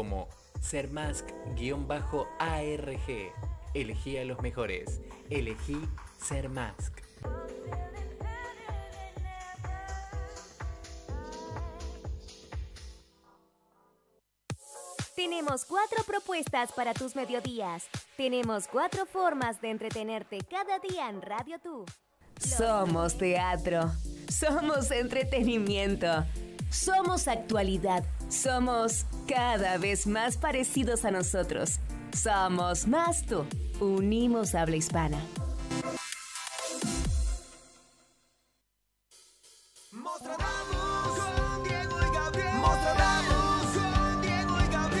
como Sermask-ARG. Elegí a los mejores. Elegí Sermask. Tenemos cuatro propuestas para tus mediodías. Tenemos cuatro formas de entretenerte cada día en Radio Tú. Somos teatro. Somos entretenimiento. Somos actualidad somos cada vez más parecidos a nosotros. Somos más tú. Unimos habla hispana.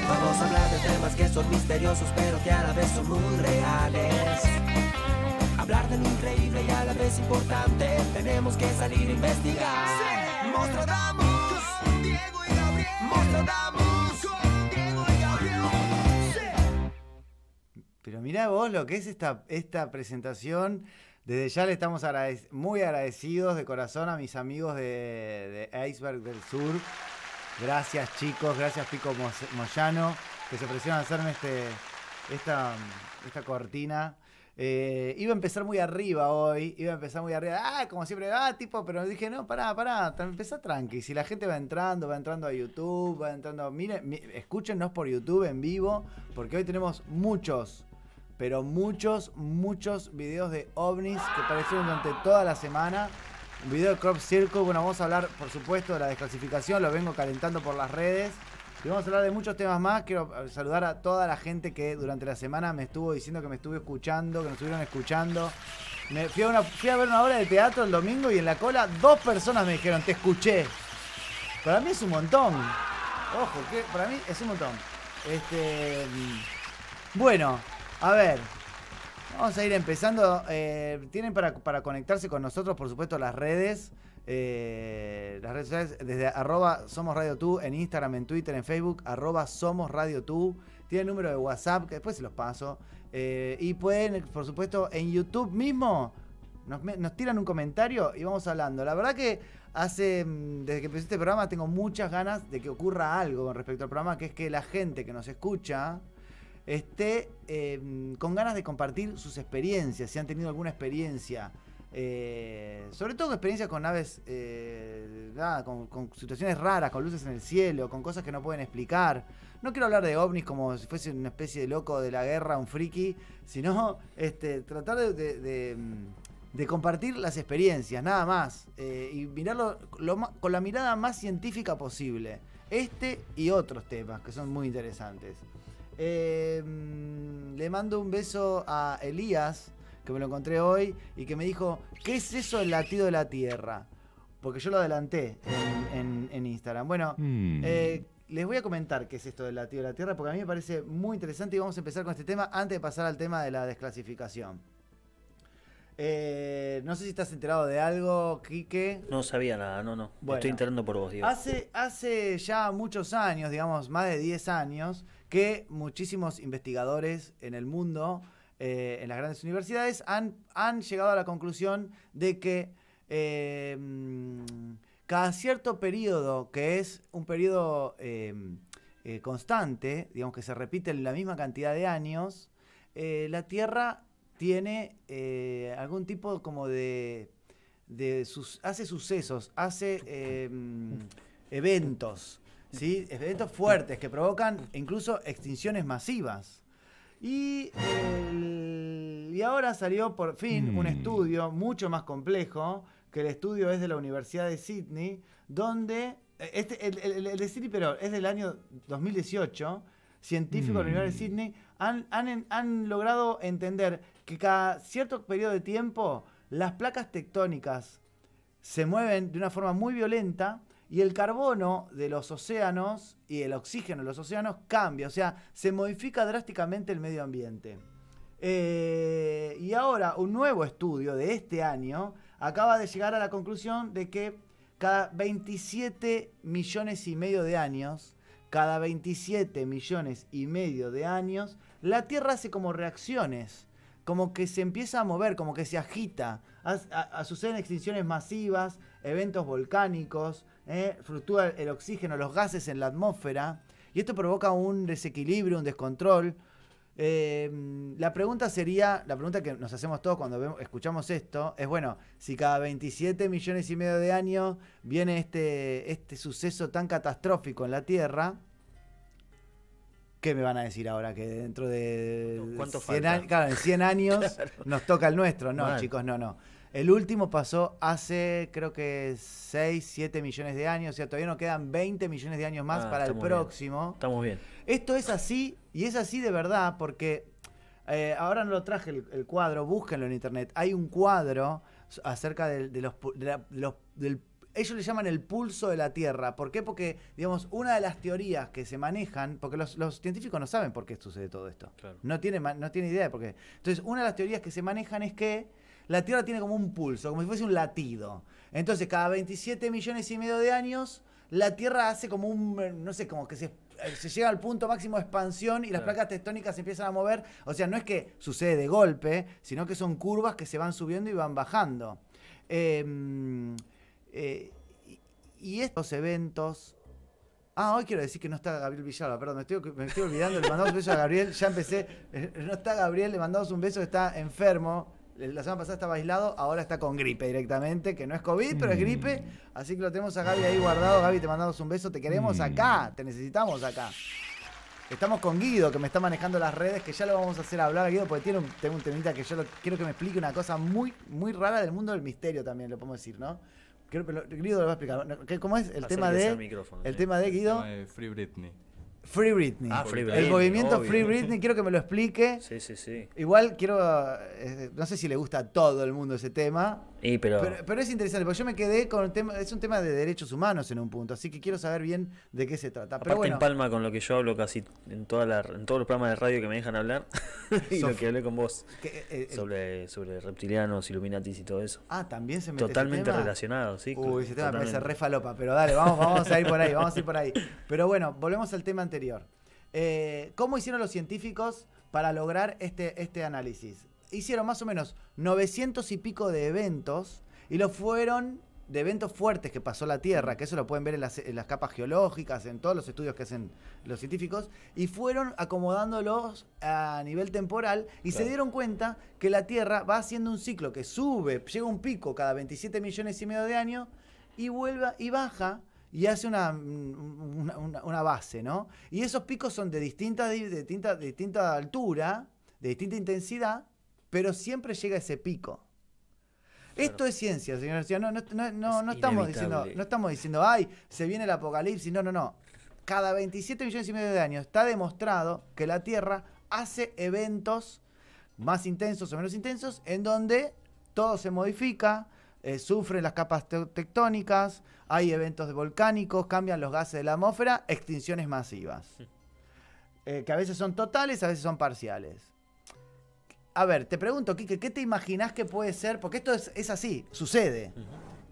Vamos a hablar de temas que son misteriosos pero que a la vez son muy reales. Hablar de lo increíble y a la vez importante, tenemos que salir a investigar. Pero mirá vos lo que es esta, esta presentación. Desde ya le estamos muy agradecidos de corazón a mis amigos de, Iceberg del Sur. Gracias chicos, gracias Pico Moyano, que se ofrecieron a hacerme este, esta, esta cortina. Eh, iba a empezar muy arriba hoy, iba a empezar muy arriba, ah, como siempre, ah, tipo, pero dije, no, pará, pará, empezá tranqui. Si la gente va entrando, va entrando a YouTube, va entrando, miren, escúchenos por YouTube en vivo, porque hoy tenemos muchos, pero muchos, muchos videos de ovnis que aparecieron durante toda la semana. Un video de Crop Circle, bueno, vamos a hablar, por supuesto, de la desclasificación, lo vengo calentando por las redes. Y vamos a hablar de muchos temas más. Quiero eh, saludar a toda la gente que durante la semana me estuvo diciendo que me estuve escuchando, que nos estuvieron escuchando. Me fui, a ver una obra de teatro el domingo y en la cola dos personas me dijeron, te escuché. Para mí es un montón. Ojo, que para mí es un montón. Este, mm, bueno, a ver. Vamos a ir empezando. Eh, tienen para conectarse con nosotros, por supuesto, las redes. Eh, las redes sociales desde arroba Somos Radio Tú en Instagram, en Twitter, en Facebook, arroba Somos Radio Tú. Tiene el número de WhatsApp, que después se los paso. Eh, y pueden, por supuesto, en YouTube mismo. Nos, tiran un comentario y vamos hablando. La verdad que hace, mm, desde que empecé este programa, tengo muchas ganas de que ocurra algo con respecto al programa, que es que la gente que nos escucha esté eh, con ganas de compartir sus experiencias, si han tenido alguna experiencia eh, sobre todo experiencias con naves, eh, con, situaciones raras, con luces en el cielo, con cosas que no pueden explicar. No quiero hablar de ovnis como si fuese una especie de loco de la guerra, un friki, sino este, tratar mm, de, compartir las experiencias, nada más. Eh, y mirarlo con la mirada más científica posible. Este y otros temas que son muy interesantes. Mm, le mando un beso a Elías que me lo encontré hoy y que me dijo, ¿qué es eso el latido de la Tierra? Porque yo lo adelanté en, Instagram. Bueno, mm. eh, les voy a comentar qué es esto del latido de la Tierra, porque a mí me parece muy interesante y vamos a empezar con este tema antes de pasar al tema de la desclasificación. Eh, no sé si estás enterado de algo, Quique. No sabía nada, no, no. Estoy enterando por vos, Diego. Hace, hace ya muchos años, digamos, más de 10 años, que muchísimos investigadores en el mundo eh, en las grandes universidades, han, llegado a la conclusión de que em, cada cierto periodo, que es un periodo em, eh, constante, digamos que se repite en la misma cantidad de años, eh, la Tierra tiene algún tipo como de hace sucesos, hace em, eventos, eventos fuertes que provocan incluso extinciones masivas. Y, y ahora salió por fin un mm. estudio mucho más complejo, que el estudio es de la Universidad de Sydney, donde, este, el, de Sydney, pero es del año 2018, científicos de la Universidad de mm. Sydney han, han logrado entender que cada cierto periodo de tiempo las placas tectónicas se mueven de una forma muy violenta y el carbono de los océanos y el oxígeno de los océanos cambia, o sea, se modifica drásticamente el medio ambiente. Eh, y ahora un nuevo estudio de este año acaba de llegar a la conclusión de que cada 27 millones y medio de años, cada 27 millones y medio de años, la Tierra hace como reacciones, como que se empieza a mover, como que se agita, a, suceden extinciones masivas, eventos volcánicos, ¿eh? Fructúa el oxígeno, los gases en la atmósfera, y esto provoca un desequilibrio, un descontrol. Eh, la pregunta sería, la pregunta que nos hacemos todos cuando escuchamos esto, es bueno, si cada 27 millones y medio de años viene este, este suceso tan catastrófico en la Tierra, ¿qué me van a decir ahora? Que dentro de 100 años, 100 años nos toca el nuestro. No, chicos, no, no. El último pasó hace creo que 6, 7 millones de años, o sea, todavía nos quedan 20 millones de años más ah, para el próximo. Estamos bien. Esto es así y es así de verdad porque eh, ahora no lo traje el, cuadro, búsquenlo en internet. Hay un cuadro acerca de, los, ellos le llaman el pulso de la Tierra. ¿Por qué? Porque, digamos, una de las teorías que se manejan, porque los, científicos no saben por qué sucede todo esto. No, tienen, no tienen idea de por qué. Entonces, una de las teorías que se manejan es que la Tierra tiene como un pulso, como si fuese un latido. Entonces, cada 27 millones y medio de años, la Tierra hace como un, no sé, como que se, eh, llega al punto máximo de expansión y las placas tectónicas se empiezan a mover. O sea, no es que sucede de golpe, sino que son curvas que se van subiendo y van bajando. Em, eh, y estos eventos Ah, hoy quiero decir que no está Gabriel Villalba, perdón, me estoy, me estoy olvidando, le mandamos un beso a Gabriel, ya empecé, eh, no está Gabriel, le mandamos un beso, está enfermo, la semana pasada estaba aislado, ahora está con gripe directamente, que no es COVID, pero es mm. gripe. Así que lo tenemos a Gaby ahí guardado. Gaby, te mandamos un beso, te queremos mm. acá, te necesitamos acá. Estamos con Guido, que me está manejando las redes, que ya lo vamos a hacer hablar a Guido, porque tiene un, tengo un temita que yo quiero que me explique una cosa muy, muy rara del mundo del misterio también, lo podemos decir, ¿no? Creo, Guido lo va a explicar. ¿Cómo es el tema de... El tema de Guido... Free Britney. Free Britney. Ah, el movimiento Free Britney, quiero que me lo explique. Sí, sí, sí. Igual quiero. Eh, no sé si le gusta a todo el mundo ese tema. pero... pero... es interesante, porque yo me quedé con el tema. Es un tema de derechos humanos en un punto, así que quiero saber bien de qué se trata. Aparte, pero en Palma, con lo que yo hablo casi en, toda en todos los programas de radio que me dejan hablar, y lo que hablé con vos eh, eh, sobre, sobre reptilianos, iluminatis y todo eso. Ah, también se me Totalmente relacionado, sí. Uy, ese tema me parece re falopa, pero dale, vamos, vamos a ir por ahí, vamos a ir por ahí. Pero bueno, volvemos al tema anterior. Eh, ¿Cómo hicieron los científicos para lograr este, este análisis? Hicieron más o menos 900 y pico de eventos y lo fueron de eventos fuertes que pasó la Tierra, que eso lo pueden ver en las, capas geológicas, en todos los estudios que hacen los científicos, y fueron acomodándolos a nivel temporal y se dieron cuenta que la Tierra va haciendo un ciclo que sube, llega un pico cada 27 millones y medio de años y vuelve y baja y hace mm, una, una, base, ¿no? Y esos picos son de distinta, altura, de distinta intensidad, pero siempre llega ese pico. Esto es ciencia, señor. No, no, no, estamos diciendo, no estamos diciendo, ay, se viene el apocalipsis. No, no, no. Cada 27 millones y medio de años está demostrado que la Tierra hace eventos más intensos o menos intensos en donde todo se modifica, eh, sufren las capas tectónicas, hay eventos volcánicos, cambian los gases de la atmósfera, extinciones masivas. Eh, que a veces son totales, a veces son parciales. A ver, te pregunto, Kike, ¿qué te imaginás que puede ser? Porque esto es, así, sucede.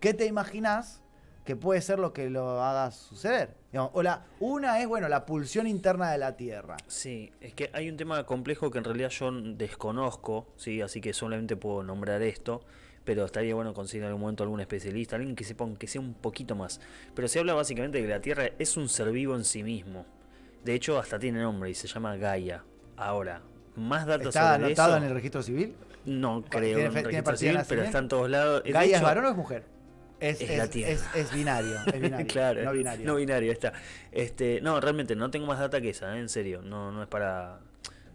¿Qué te imaginás que puede ser lo que lo haga suceder? una es, bueno, la pulsión interna de la Tierra. Sí, es que hay un tema complejo que en realidad yo desconozco, ¿sí? así que solamente puedo nombrar esto pero estaría bueno conseguir en algún momento algún especialista, alguien que sepa que sea un poquito más. Pero se habla básicamente de que la Tierra es un ser vivo en sí mismo. De hecho, hasta tiene nombre y se llama Gaia. Ahora, más datos ¿Está anotado en el registro civil? No creo en el registro civil, pero está en todos lados. ¿Gaia es varón o es mujer? Es, la tierra. es binario, no binario. No binario, está. Este, no, realmente no tengo más data que esa, ¿eh? en serio. No, no es para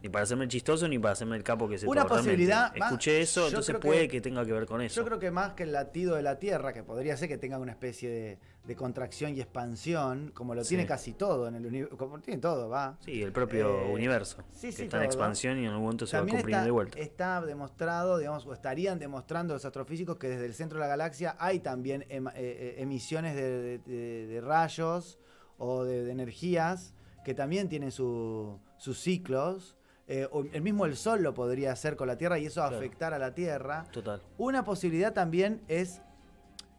ni para hacerme el chistoso ni para hacerme el capo que se Una posibilidad. Escuché eso, entonces puede que, tenga que ver con eso. Yo creo que más que el latido de la Tierra, que podría ser que tenga una especie de, contracción y expansión, como lo tiene casi todo en el universo. Como tiene todo, va. Sí, el propio eh, universo. está en expansión y en algún momento se va a está, de vuelta. Está demostrado, digamos, o estarían demostrando los astrofísicos que desde el centro de la galaxia hay también em, eh, eh, emisiones de, rayos o de, energías que también tienen sus ciclos eh, el mismo el sol lo podría hacer con la Tierra y eso afectar a la Tierra. Total. Una posibilidad también es,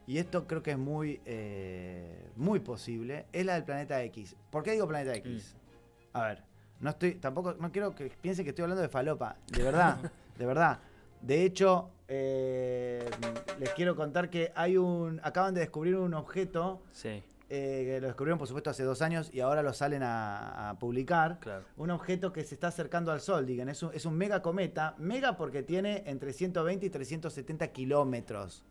y esto creo que es muy, eh, muy posible, es la del planeta X. ¿Por qué digo planeta X? Mm. A ver, no estoy, tampoco, no quiero que piensen que estoy hablando de falopa, de verdad, de verdad. De hecho, eh, les quiero contar que hay un, acaban de descubrir un objeto sí que eh, lo descubrieron por supuesto hace dos años y ahora lo salen a, publicar, un objeto que se está acercando al Sol, digan, es un, es un mega cometa, mega porque tiene entre 120 y 370 kilómetros.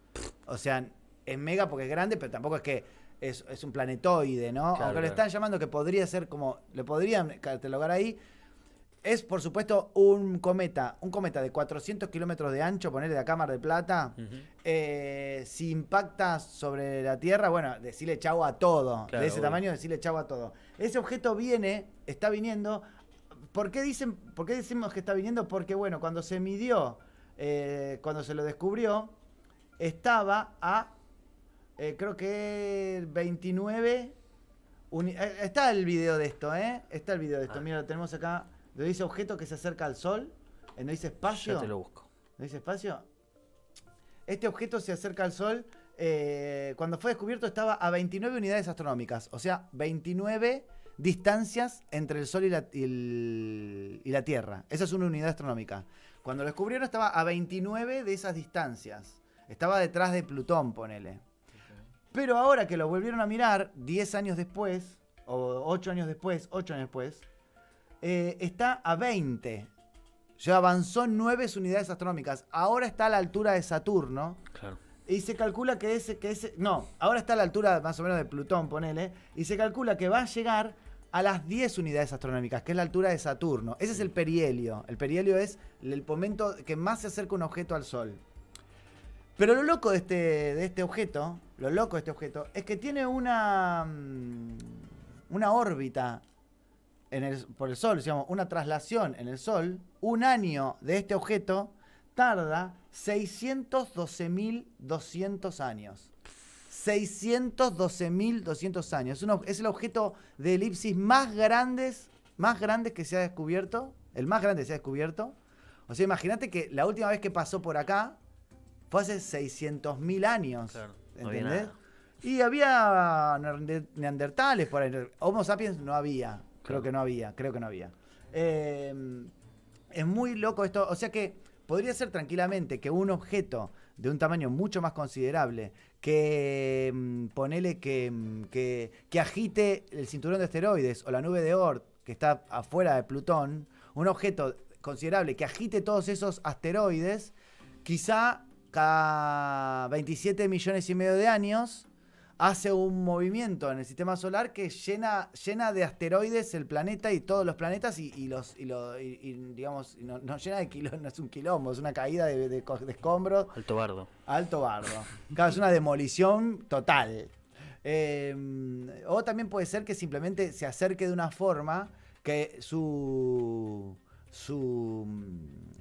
O sea, es mega porque es grande, pero tampoco es que es, un planetoide, ¿no? Aunque le están llamando que podría ser como, le podrían catalogar ahí, es, por supuesto, un cometa, un cometa de 400 kilómetros de ancho, ponerle la cámara de Plata. Eh, si impacta sobre la Tierra, bueno, decirle chau a todo. de ese tamaño, decirle chau a todo. Ese objeto viene, está viniendo. ¿Por qué, dicen, ¿Por qué decimos que está viniendo? Porque, bueno, cuando se midió, eh, cuando se lo descubrió, estaba a, eh, creo que 29... está el video de esto, ¿eh? Está el video de esto. Ah. Mira, lo tenemos acá donde dice objeto que se acerca al sol, ¿No dice espacio. Yo te lo busco. ¿No dice espacio. Este objeto se acerca al sol. Eh, cuando fue descubierto estaba a 29 unidades astronómicas, o sea, 29 distancias entre el Sol y la, Tierra. Esa es una unidad astronómica. Cuando lo descubrieron estaba a 29 de esas distancias. Estaba detrás de Plutón, ponele. Pero ahora que lo volvieron a mirar, 10 años después, o 8 años después, 8 años después, eh, está a 20. Ya avanzó 9 unidades astronómicas. Ahora está a la altura de Saturno. Claro. Y se calcula que ese, que No, ahora está a la altura más o menos de Plutón, ponele. Y se calcula que va a llegar a las 10 unidades astronómicas, que es la altura de Saturno. Ese es el perihelio. El perihelio es el momento que más se acerca un objeto al Sol. Pero lo loco de este, de este objeto, lo loco de este objeto, es que tiene una, mm, una órbita por el Sol, digamos, una traslación en el Sol, un año de este objeto tarda 612.200 años. 612.200 años. Es, es, el objeto de elipsis más grandes, más grandes que se ha descubierto, el más grande se ha descubierto. O sea, imagínate que la última vez que pasó por acá fue hace 600.000 años. y había neandertales por Homo sapiens no había. Creo que no había, creo que no había. Em, es muy loco esto, o sea que podría ser tranquilamente que un objeto de un tamaño mucho más considerable que em, ponele que, em, que, que, agite el cinturón de asteroides o la nube de Oort que está afuera de Plutón, un objeto considerable que agite todos esos asteroides, quizá cada 27 millones y medio de años hace un movimiento en el sistema solar que llena, llena de asteroides el planeta y todos los planetas y, los digamos no llena de quilombo, no es un quilombo, es una caída de, de, escombros. Alto bardo. Alto bardo. claro, es una demolición total. Eh, o también puede ser que simplemente se acerque de una forma que su su,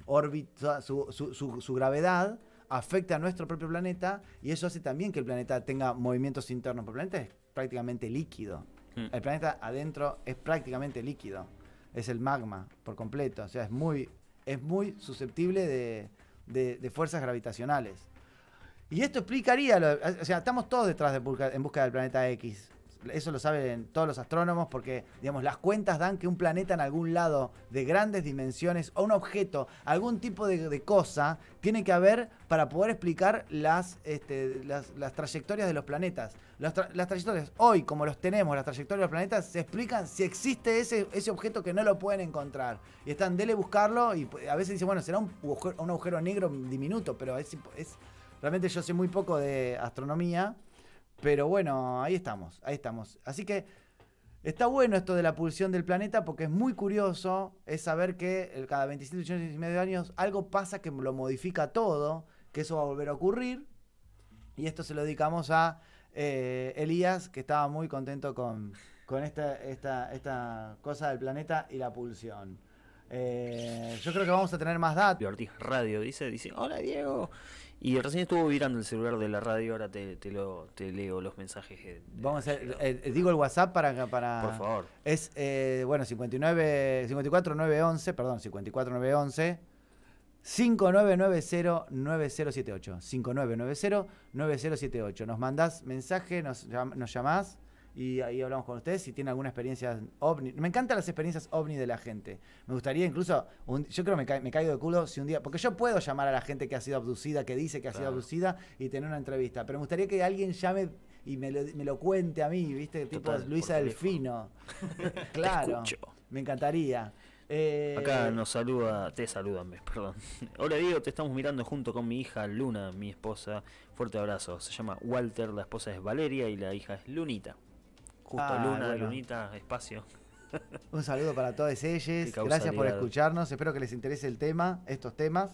órbita mm, su, su, su gravedad afecta a nuestro propio planeta y eso hace también que el planeta tenga movimientos internos. Porque el planeta es prácticamente líquido. Hmm. El planeta adentro es prácticamente líquido. Es el magma por completo. O sea, es muy, es muy susceptible de, fuerzas gravitacionales. Y esto explicaría, lo, o sea, estamos todos detrás de, en busca del planeta X eso lo saben todos los astrónomos porque, digamos, las cuentas dan que un planeta en algún lado de grandes dimensiones o un objeto, algún tipo de, cosa, tiene que haber para poder explicar las, este, las, trayectorias de los planetas. Las, trayectorias, hoy como los tenemos, las trayectorias de los planetas, se explican si existe ese, objeto que no lo pueden encontrar. Y están, dele buscarlo y pues, a veces dicen, bueno, será un agujero, un agujero negro diminuto, pero es realmente yo sé muy poco de astronomía. Pero bueno, ahí estamos, ahí estamos. Así que está bueno esto de la pulsión del planeta porque es muy curioso, es saber que cada 27 millones y medio años algo pasa que lo modifica todo, que eso va a volver a ocurrir. Y esto se lo dedicamos a eh, Elías, que estaba muy contento con, esta, esta, esta cosa del planeta y la pulsión. Eh, yo creo que vamos a tener más datos. Ortiz Radio dice, dice, hola Diego, y recién estuvo virando el celular de la radio, ahora te, lo, te leo los mensajes. Vamos a hacer, eh, eh, digo el WhatsApp para... para Por favor. Es, eh, bueno, 59, 54911, perdón, 54911. 59909078, 59909078. Nos mandás mensaje, nos, nos llamás y ahí hablamos con ustedes si tienen alguna experiencia ovni. Me encantan las experiencias ovni de la gente. Me gustaría incluso, yo creo que me, caigo de culo si un día, porque yo puedo llamar a la gente que ha sido abducida, que dice que ha sido abducida y tener una entrevista, pero me gustaría que alguien llame y me lo, cuente a mí, ¿viste? Tipo Luisa Delfino. claro. Me encantaría. Eh, Acá nos saluda, te saludan, perdón. Hola digo te estamos mirando junto con mi hija Luna, mi esposa. Fuerte abrazo. Se llama Walter, la esposa es Valeria y la hija es Lunita. Justo ah, Luna, Lunita, Espacio. Un saludo para todas ellos. Gracias por escucharnos. Espero que les interese el tema, estos temas.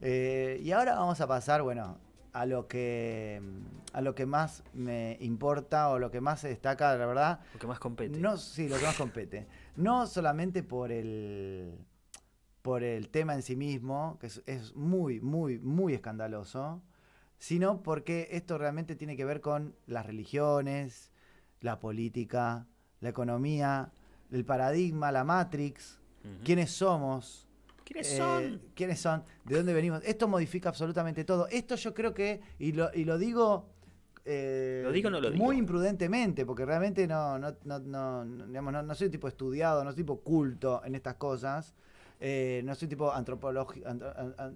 Eh, y ahora vamos a pasar, bueno, a lo que mm, a lo que más me importa o lo que más se destaca, la verdad. Lo que más compete. No, sí, lo que más compete. No solamente por el por el tema en sí mismo, que es muy, muy, muy escandaloso, sino porque esto realmente tiene que ver con las religiones, la política, la economía, el paradigma, la Matrix, quiénes somos. ¿Quiénes eh, son? ¿Quiénes son? ¿De dónde venimos? Esto modifica absolutamente todo. Esto yo creo que, y lo, y lo digo... Eh, muy imprudentemente, porque realmente no, no, no, soy tipo estudiado, no soy tipo culto en estas cosas. Eh, no soy tipo antropológico,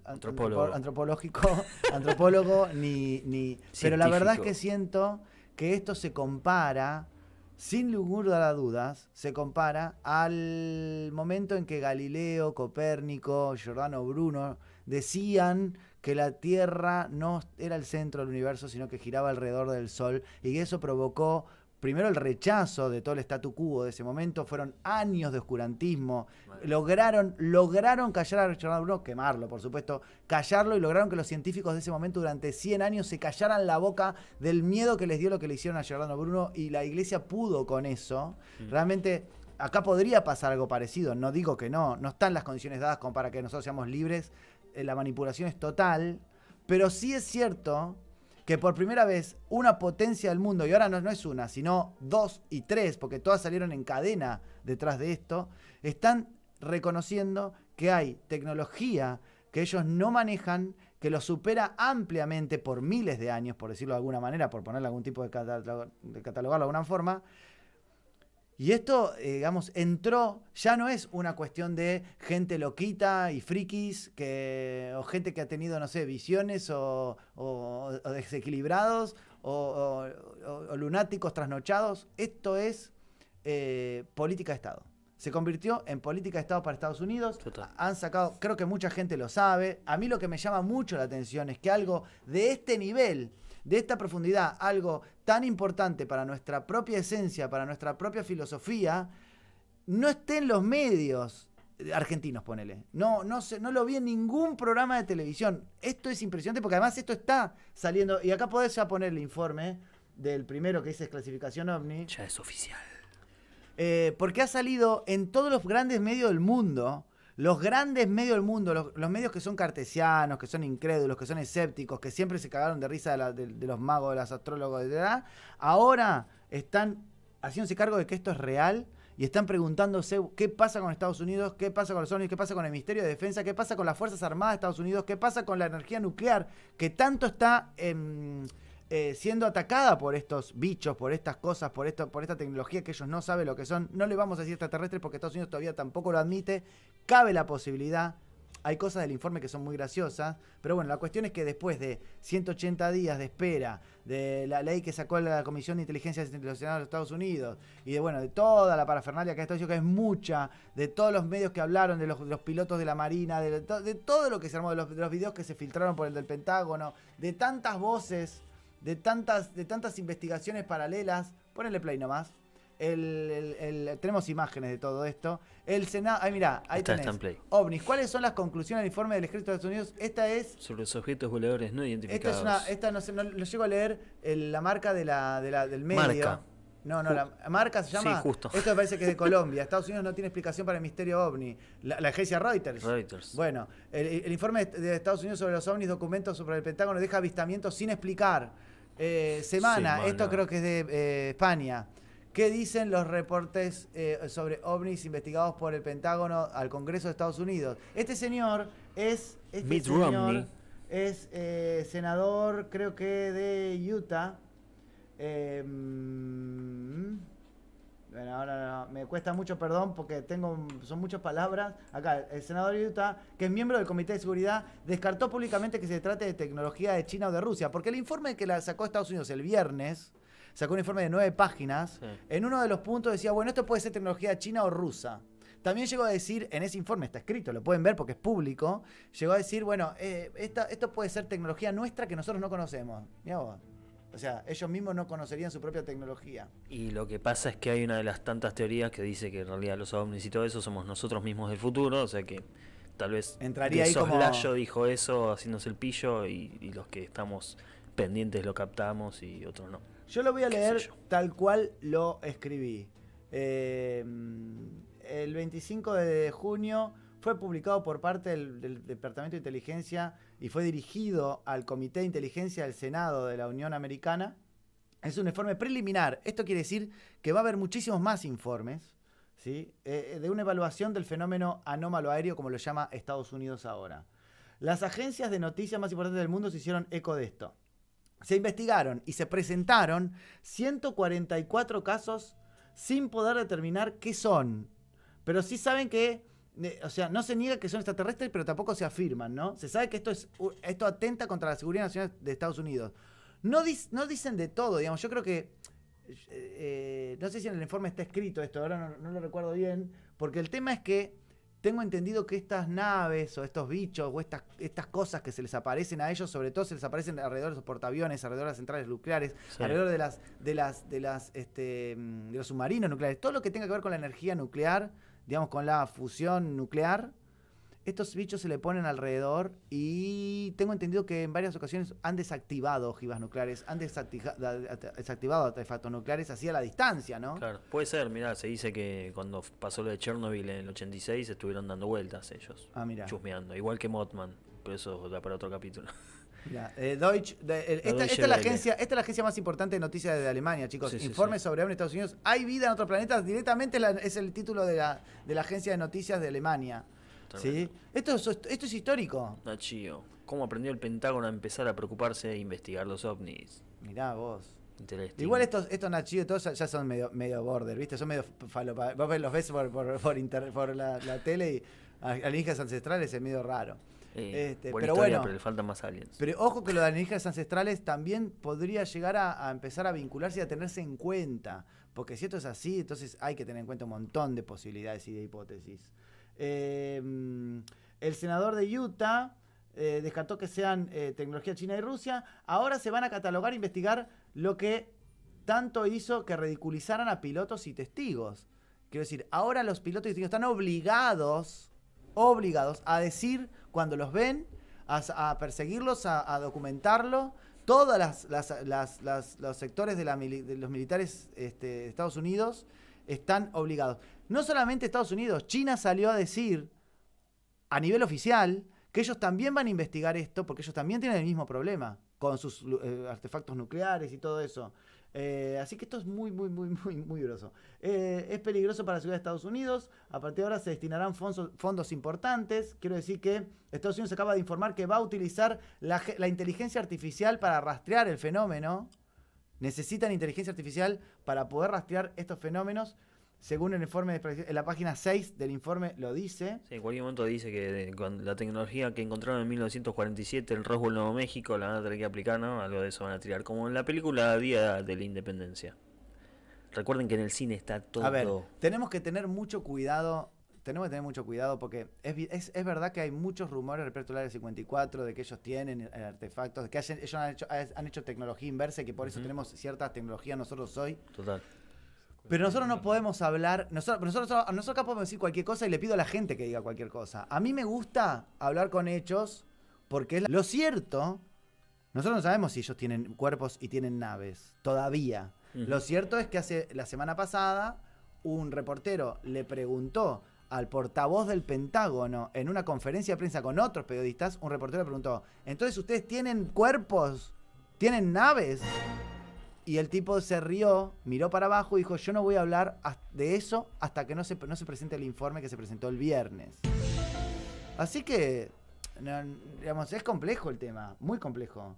antropólogo, antropológico, antropólogo ni, ni pero la verdad es que siento que esto se compara, sin lugar a dudas, se compara al momento en que Galileo, Copérnico, Giordano Bruno decían que la Tierra no era el centro del universo, sino que giraba alrededor del Sol, y eso provocó primero el rechazo de todo el statu quo de ese momento, fueron años de oscurantismo, lograron, lograron callar a Giordano Bruno. quemarlo por supuesto, callarlo y lograron que los científicos de ese momento durante 100 años se callaran la boca del miedo que les dio lo que le hicieron a Giordano Bruno y la iglesia pudo con eso. Mm. Realmente acá podría pasar algo parecido, no digo que no, no están las condiciones dadas para que nosotros seamos libres, eh, la manipulación es total, pero sí es cierto que por primera vez una potencia del mundo, y ahora no, es una, sino dos y tres, porque todas salieron en cadena detrás de esto, están reconociendo que hay tecnología que ellos no manejan, que los supera ampliamente por miles de años, por decirlo de alguna manera, por ponerle algún tipo de, de catalogarlo de alguna forma, y esto, eh, digamos, entró, ya no es una cuestión de gente loquita y frikis, que, o gente que ha tenido, no sé, visiones o, desequilibrados o, lunáticos trasnochados. Esto es eh, política de Estado. Se convirtió en política de Estado para Estados Unidos. Han sacado, creo que mucha gente lo sabe. A mí lo que me llama mucho la atención es que algo de este nivel de esta profundidad algo tan importante para nuestra propia esencia, para nuestra propia filosofía, no esté en los medios argentinos, ponele. No, no, no lo vi en ningún programa de televisión. Esto es impresionante porque además esto está saliendo. Y acá podés ya poner el informe del primero que dice clasificación ovni. Ya es oficial. Eh, porque ha salido en todos los grandes medios del mundo los grandes medios del mundo, los, medios que son cartesianos, que son incrédulos, que son escépticos, que siempre se cagaron de risa de, los magos, de los astrólogos, de edad, ahora están haciéndose cargo de que esto es real y están preguntándose qué pasa con Estados Unidos, qué pasa con los Unidos, qué pasa con el Ministerio de Defensa, qué pasa con las Fuerzas Armadas de Estados Unidos, qué pasa con la energía nuclear, que tanto está... Eh, siendo atacada por estos bichos, por estas cosas, por, esto, por esta tecnología que ellos no saben lo que son. No le vamos a decir extraterrestres porque Estados Unidos todavía tampoco lo admite. Cabe la posibilidad. Hay cosas del informe que son muy graciosas, pero bueno, la cuestión es que después de 180 días de espera, de la ley que sacó la Comisión de Inteligencia Internacional de los Estados Unidos, y de bueno, de toda la parafernalia que ha estado diciendo que es mucha, de todos los medios que hablaron, de los, pilotos de la Marina, de, todo lo que se armó, los, de los videos que se filtraron por el del Pentágono, de tantas voces de tantas, de tantas investigaciones paralelas. Ponele play nomás. El, tenemos imágenes de todo esto. El Senado. Ahí mira ahí está, tenés. play. OVNIs. ¿Cuáles son las conclusiones del informe del Ejército de Estados Unidos? Esta es. Sobre los objetos voladores no identificados. Esta es una. Esta no sé, lo llego a leer la marca del medio. No, no, la marca se llama. Sí, justo. Esto parece que es de Colombia. Estados Unidos no tiene explicación para el misterio ovni. La, agencia Reuters. Reuters. Bueno, el, el, informe de Estados Unidos sobre los ovnis, documentos sobre el Pentágono, deja avistamientos sin explicar. Eh, semana, esto creo que es de eh, España. ¿Qué dicen los reportes eh, sobre ovnis investigados por el Pentágono al Congreso de Estados Unidos? Este señor es. Este Es senador, creo que de Utah. Em, bueno, ahora me cuesta mucho perdón porque tengo son muchas palabras. Acá, el senador Utah, que es miembro del Comité de Seguridad, descartó públicamente que se trate de tecnología de China o de Rusia, porque el informe que la sacó Estados Unidos el viernes, sacó un informe de nueve páginas, en uno de los puntos decía, bueno, esto puede ser tecnología china o rusa. También llegó a decir, en ese informe está escrito, lo pueden ver porque es público, llegó a decir, bueno, eh, esta, esto puede ser tecnología nuestra que nosotros no conocemos. Mirá vos. O sea, ellos mismos no conocerían su propia tecnología. Y lo que pasa es que hay una de las tantas teorías que dice que en realidad los ovnis y todo eso somos nosotros mismos del futuro, o sea que tal vez entraría de ahí como dijo eso haciéndose el pillo y, los que estamos pendientes lo captamos y otros no. Yo lo voy a leer tal cual lo escribí. Eh, el 25 de junio fue publicado por parte del Departamento de Inteligencia y fue dirigido al Comité de Inteligencia del Senado de la Unión Americana. Es un informe preliminar. Esto quiere decir que va a haber muchísimos más informes ¿sí? Eh, eh, de una evaluación del fenómeno anómalo aéreo, como lo llama Estados Unidos ahora. Las agencias de noticias más importantes del mundo se hicieron eco de esto. Se investigaron y se presentaron 144 casos sin poder determinar qué son. Pero sí saben que o sea, no se niega que son extraterrestres, pero tampoco se afirman, ¿no? Se sabe que esto, es, esto atenta contra la seguridad nacional de Estados Unidos. No, dicen de todo, digamos, yo creo que... Eh, no sé si en el informe está escrito esto, ahora no, lo recuerdo bien, porque el tema es que tengo entendido que estas naves o estos bichos o estas, estas cosas que se les aparecen a ellos, sobre todo se les aparecen alrededor de los portaaviones, alrededor de las centrales nucleares, alrededor de las, de las, de las, este, de los submarinos nucleares, todo lo que tenga que ver con la energía nuclear digamos, con la fusión nuclear, estos bichos se le ponen alrededor y tengo entendido que en varias ocasiones han desactivado ojivas nucleares, han desactivado artefactos nucleares hacia la distancia, ¿no? Claro, puede ser, mira se dice que cuando pasó lo de Chernobyl en el 86 estuvieron dando vueltas ellos, ah, chusmeando, igual que Motman, pero eso da para otro capítulo. Eh, Deutsch, eh, esta, es la agencia, más importante de noticias de Alemania, chicos. Informes sobre OVNI Estados Unidos. ¿Hay vida en otros planetas? Directamente es, el título de la, agencia de noticias de Alemania. ¿Sí? Esto, es, histórico. Nachio, ¿cómo aprendió el Pentágono a empezar a preocuparse e investigar los ovnis? Mira, vos. Igual estos, estos y todos ya son medio, medio border, ¿viste? Son medio falopa. Vos los ves por, por, la, tele y alienígenas ancestrales es medio raro. Eh, este, pero bueno, pero le faltan más aliens. Pero ojo que los alienígenas ancestrales también podría llegar a, empezar a vincularse y a tenerse en cuenta. Porque si esto es así, entonces hay que tener en cuenta un montón de posibilidades y de hipótesis. Em, el senador de Utah eh, descartó que sean eh, tecnología china y Rusia. Ahora se van a catalogar e investigar lo que tanto hizo que ridiculizaran a pilotos y testigos. Quiero decir, ahora los pilotos y testigos están obligados, obligados a decir cuando los ven, a, perseguirlos, a, documentarlo. Todos los sectores de, los militares este, de Estados Unidos están obligados. No solamente Estados Unidos, China salió a decir a nivel oficial que ellos también van a investigar esto porque ellos también tienen el mismo problema con sus eh, artefactos nucleares y todo eso. Eh, así que esto es muy, muy, muy, muy, muy groso. Eh, es peligroso para la ciudad de Estados Unidos. A partir de ahora se destinarán fondos, fondos importantes. Quiero decir que Estados Unidos acaba de informar que va a utilizar la, la inteligencia artificial para rastrear el fenómeno. Necesitan inteligencia artificial para poder rastrear estos fenómenos según el informe de en la página 6 del informe lo dice. Sí, en cualquier momento dice que la tecnología que encontraron en 1947 en Roswell, Nuevo México, la van a tener que aplicar, ¿no? Algo de eso van a tirar, como en la película Día de la Independencia. Recuerden que en el cine está todo. A ver, tenemos que tener mucho cuidado. Tenemos que tener mucho cuidado porque es, es, verdad que hay muchos rumores respecto al área 54 de que ellos tienen artefactos, de que ellos han hecho, tecnología inversa y que por eso tenemos ciertas tecnologías nosotros hoy. Total. Pero nosotros no podemos hablar, nosotros, nosotros, nosotros acá podemos decir cualquier cosa y le pido a la gente que diga cualquier cosa. A mí me gusta hablar con hechos porque es lo cierto. Nosotros no sabemos si ellos tienen cuerpos y tienen naves, todavía. Lo cierto es que hace la semana pasada un reportero le preguntó al portavoz del Pentágono en una conferencia de prensa con otros periodistas, un reportero le preguntó, entonces ustedes tienen cuerpos, tienen naves. Y el tipo se rió, miró para abajo y dijo, yo no voy a hablar de eso hasta que no se, presente el informe que se presentó el viernes. Así que, digamos, es complejo el tema, muy complejo.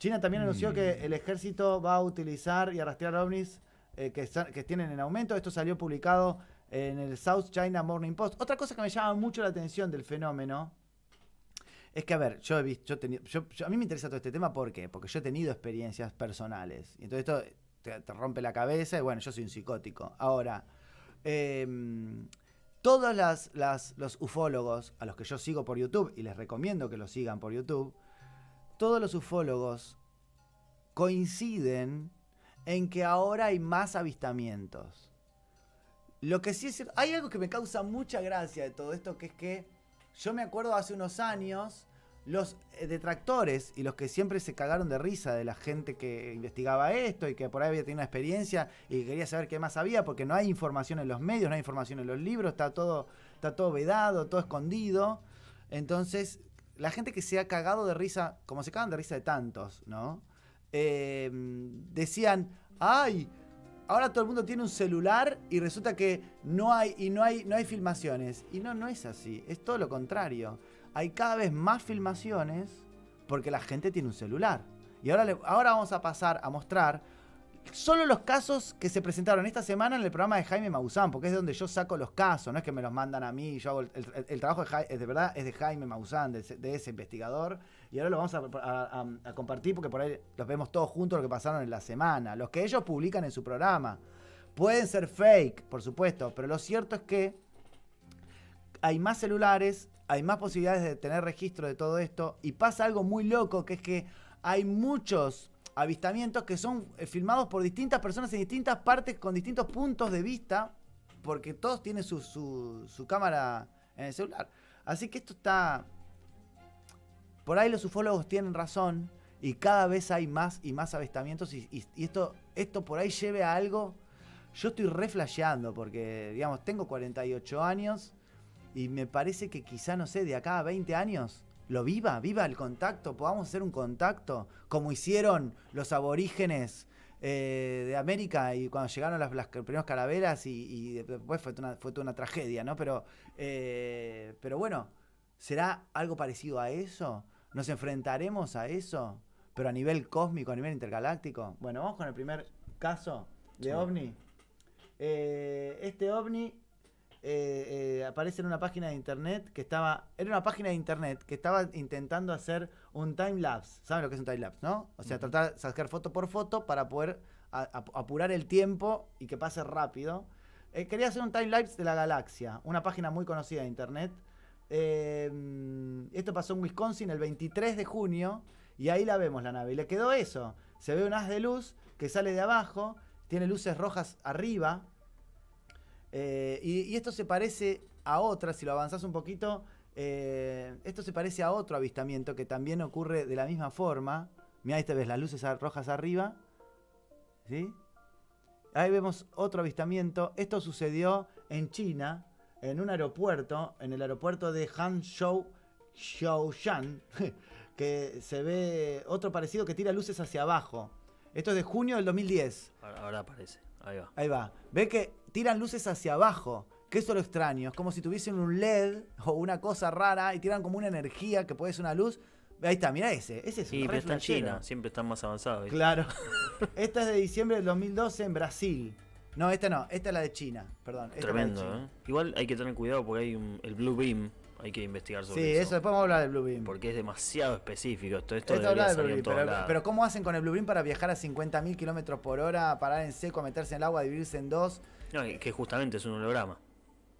China también anunció que mm. el ejército va a utilizar y arrastrar ovnis eh, que, que tienen en aumento. Esto salió publicado en el South China Morning Post. Otra cosa que me llama mucho la atención del fenómeno es que, a ver, yo he visto, yo, he a mí me interesa todo este tema, ¿por qué? Porque yo he tenido experiencias personales. Y entonces esto te, rompe la cabeza y bueno, yo soy un psicótico. Ahora, em, todos las, los ufólogos a los que yo sigo por YouTube, y les recomiendo que lo sigan por YouTube, todos los ufólogos coinciden en que ahora hay más avistamientos. Lo que sí es hay algo que me causa mucha gracia de todo esto, que es que yo me acuerdo hace unos años, los eh, detractores y los que siempre se cagaron de risa de la gente que investigaba esto y que por ahí había tenido una experiencia y quería saber qué más había, porque no hay información en los medios, no hay información en los libros, está todo, está todo vedado, todo escondido. Entonces, la gente que se ha cagado de risa, como se cagan de risa de tantos, ¿no? Eh, decían, ay, ahora todo el mundo tiene un celular y resulta que no hay, y no hay, no hay filmaciones. Y no, no es así, es todo lo contrario. Hay cada vez más filmaciones porque la gente tiene un celular. Y ahora, ahora vamos a pasar a mostrar solo los casos que se presentaron esta semana en el programa de Jaime Maussan, porque es donde yo saco los casos, no es que me los mandan a mí, yo el, trabajo de, Jaime es de verdad es de Jaime Maussan, de, de ese investigador. Y ahora lo vamos a, compartir porque por ahí los vemos todos juntos lo que pasaron en la semana. Los que ellos publican en su programa. Pueden ser fake, por supuesto, pero lo cierto es que hay más celulares, hay más posibilidades de tener registro de todo esto y pasa algo muy loco que es que hay muchos avistamientos que son eh, filmados por distintas personas en distintas partes con distintos puntos de vista porque todos tienen su cámara en el celular. Así que esto está por ahí los ufólogos tienen razón y cada vez hay más y más avistamientos y, esto, esto por ahí lleve a algo. Yo estoy reflasheando porque, digamos, tengo 48 años y me parece que quizá, no sé, de acá a 20 años lo viva, viva el contacto, podamos hacer un contacto, como hicieron los aborígenes eh, de América y cuando llegaron las, primeras calaveras y, después fue toda fue una tragedia, ¿no? Pero, eh, pero bueno, ¿será algo parecido a eso? ¿Nos enfrentaremos a eso? Pero a nivel cósmico, a nivel intergaláctico. Bueno, vamos con el primer caso de ovni. Eh, este ovni eh, eh, aparece en una página de internet que estaba. Era una página de internet que estaba intentando hacer un time lapse. ¿Saben lo que es un time lapse, no? O sea, tratar de sacar foto por foto para poder apurar el tiempo y que pase rápido. quería hacer un time de la galaxia, una página muy conocida de internet Em, esto pasó en Wisconsin el 23 de junio y ahí la vemos la nave. Y le quedó eso. Se ve un haz de luz que sale de abajo, tiene luces rojas arriba. Eh, y, esto se parece a otra, si lo avanzás un poquito, eh, esto se parece a otro avistamiento que también ocurre de la misma forma. Mira, ahí te ves las luces rojas arriba. Ahí vemos otro avistamiento. Esto sucedió en China en un aeropuerto, en el aeropuerto de Hangzhou, Xiaoshan, que se ve otro parecido que tira luces hacia abajo. Esto es de junio del 2010. Ahora, aparece, ahí va. Ahí va. Ve que tiran luces hacia abajo, que eso es lo extraño. Es como si tuviesen un LED o una cosa rara y tiran como una energía que puede ser una luz. Ahí está, mira ese. Ese es sí, pero está en China, siempre están más avanzados. Claro. Esta es de diciembre del 2012 en Brasil. No, esta no, esta es la de China, perdón. Tremendo, ¿eh? Igual hay que tener cuidado porque hay un, el Blue Beam, hay que investigar sobre sí, eso. Sí, eso después vamos a hablar del Blue Beam. Porque es demasiado específico. Esto, esto, esto habla del pero, ¿cómo hacen con el Blue Beam para viajar a 50.000 kilómetros por hora, parar en seco, meterse en el agua, dividirse en dos? No, que justamente es un holograma.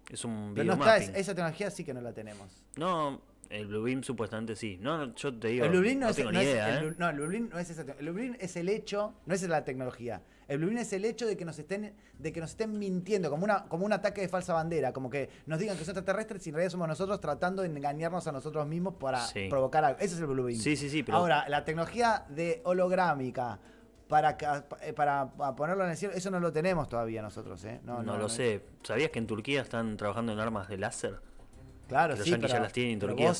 Es un Pero esa tecnología sí que no la tenemos. No, el Blue Beam supuestamente sí. No, yo te digo. El Blue Beam no, es, tengo ni idea. El, ¿eh? No, el Blue Beam no es esa El Blue Beam es el hecho, no es la tecnología. El plumín es el hecho de que nos estén, de que nos estén mintiendo, como, una, como un ataque de falsa bandera, como que nos digan que son extraterrestres y en realidad somos nosotros tratando de engañarnos a nosotros mismos para provocar algo. Ese es el plumín. Sí, sí, sí. Ahora, la tecnología de holográmica. Eh, para, para, ponerlo en el cielo, eso no lo tenemos todavía nosotros, ¿eh? No, no, lo sé. ¿Sabías que en Turquía están trabajando en armas de láser? Claro, sí,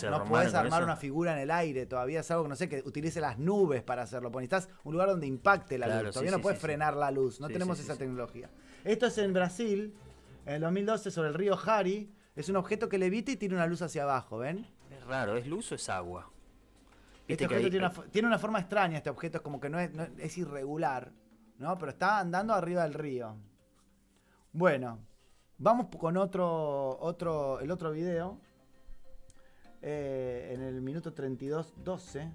no puedes armar una figura en el aire, todavía es algo que no sé, que utilice las nubes para hacerlo. Porque un lugar donde impacte la luz. Todavía no puedes frenar la luz, no tenemos esa tecnología. Esto es en Brasil, en el 2012, sobre el río Jari. Es un objeto que levita y tiene una luz hacia abajo, ¿ven? Es raro, ¿es luz o es agua? Este objeto tiene, una, forma extraña, este objeto es como que no es, es irregular, ¿no? Pero está andando arriba del río. Bueno, Vamos con otro, otro, el otro video. Eh, en el minuto 32-12.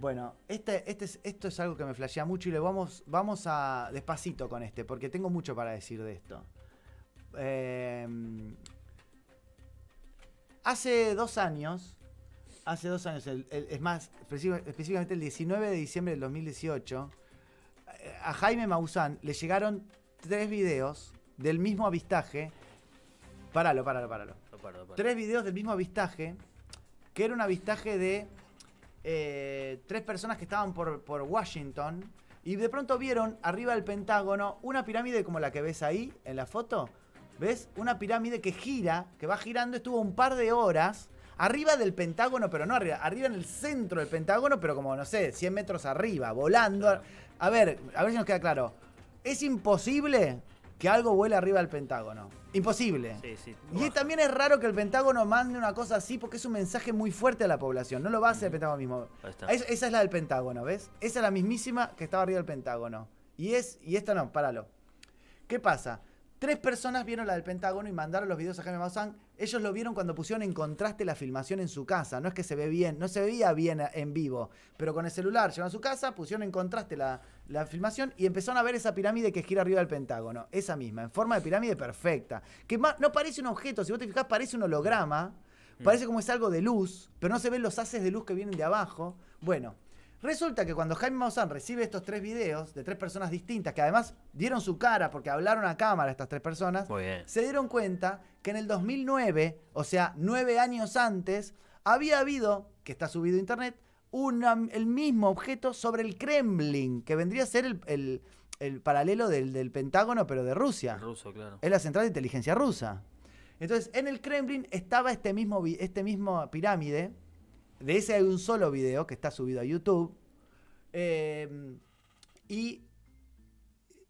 Bueno, este, este esto es algo que me flashea mucho y le vamos, vamos a despacito con este, porque tengo mucho para decir de esto. Em, hace dos años, hace dos años, es más, específicamente el 19 de diciembre del 2018, eh, a Jaime Maussan le llegaron tres videos del mismo avistaje. Paralo, paralo, paralo. Tres videos del mismo avistaje. Que era un avistaje de eh, tres personas que estaban por, Washington. Y de pronto vieron arriba del Pentágono una pirámide como la que ves ahí en la foto. ¿Ves? Una pirámide que gira, que va girando, estuvo un par de horas arriba del Pentágono, pero no arriba, arriba en el centro del Pentágono, pero como, no sé, 100 metros arriba, volando. A ver, a ver si nos queda claro. Es imposible que algo vuela arriba del Pentágono. Imposible. Sí, sí. Y también es raro que el Pentágono mande una cosa así porque es un mensaje muy fuerte a la población. No lo va a hacer el Pentágono mismo. esa es la del Pentágono, ¿ves? Esa es la mismísima que estaba arriba del Pentágono. Y es y esta no, páralo. ¿Qué pasa? Tres personas vieron la del Pentágono y mandaron los videos a Jaime Maussan. Ellos lo vieron cuando pusieron en contraste la filmación en su casa. No es que se ve bien, no se veía bien en vivo. Pero con el celular llegaron a su casa, pusieron en contraste la, la filmación y empezaron a ver esa pirámide que gira arriba del Pentágono. Esa misma, en forma de pirámide perfecta. Que no parece un objeto, si vos te fijás, parece un holograma. Mm. Parece como es algo de luz, pero no se ven los haces de luz que vienen de abajo. Bueno, resulta que cuando Jaime Maussan recibe estos tres videos de tres personas distintas, que además dieron su cara porque hablaron a cámara estas tres personas, se dieron cuenta que en el 2009, o sea, nueve años antes, había habido, que está subido a internet, el mismo objeto sobre el Kremlin, que vendría a ser el, paralelo del, Pentágono, pero de Rusia. ruso, claro. Es la central de inteligencia rusa. Entonces, en el Kremlin estaba este mismo, este mismo pirámide. De ese hay un solo video que está subido a YouTube. Eh, y,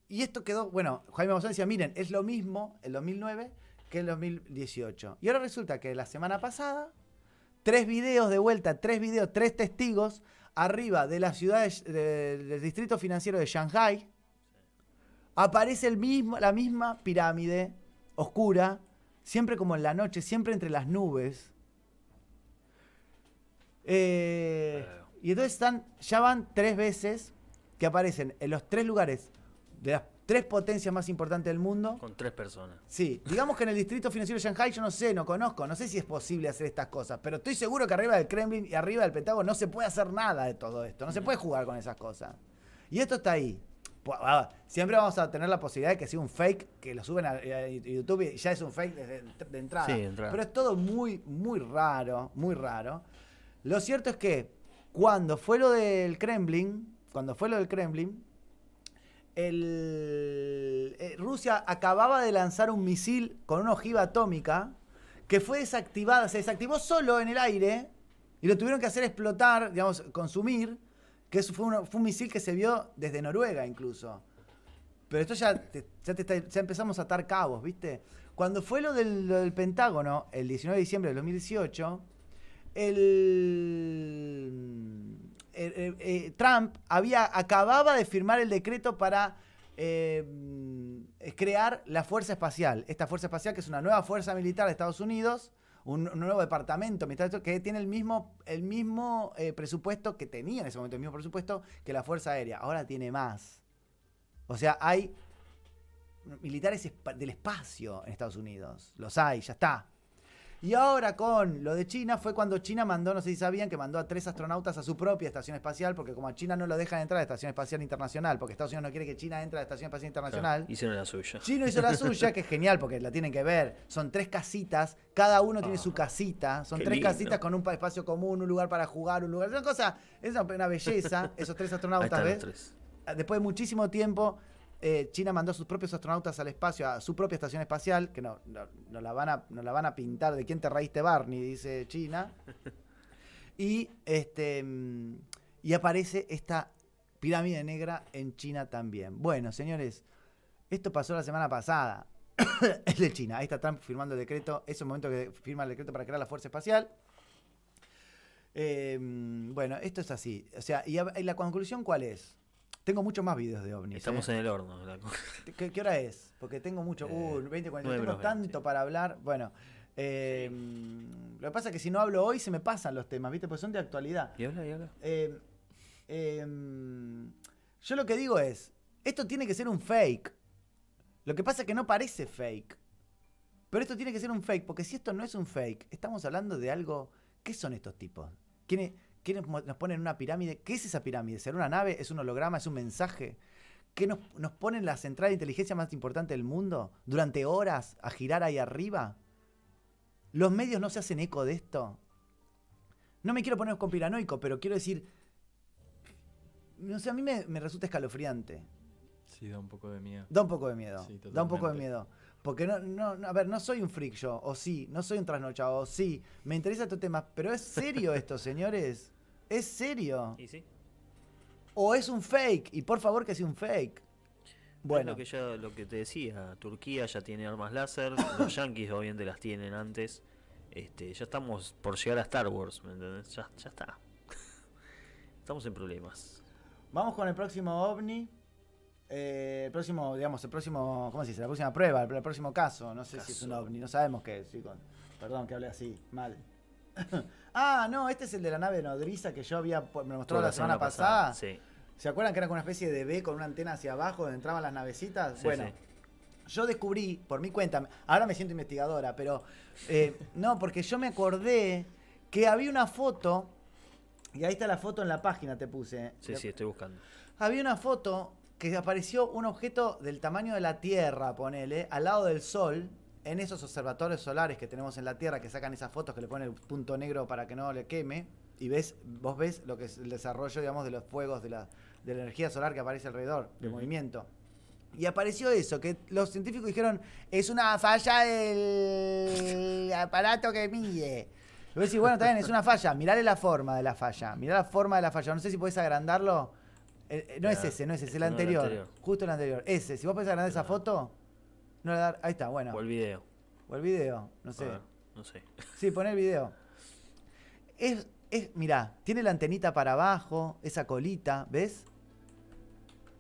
y esto quedó, bueno, Jaime Bozán decía, miren, es lo mismo el 2009 que el 2018. Y ahora resulta que la semana pasada Tres videos de vuelta, tres videos, tres testigos arriba de la ciudad del distrito financiero de Shanghai. Aparece el mismo, la misma pirámide oscura, siempre como en la noche, siempre entre las nubes. Eh, y entonces están, ya van tres veces que aparecen en los tres lugares de las tres potencias más importantes del mundo. Con tres personas. Sí, digamos que en el distrito financiero de Shanghai yo no sé, no conozco, no sé si es posible hacer estas cosas, pero estoy seguro que arriba del Kremlin y arriba del Pentágono no se puede hacer nada de todo esto, no se puede jugar con esas cosas. Y esto está ahí. Pues, siempre vamos a tener la posibilidad de que sea un fake, que lo suben a YouTube y ya es un fake de entrada. Sí, entrada. Pero es todo muy, muy raro, muy raro. Lo cierto es que cuando fue lo del Kremlin, cuando fue lo del Kremlin, el, eh, Rusia acababa de lanzar un misil con una ojiva atómica que fue desactivada, se desactivó solo en el aire y lo tuvieron que hacer explotar, digamos, consumir, que eso fue, un, fue misil que se vio desde Noruega incluso. Pero esto ya, empezamos a atar cabos, ¿viste? Cuando fue lo del, lo del Pentágono, el 19 de diciembre de 2018, el eh, eh, eh, Trump había, acababa de firmar el decreto para mm, crear la Fuerza Espacial. Esta Fuerza Espacial, que es una nueva fuerza militar de Estados Unidos, un, nuevo departamento militar que tiene el mismo, el mismo presupuesto que tenía en ese momento, el mismo presupuesto que la Fuerza Aérea. Ahora tiene más. O sea, hay militares del espacio en Estados Unidos. Los hay, ya está. Y ahora con lo de China fue cuando China mandó, no sé si sabían, que mandó a tres astronautas a su propia estación espacial, porque como a China no lo dejan entrar a la Estación Espacial Internacional, porque Estados Unidos no quiere que China entre a la Estación Espacial Internacional. hicieron la suya. China hizo la suya, que es genial porque la tienen que ver. Son tres casitas, cada uno tiene ah, su casita, son tres casitas con un espacio común, un lugar para jugar, un lugar. Es una cosa, es una belleza, esos tres astronautas, ¿ves? Después de muchísimo tiempo eh, China mandó a sus propios astronautas al espacio, a su propia estación espacial, que no, no, la, van a, pintar de quién te raíste Barney, dice China. Y, este, mm, y aparece esta pirámide negra en China también. Bueno, señores, esto pasó la semana pasada. es de China. Ahí está Trump firmando el decreto. Es el momento que firma el decreto para crear la Fuerza Espacial. Eh, mm, bueno, esto es así. O sea, ¿y la conclusión cuál es? Tengo muchos más videos de ovnis. Estamos ¿eh? en el horno. La... ¿Qué, hora es? Porque tengo mucho. Eh, uh, 20, 40. Tengo tanto para hablar. Bueno. Eh, lo que pasa es que si no hablo hoy se me pasan los temas, ¿viste? Porque son de actualidad. Y habla, y habla. Em, yo lo que digo es, esto tiene que ser un fake. Lo que pasa es que no parece fake. Pero esto tiene que ser un fake, porque si esto no es un fake, estamos hablando de algo... ¿Qué son estos tipos? ¿Quiénes? ¿Qué nos, ponen una pirámide? ¿Qué es esa pirámide? ¿Será una nave? ¿Es un holograma? ¿Es un mensaje? ¿Qué nos, nos ponen la central de inteligencia más importante del mundo durante horas a girar ahí arriba? ¿Los medios no se hacen eco de esto? No me quiero poner piranoico pero quiero decir. No sé, a mí me, resulta escalofriante. Sí, da un poco de miedo. Da un poco de miedo. da un poco de miedo. Porque no, no, a ver, no soy un freak yo, o sí, no soy un trasnochado, o sí, me interesa tu este tema, pero es serio esto, señores. Es serio. Y sí. O es un fake, y por favor que sea un fake. Bueno. lo que, ya, lo que te decía, Turquía ya tiene armas láser, los yanquis obviamente las tienen antes. Este, ya estamos por llegar a Star Wars, ¿me entendés? Ya, ya está. estamos en problemas. Vamos con el próximo ovni. Eh, el próximo, digamos, el próximo, ¿cómo se dice? La próxima prueba, el, próximo caso, no sé si es un ovni, no sabemos qué es, Perdón que hable así, mal. ah, no, este es el de la nave nodriza que yo había, me mostró la, semana, pasada. ¿Se acuerdan que era con una especie de B con una antena hacia abajo donde entraban las navecitas? bueno, yo descubrí, por mi cuenta, ahora me siento investigadora, pero eh, no, porque yo me acordé que había una foto, y ahí está la foto en la página, te puse. Sí, sí, estoy buscando. Había una foto que apareció un objeto del tamaño de la Tierra, ponele, al lado del Sol, en esos observatorios solares que tenemos en la Tierra, que sacan esas fotos que le ponen el punto negro para que no le queme, y ves, vos ves lo que es el desarrollo, digamos, de los fuegos, de la, energía solar que aparece alrededor, de movimiento. Y apareció eso, que los científicos dijeron, es una falla del aparato que mide. Y decís, bueno, también es una falla, mirale la forma de la falla, mirá la forma de la falla, no sé si podés agrandarlo eh, eh, no es ese, no es ese, el anterior, Justo el anterior. Ese, si vos pensás en esa foto, no le dar. Ahí está, bueno. O el video. O el video, no sé. no sé. Sí, el video. Es, es, mirá, tiene la antenita para abajo, esa colita, ¿ves?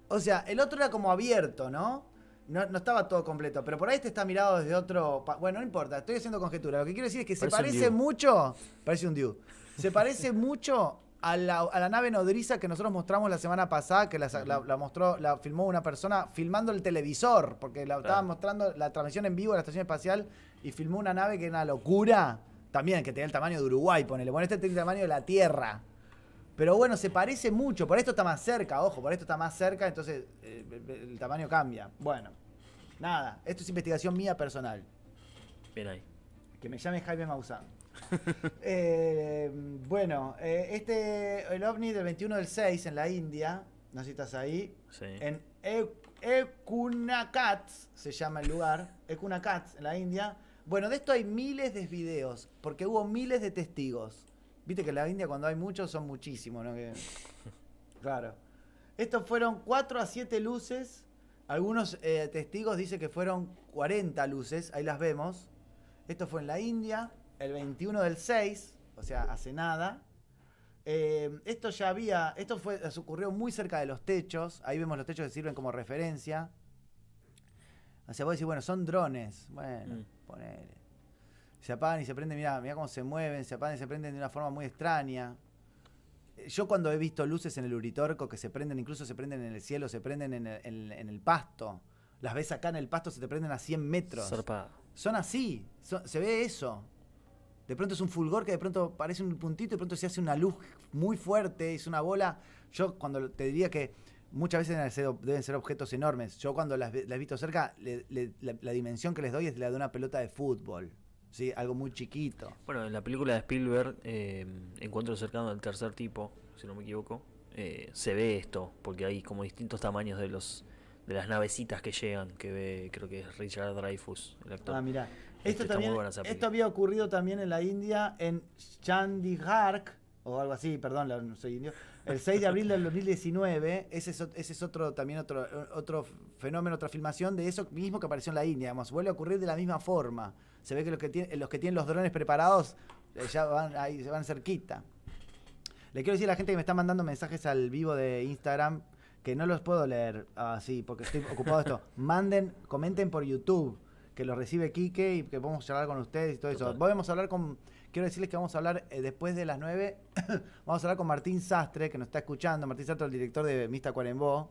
O sea, el otro era como abierto, ¿no? No, estaba todo completo, pero por ahí te este está mirado desde otro... Bueno, no importa, estoy haciendo conjetura. Lo que quiero decir es que se parece mucho... Parece un dude. Se parece mucho a la, nave nodriza que nosotros mostramos la semana pasada, que la, mostró, la filmó una persona filmando el televisor, porque la estaba mostrando la transmisión en vivo de la estación espacial y filmó una nave que era una locura. También, que tenía el tamaño de Uruguay, ponele. Bueno, este tiene el tamaño de la Tierra. Pero bueno, se parece mucho. Por esto está más cerca, ojo, por esto está más cerca, entonces eh, el tamaño cambia. Bueno, nada, esto es investigación mía personal. Espera ahí. Que me llame Jaime Maussan. Eh, bueno, eh, este, el ovni del 21 del 6 en la India, no sé si estás ahí, en Ekunakat, se llama el lugar, Ekunakat en la India. Bueno, de esto hay miles de videos, porque hubo miles de testigos. Viste que en la India cuando hay muchos son muchísimos, ¿no? Claro. Estos fueron 4 a 7 luces. Algunos eh, testigos dicen que fueron 40 luces, ahí las vemos. Esto fue en la India el 21 del 6, o sea, hace nada. Eh, esto ya había, esto fue, ocurrió muy cerca de los techos. Ahí vemos los techos que sirven como referencia. O sea, vos decís, bueno, son drones. Bueno, mm. Se apagan y se prenden, mirá, mirá cómo se mueven, se apagan y se prenden de una forma muy extraña. Eh, yo cuando he visto luces en el Uritorco que se prenden, incluso se prenden en el cielo, se prenden en el, pasto. Las ves acá en el pasto, se te prenden a 100 metros. Son así, se ve eso de pronto es un fulgor que de pronto parece un puntito, de pronto se hace una luz muy fuerte, es una bola. Yo cuando te diría que muchas veces deben ser objetos enormes. Yo cuando las, he visto cerca, la, dimensión que les doy es la de una pelota de fútbol. Sí, algo muy chiquito. Bueno, en la película de Spielberg, eh, Encuentro cercano al tercer tipo, si no me equivoco, eh, se ve esto, porque hay como distintos tamaños de los de las navecitas que llegan, que ve, creo que es Richard Dreyfus, el actor. Ah, mira. Esto, había ocurrido también en la India, en Chandigarh, o algo así, perdón, no soy indio. El 6 de abril del 2019, ese es, otro también otro, otro fenómeno, otra filmación de eso mismo que apareció en la India. vamos vuelve a ocurrir de la misma forma. Se ve que los que, tienen los drones preparados eh, ya van, ahí, se van cerquita. Le quiero decir a la gente que me está mandando mensajes al vivo de Instagram que no los puedo leer así porque estoy ocupado de esto. Manden, comenten por YouTube que lo recibe Quique y que podemos hablar con ustedes y todo eso. Vamos a hablar con, quiero decirles que vamos a hablar eh, después de las 9, vamos a hablar con Martín Sastre, que nos está escuchando, Martín Sastre, el director de Mista Cuarembó,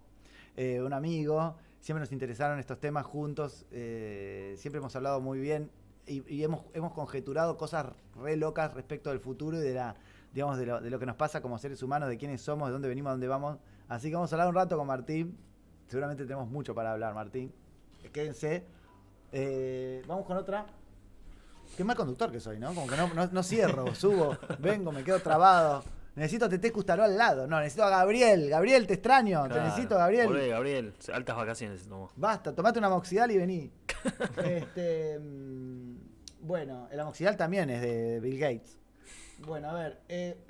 eh, un amigo, siempre nos interesaron estos temas juntos, eh, siempre hemos hablado muy bien y, hemos, hemos conjeturado cosas re locas respecto del futuro y de la digamos, de lo, que nos pasa como seres humanos, de quiénes somos, de dónde venimos, dónde vamos. Así que vamos a hablar un rato con Martín. Seguramente tenemos mucho para hablar, Martín. Quédense. Eh, vamos con otra. Qué mal conductor que soy, ¿no? Como que no, cierro, subo, vengo, me quedo trabado. Necesito a Tete Custaró al lado. No, necesito a Gabriel. Gabriel, te extraño. Te necesito, Gabriel. Gabriel. Altas vacaciones Basta, tomate una amoxidal y vení. Este, mm, bueno, el amoxidal también es de Bill Gates. Bueno, a ver. Eh,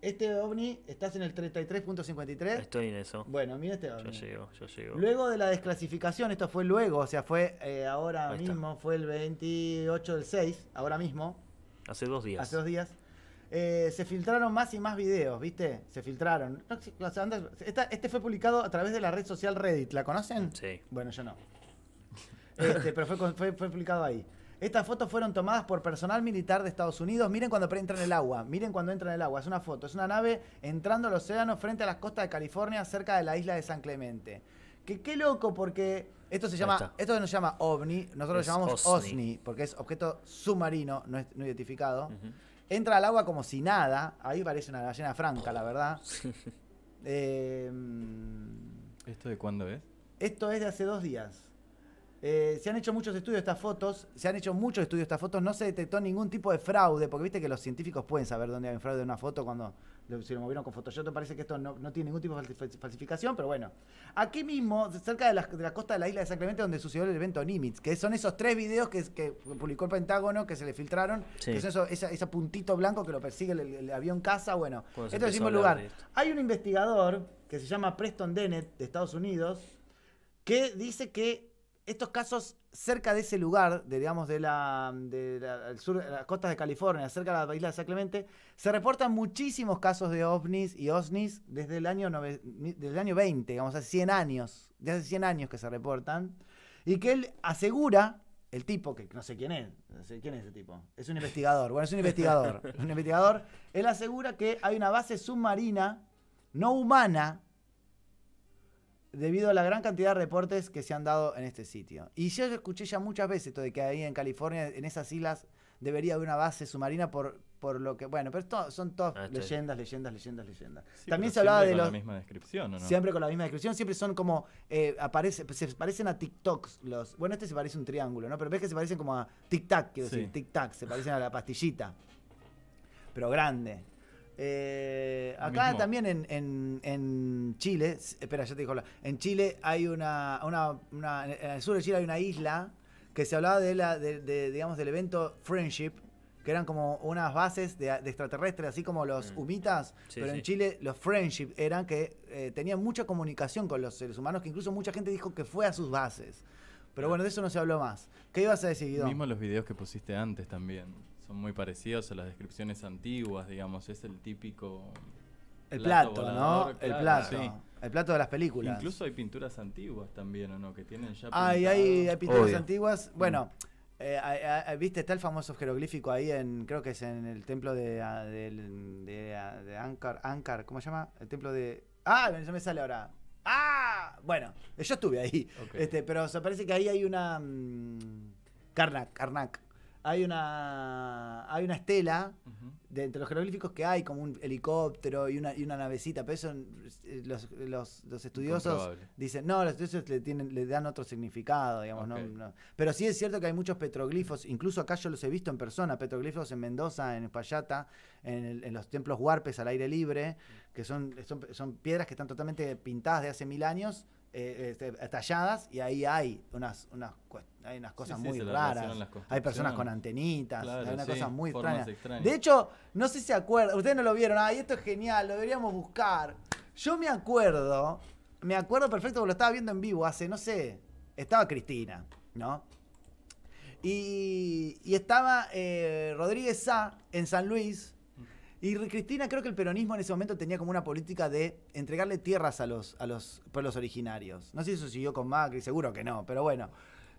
Este ovni, estás en el 33.53. Estoy en eso. Bueno, mira este ovni. Yo llego, yo llego. Luego de la desclasificación, esto fue luego, o sea, fue eh, ahora mismo, fue el 28 del 6, ahora mismo. Hace dos días. Hace dos días. Eh, se filtraron más y más videos, ¿viste? Se filtraron. este fue publicado a través de la red social Reddit, ¿la conocen? Sí. Bueno, yo no. Este, pero fue, fue publicado ahí. Estas fotos fueron tomadas por personal militar de Estados Unidos. Miren cuando entra en el agua. Miren cuando entra en el agua. Es una foto. Es una nave entrando al océano frente a las costas de California, cerca de la isla de San Clemente. Que qué loco, porque esto se llama, esto nos llama ovni, nosotros lo llamamos OSNI. porque es objeto submarino, no, identificado. Entra al agua como si nada. Ahí parece una gallina franca, la verdad. Em, ¿Esto de cuándo es? Esto es de hace dos días. Eh, se han hecho muchos estudios de estas fotos, se han hecho muchos estudios estas fotos, no se detectó ningún tipo de fraude, porque viste que los científicos pueden saber dónde hay un fraude en una foto cuando se lo movieron con Photoshop, parece que esto no, tiene ningún tipo de falsificación, pero bueno. Aquí mismo, cerca de la, costa de la isla de San donde sucedió el evento Nimitz, que son esos tres videos que, publicó el Pentágono, que se le filtraron, que es ese puntito blanco que lo persigue el, el avión casa, bueno, esto es el mismo lugar. Hay un investigador que se llama Preston Dennett, de Estados Unidos, que dice que estos casos cerca de ese lugar, de, digamos, de la, de sur, las costas de California, cerca de la isla de San Clemente, se reportan muchísimos casos de ovnis y osnis desde el año, año 20, digamos, hace 100 años, desde hace 100 años que se reportan, y que él asegura, el tipo, que no sé quién es, no sé quién es ese tipo, es un investigador, bueno, es un investigador, un investigador, él asegura que hay una base submarina no humana debido a la gran cantidad de reportes que se han dado en este sitio. Y yo escuché ya muchas veces esto de que ahí en California, en esas islas, debería haber una base submarina por, por lo que... Bueno, pero son todas ah, leyendas, leyendas, leyendas, leyendas. También se hablaba de los... Siempre con la misma descripción, ¿no? Siempre con la misma descripción, siempre son como... Eh, aparece, se parecen a TikToks los... Bueno, este se parece a un triángulo, ¿no? Pero ves que se parecen como a Tic Tac, quiero decir, Tic Tac, se parecen a la pastillita. Pero grande. Eh, acá también en, en, en, Chile, espera, ya te dijo, en Chile hay una, una, en el sur de Chile hay una isla que se hablaba de la, de, digamos, del evento Friendship, que eran como unas bases de, extraterrestres, así como los mm. humitas, pero en Chile los friendship eran que eh, tenían mucha comunicación con los seres humanos, que incluso mucha gente dijo que fue a sus bases. Pero ah. bueno, de eso no se habló más. ¿Qué ibas a decir, Guido? Mismo los videos que pusiste antes también son muy parecidos a las descripciones antiguas, digamos, es el típico... El plato, ¿no? el plato. El plato de las películas. Incluso hay pinturas antiguas también, ¿o no? Que tienen ya... Ah, hay, hay, pinturas antiguas. Mm. Bueno, eh, viste, está el famoso jeroglífico ahí en, creo que es en el templo de, ah, ah, Ankar, ¿cómo se llama? El templo de... Ah, ya me sale ahora. ¡Ah! Bueno, yo estuve ahí. Este, pero se parece que ahí hay una. Mm, Karnak, Karnak hay una, hay una estela de entre los jeroglíficos que hay, como un helicóptero y una, y una navecita, pero eso eh, los, estudiosos dicen, no, los estudiosos le, tienen, le dan otro significado, digamos. No, Pero sí es cierto que hay muchos petroglifos, incluso acá yo los he visto en persona, petroglifos en Mendoza, en Payata, en, los templos huarpes al aire libre, que son, son, son piedras que están totalmente pintadas de hace mil años eh, este, talladas y ahí hay unas, hay unas cosas muy raras. Hay personas con antenitas, hay una cosa muy extraña. De hecho, no sé si se acuerdan, ustedes no lo vieron, ay, esto es genial, lo deberíamos buscar. Yo me acuerdo, me acuerdo perfecto porque lo estaba viendo en vivo hace, no sé, estaba Cristina, ¿no? Y, estaba eh, Rodríguez Sá en San Luis y Cristina, creo que el peronismo en ese momento tenía como una política de entregarle tierras a los, a los pueblos originarios. No sé si eso siguió con Macri, seguro que no, pero bueno,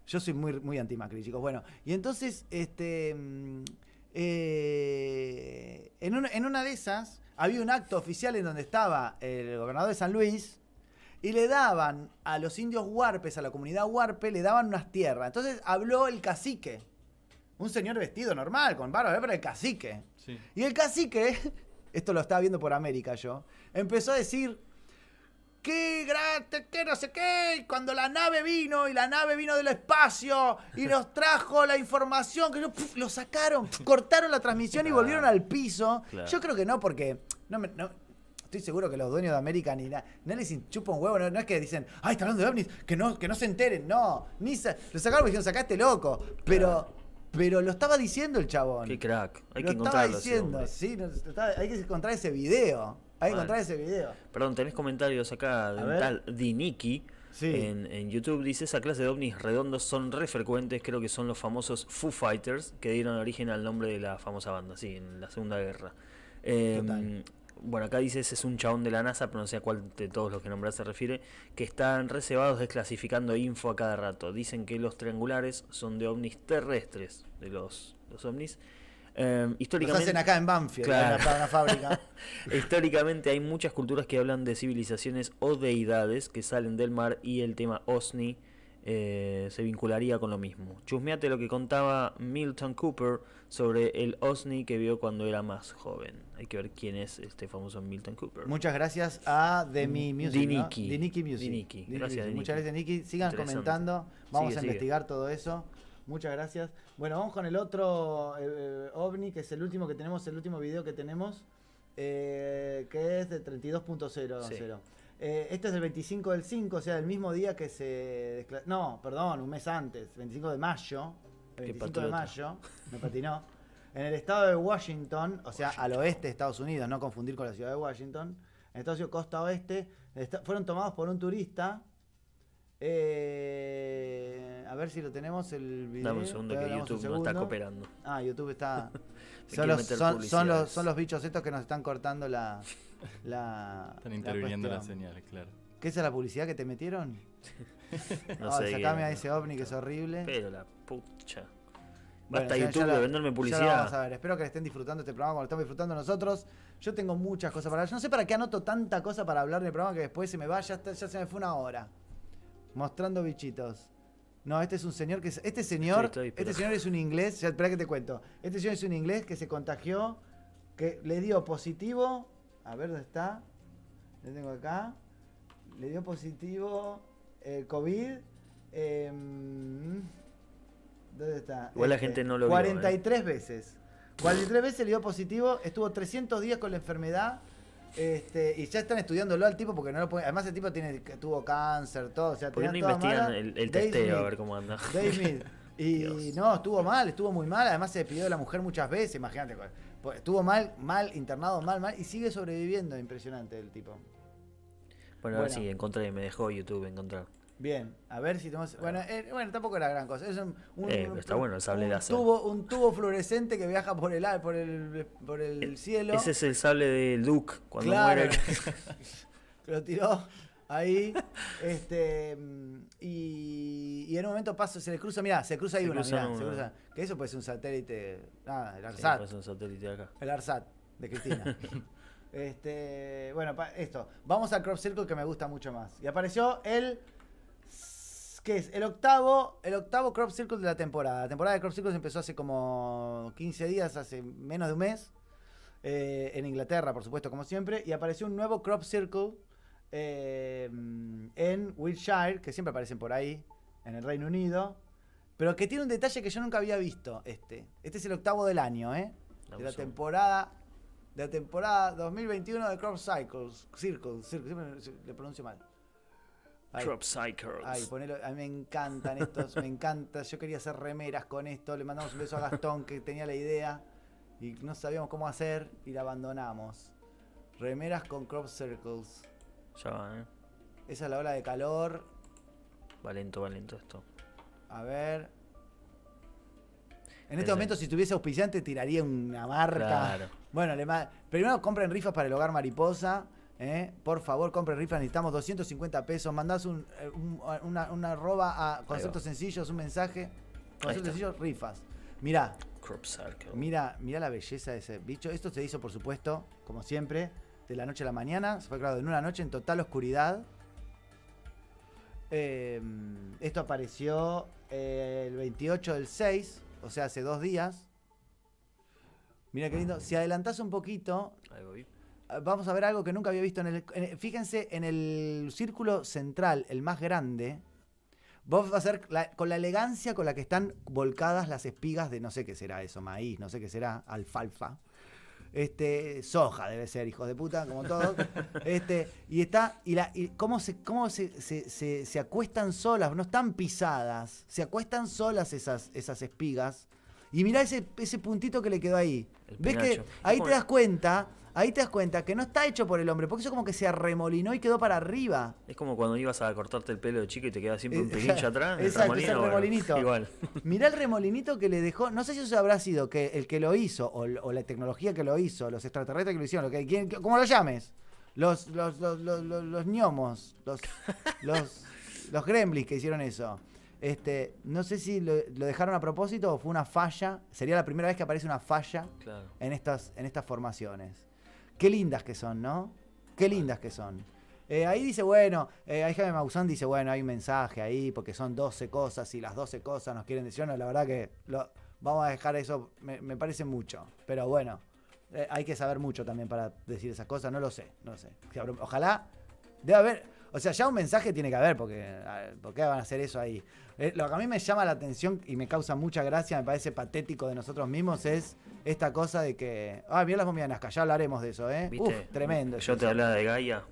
yo soy muy, muy anti-Macri, chicos. Bueno, y entonces, este, mm, eh, en, una, en una de esas, había un acto oficial en donde estaba el gobernador de San Luis, y le daban a los indios huarpes, a la comunidad huarpe, le daban unas tierras. Entonces habló el cacique un señor vestido normal, con barba, pero el cacique. Y el cacique, esto lo estaba viendo por América yo, empezó a decir, qué grande, qué no sé qué, cuando la nave vino y la nave vino del espacio y nos trajo la información, que lo sacaron, cortaron la transmisión y volvieron al piso. Yo creo que no, porque no, Estoy seguro que los dueños de América ni nada, no les chupa un huevo, no, es que dicen, ay, está hablando de ovnis, que no, que no se enteren, no, ni se lo sacaron porque dijeron, sacaste loco, pero pero lo estaba diciendo el chabón. Qué crack. Hay lo que estaba diciendo, sí, hay que encontrar ese video. Hay que encontrar ese video. Perdón, tenés comentarios acá de un tal Diniki. En, YouTube dice esa clase de ovnis redondos son re frecuentes, creo que son los famosos Foo Fighters que dieron origen al nombre de la famosa banda, sí, en la Segunda Guerra. Eh, bueno, acá dice ese es un chabón de la NASA, pero no sé a cuál de todos los que nombrás se refiere, que están reservados desclasificando info a cada rato. Dicen que los triangulares son de ovnis terrestres, de los, ovnis. Em, históricamente, hacen acá en Banfield, fábrica. históricamente hay muchas culturas que hablan de civilizaciones o deidades que salen del mar y el tema OSNI eh, se vincularía con lo mismo. Chusmeate lo que contaba Milton Cooper sobre el OSNI que vio cuando era más joven. Hay que ver quién es este famoso Milton Cooper. Muchas gracias a Demi mm, Music. Diniki. Music. Muchas gracias, Diniki. Sigan comentando. Vamos a investigar todo eso. Muchas gracias. Bueno, vamos con el otro eh, eh, ovni, que es el último que tenemos, el último video que tenemos, eh, que es de 32.0. Eh, este es el 25 del 5, o sea, el mismo día que se... No, perdón, un mes antes, 25 de mayo, el 25 de mayo, me patinó, en el estado de Washington, o sea, al oeste de Estados Unidos, no confundir con la ciudad de Washington, en estado de costa oeste, fueron tomados por un turista. Eh, a ver si lo tenemos el video. Dame un segundo que YouTube no está cooperando. Ah, YouTube está. son, los, son, los, son los bichos estos que nos están cortando la. están interviniendo las señales, claro. ¿Qué es la publicidad que te metieron? no, ah, sé sacame a ese ovni que es horrible. Pero la pucha. Basta YouTube de venderme publicidad. vamos a ver. Espero que estén disfrutando este programa como lo estamos disfrutando nosotros. Yo tengo muchas cosas para Yo no sé para qué anoto tanta cosa para hablar del programa que después se me va. Ya, se me fue una hora. Mostrando bichitos. No, este es un señor que es, este señor, este señor es un inglés, espera que te cuento. Este señor es un inglés que se contagió, que le dio positivo. A ver dónde está. Lo tengo acá. Le dio positivo eh, COVID. Em, ¿Dónde está? Igual la gente no lo 43 ¿eh? veces. 43 veces le dio positivo, estuvo 300 días con la enfermedad. Este, y ya están estudiándolo al tipo porque no lo Además, el tipo tiene, tuvo cáncer, todo. ¿Por qué no investigan el, testeo a ver cómo anda? y no, estuvo mal, estuvo muy mal. Además, se despidió de la mujer muchas veces, imagínate. Pues, estuvo mal, mal, internado, mal, mal. Y sigue sobreviviendo, impresionante el tipo. Bueno, bueno. si encontré, me dejó YouTube encontrar. Bien, a ver si tenemos. Ah. Bueno, eh, bueno tampoco era gran cosa. Es un, eh, está bueno, el sable láser. Tubo, un tubo fluorescente que viaja por el por el, por el, cielo. Ese es el sable del Duke cuando muere. Lo tiró ahí. Este y, en un momento pasa, se le cruza, mirá, se cruza ahí uno, una, Se cruza, que eso puede ser un satélite. Nada, el ARSAT. El ARSAT de Cristina. Este, bueno, esto. Vamos al crop circle que me gusta mucho más. Y apareció el. ¿Qué es? El octavo, el octavo crop circle de la temporada. La temporada de crop circles empezó hace como 15 días, hace menos de un mes. Eh, en Inglaterra, por supuesto, como siempre. Y apareció un nuevo crop circle eh, en Wiltshire, que siempre aparecen por ahí, en el Reino Unido. Pero que tiene un detalle que yo nunca había visto este. Este es el octavo del año, ¿eh? De la temporada de la temporada 2021 de Crop Cycles. Circles, siempre le pronuncio mal. Crop Cycles. Ay, a me encantan estos, me encanta. Yo quería hacer remeras con esto. Le mandamos un beso a Gastón que tenía la idea y no sabíamos cómo hacer y la abandonamos. Remeras con Crop Circles. Ya va, ¿eh? Esa es la ola de calor. Va lento, esto. A ver. En este momento, si tuviese auspiciante, tiraría una marca. Claro. Bueno, primero compren rifas para el hogar mariposa. ¿eh? Por favor, compren rifas. Necesitamos 250 pesos. Mandás un, eh, una, roba arroba a conceptos sencillos, un mensaje. Conceptos sencillos, rifas. Mirá. Mira, mira la belleza de ese bicho. Esto se hizo, por supuesto, como siempre, de la noche a la mañana. Se fue claro, en una noche en total oscuridad. Em, esto apareció el 28 del 6, o sea, hace dos días. Mira qué lindo. Si adelantás un poquito, ah, vamos a ver algo que nunca había visto. En el, fíjense en el círculo central, el más grande. Vos vas a hacer con la elegancia con la que están volcadas las espigas de no sé qué será eso, maíz, no sé qué será, alfalfa. Este, soja debe ser, hijos de puta, como todo. Este, y está, y la, cómo se, acuestan solas, no están pisadas, se acuestan solas esas espigas y mirá ese, puntito que le quedó ahí. ¿Ves que ahí te das cuenta? Ahí te das cuenta que no está hecho por el hombre, porque eso como que se arremolinó y quedó para arriba. Es como cuando ibas a cortarte el pelo de chico y te quedaba siempre un eh, pinche atrás. el remolinito. Mirá el remolinito que le dejó. No sé si eso habrá sido el que lo hizo, o, la tecnología que lo hizo, los extraterrestres que lo hicieron, lo que, como lo llames. Los, los, los, los, los, gnomos, los, los, los gremlins que hicieron eso. Este, no sé si lo, dejaron a propósito o fue una falla. Sería la primera vez que aparece una falla en, estas, en estas formaciones. Qué lindas que son, ¿no? Qué lindas que son. Eh, ahí dice, bueno, eh, ahí Jaime dice, bueno, hay un mensaje ahí porque son 12 cosas y las 12 cosas nos quieren decir. No, la verdad que vamos a dejar eso, me, parece mucho. Pero bueno, eh, hay que saber mucho también para decir esas cosas. No lo sé, no lo sé. Ojalá, debe haber o sea, ya un mensaje tiene que haber, porque ¿por qué van a hacer eso ahí? Eh, lo que a mí me llama la atención y me causa mucha gracia, me parece patético de nosotros mismos, es esta cosa de que. Ah, bien las momias de Nazca, ya hablaremos de eso, ¿eh? Uf, tremendo. Yo te hablaba de Gaia.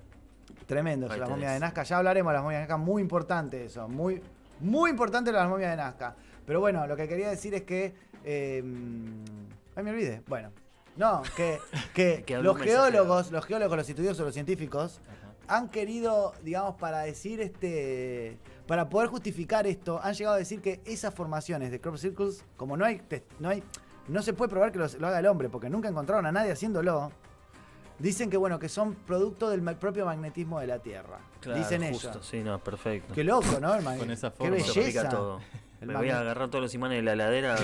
Tremendo, las momias de Nazca, ya hablaremos de las momias de Nazca, muy importante eso, muy, muy importante las momias de Nazca. Pero bueno, lo que quería decir es que. Em, ay, me olvidé. Bueno. No, que, que, los geólogos, los geólogos, los estudiosos, los científicos han querido, digamos, para decir este. Para poder justificar esto, han llegado a decir que esas formaciones de crop circles, como no hay. No, hay, no se puede probar que lo haga el hombre, porque nunca encontraron a nadie haciéndolo. Dicen que bueno, que son producto del propio magnetismo de la Tierra. dicen justo, Sí, no, perfecto. Qué loco, ¿no? Con esa forma Qué belleza. todo me voy a agarrar todos los imanes de la heladera a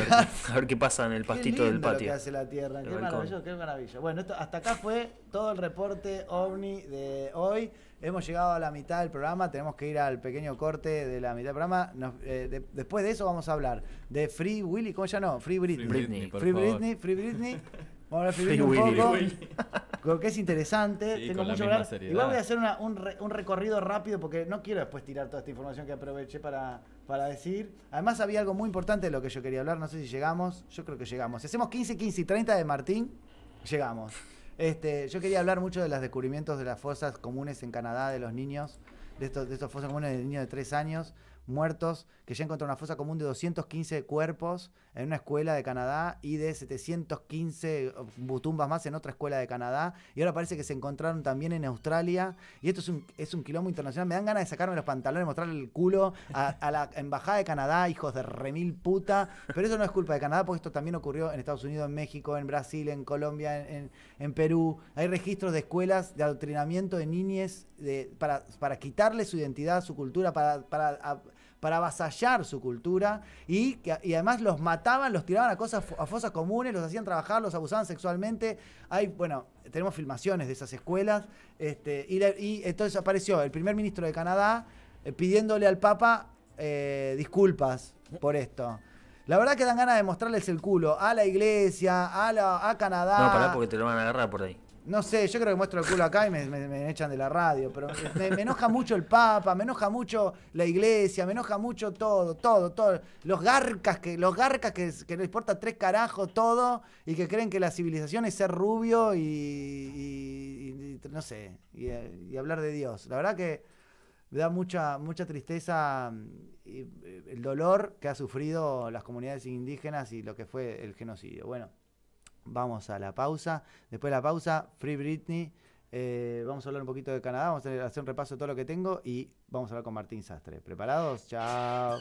ver, qué pasa en el pastito del patio. Lo que hace la tierra, qué maravilloso, qué maravilla. Bueno, hasta acá fue todo el reporte ovni de hoy. Hemos llegado a la mitad del programa, tenemos que ir al pequeño corte de la mitad del programa. Eh, después de eso vamos a hablar de Free Willy, ¿cómo ya no? Free Britney. Britney, Free Britney, Free Britney. Vamos a hablar Free Willy. un poco, Creo que es interesante. tengo mucho hablar. Igual voy a hacer un recorrido rápido porque no quiero después tirar toda esta información que aproveché para para decir. Además había algo muy importante de lo que yo quería hablar, no sé si llegamos, yo creo que llegamos. Si hacemos 15, 15 y 30 de Martín, llegamos. Este, yo quería hablar mucho de los descubrimientos de las fosas comunes en Canadá de los niños, de estos, de estos fosas comunes de niños de 3 años muertos, que ya encontró una fosa común de 215 cuerpos en una escuela de Canadá y de 715 butumbas más en otra escuela de Canadá. Y ahora parece que se encontraron también en Australia. Y esto es un, es quilombo internacional. Me dan ganas de sacarme los pantalones, mostrarle el culo a, la embajada de Canadá, hijos de remil puta. Pero eso no es culpa de Canadá, porque esto también ocurrió en Estados Unidos, en México, en Brasil, en Colombia, en, Perú. Hay registros de escuelas de adoctrinamiento de niñes de, para, para quitarle su identidad, su cultura, para, para avasallar su cultura y, que, además los mataban, los tiraban a cosas a fosas comunes, los hacían trabajar, los abusaban sexualmente. Hay, bueno, tenemos filmaciones de esas escuelas. Este, y, y entonces apareció el primer ministro de Canadá eh, pidiéndole al Papa eh, disculpas por esto. La verdad que dan ganas de mostrarles el culo a la iglesia, a, la, a Canadá. No, pará porque te lo van a agarrar por ahí. No sé, yo creo que muestro el culo acá y me, echan de la radio, pero me, enoja mucho el Papa, me enoja mucho la iglesia, me enoja mucho todo, todo, todo. Los garcas que, los garcas que, que les importa tres carajos todo y que creen que la civilización es ser rubio y, no sé, y, hablar de Dios. La verdad que me da mucha, mucha tristeza mm, eh, el dolor que ha sufrido las comunidades indígenas y lo que fue el genocidio. Bueno. Vamos a la pausa. Después de la pausa, Free Britney. Eh, vamos a hablar un poquito de Canadá, vamos a hacer un repaso de todo lo que tengo y vamos a hablar con Martín Sastre. ¿Preparados? Chao.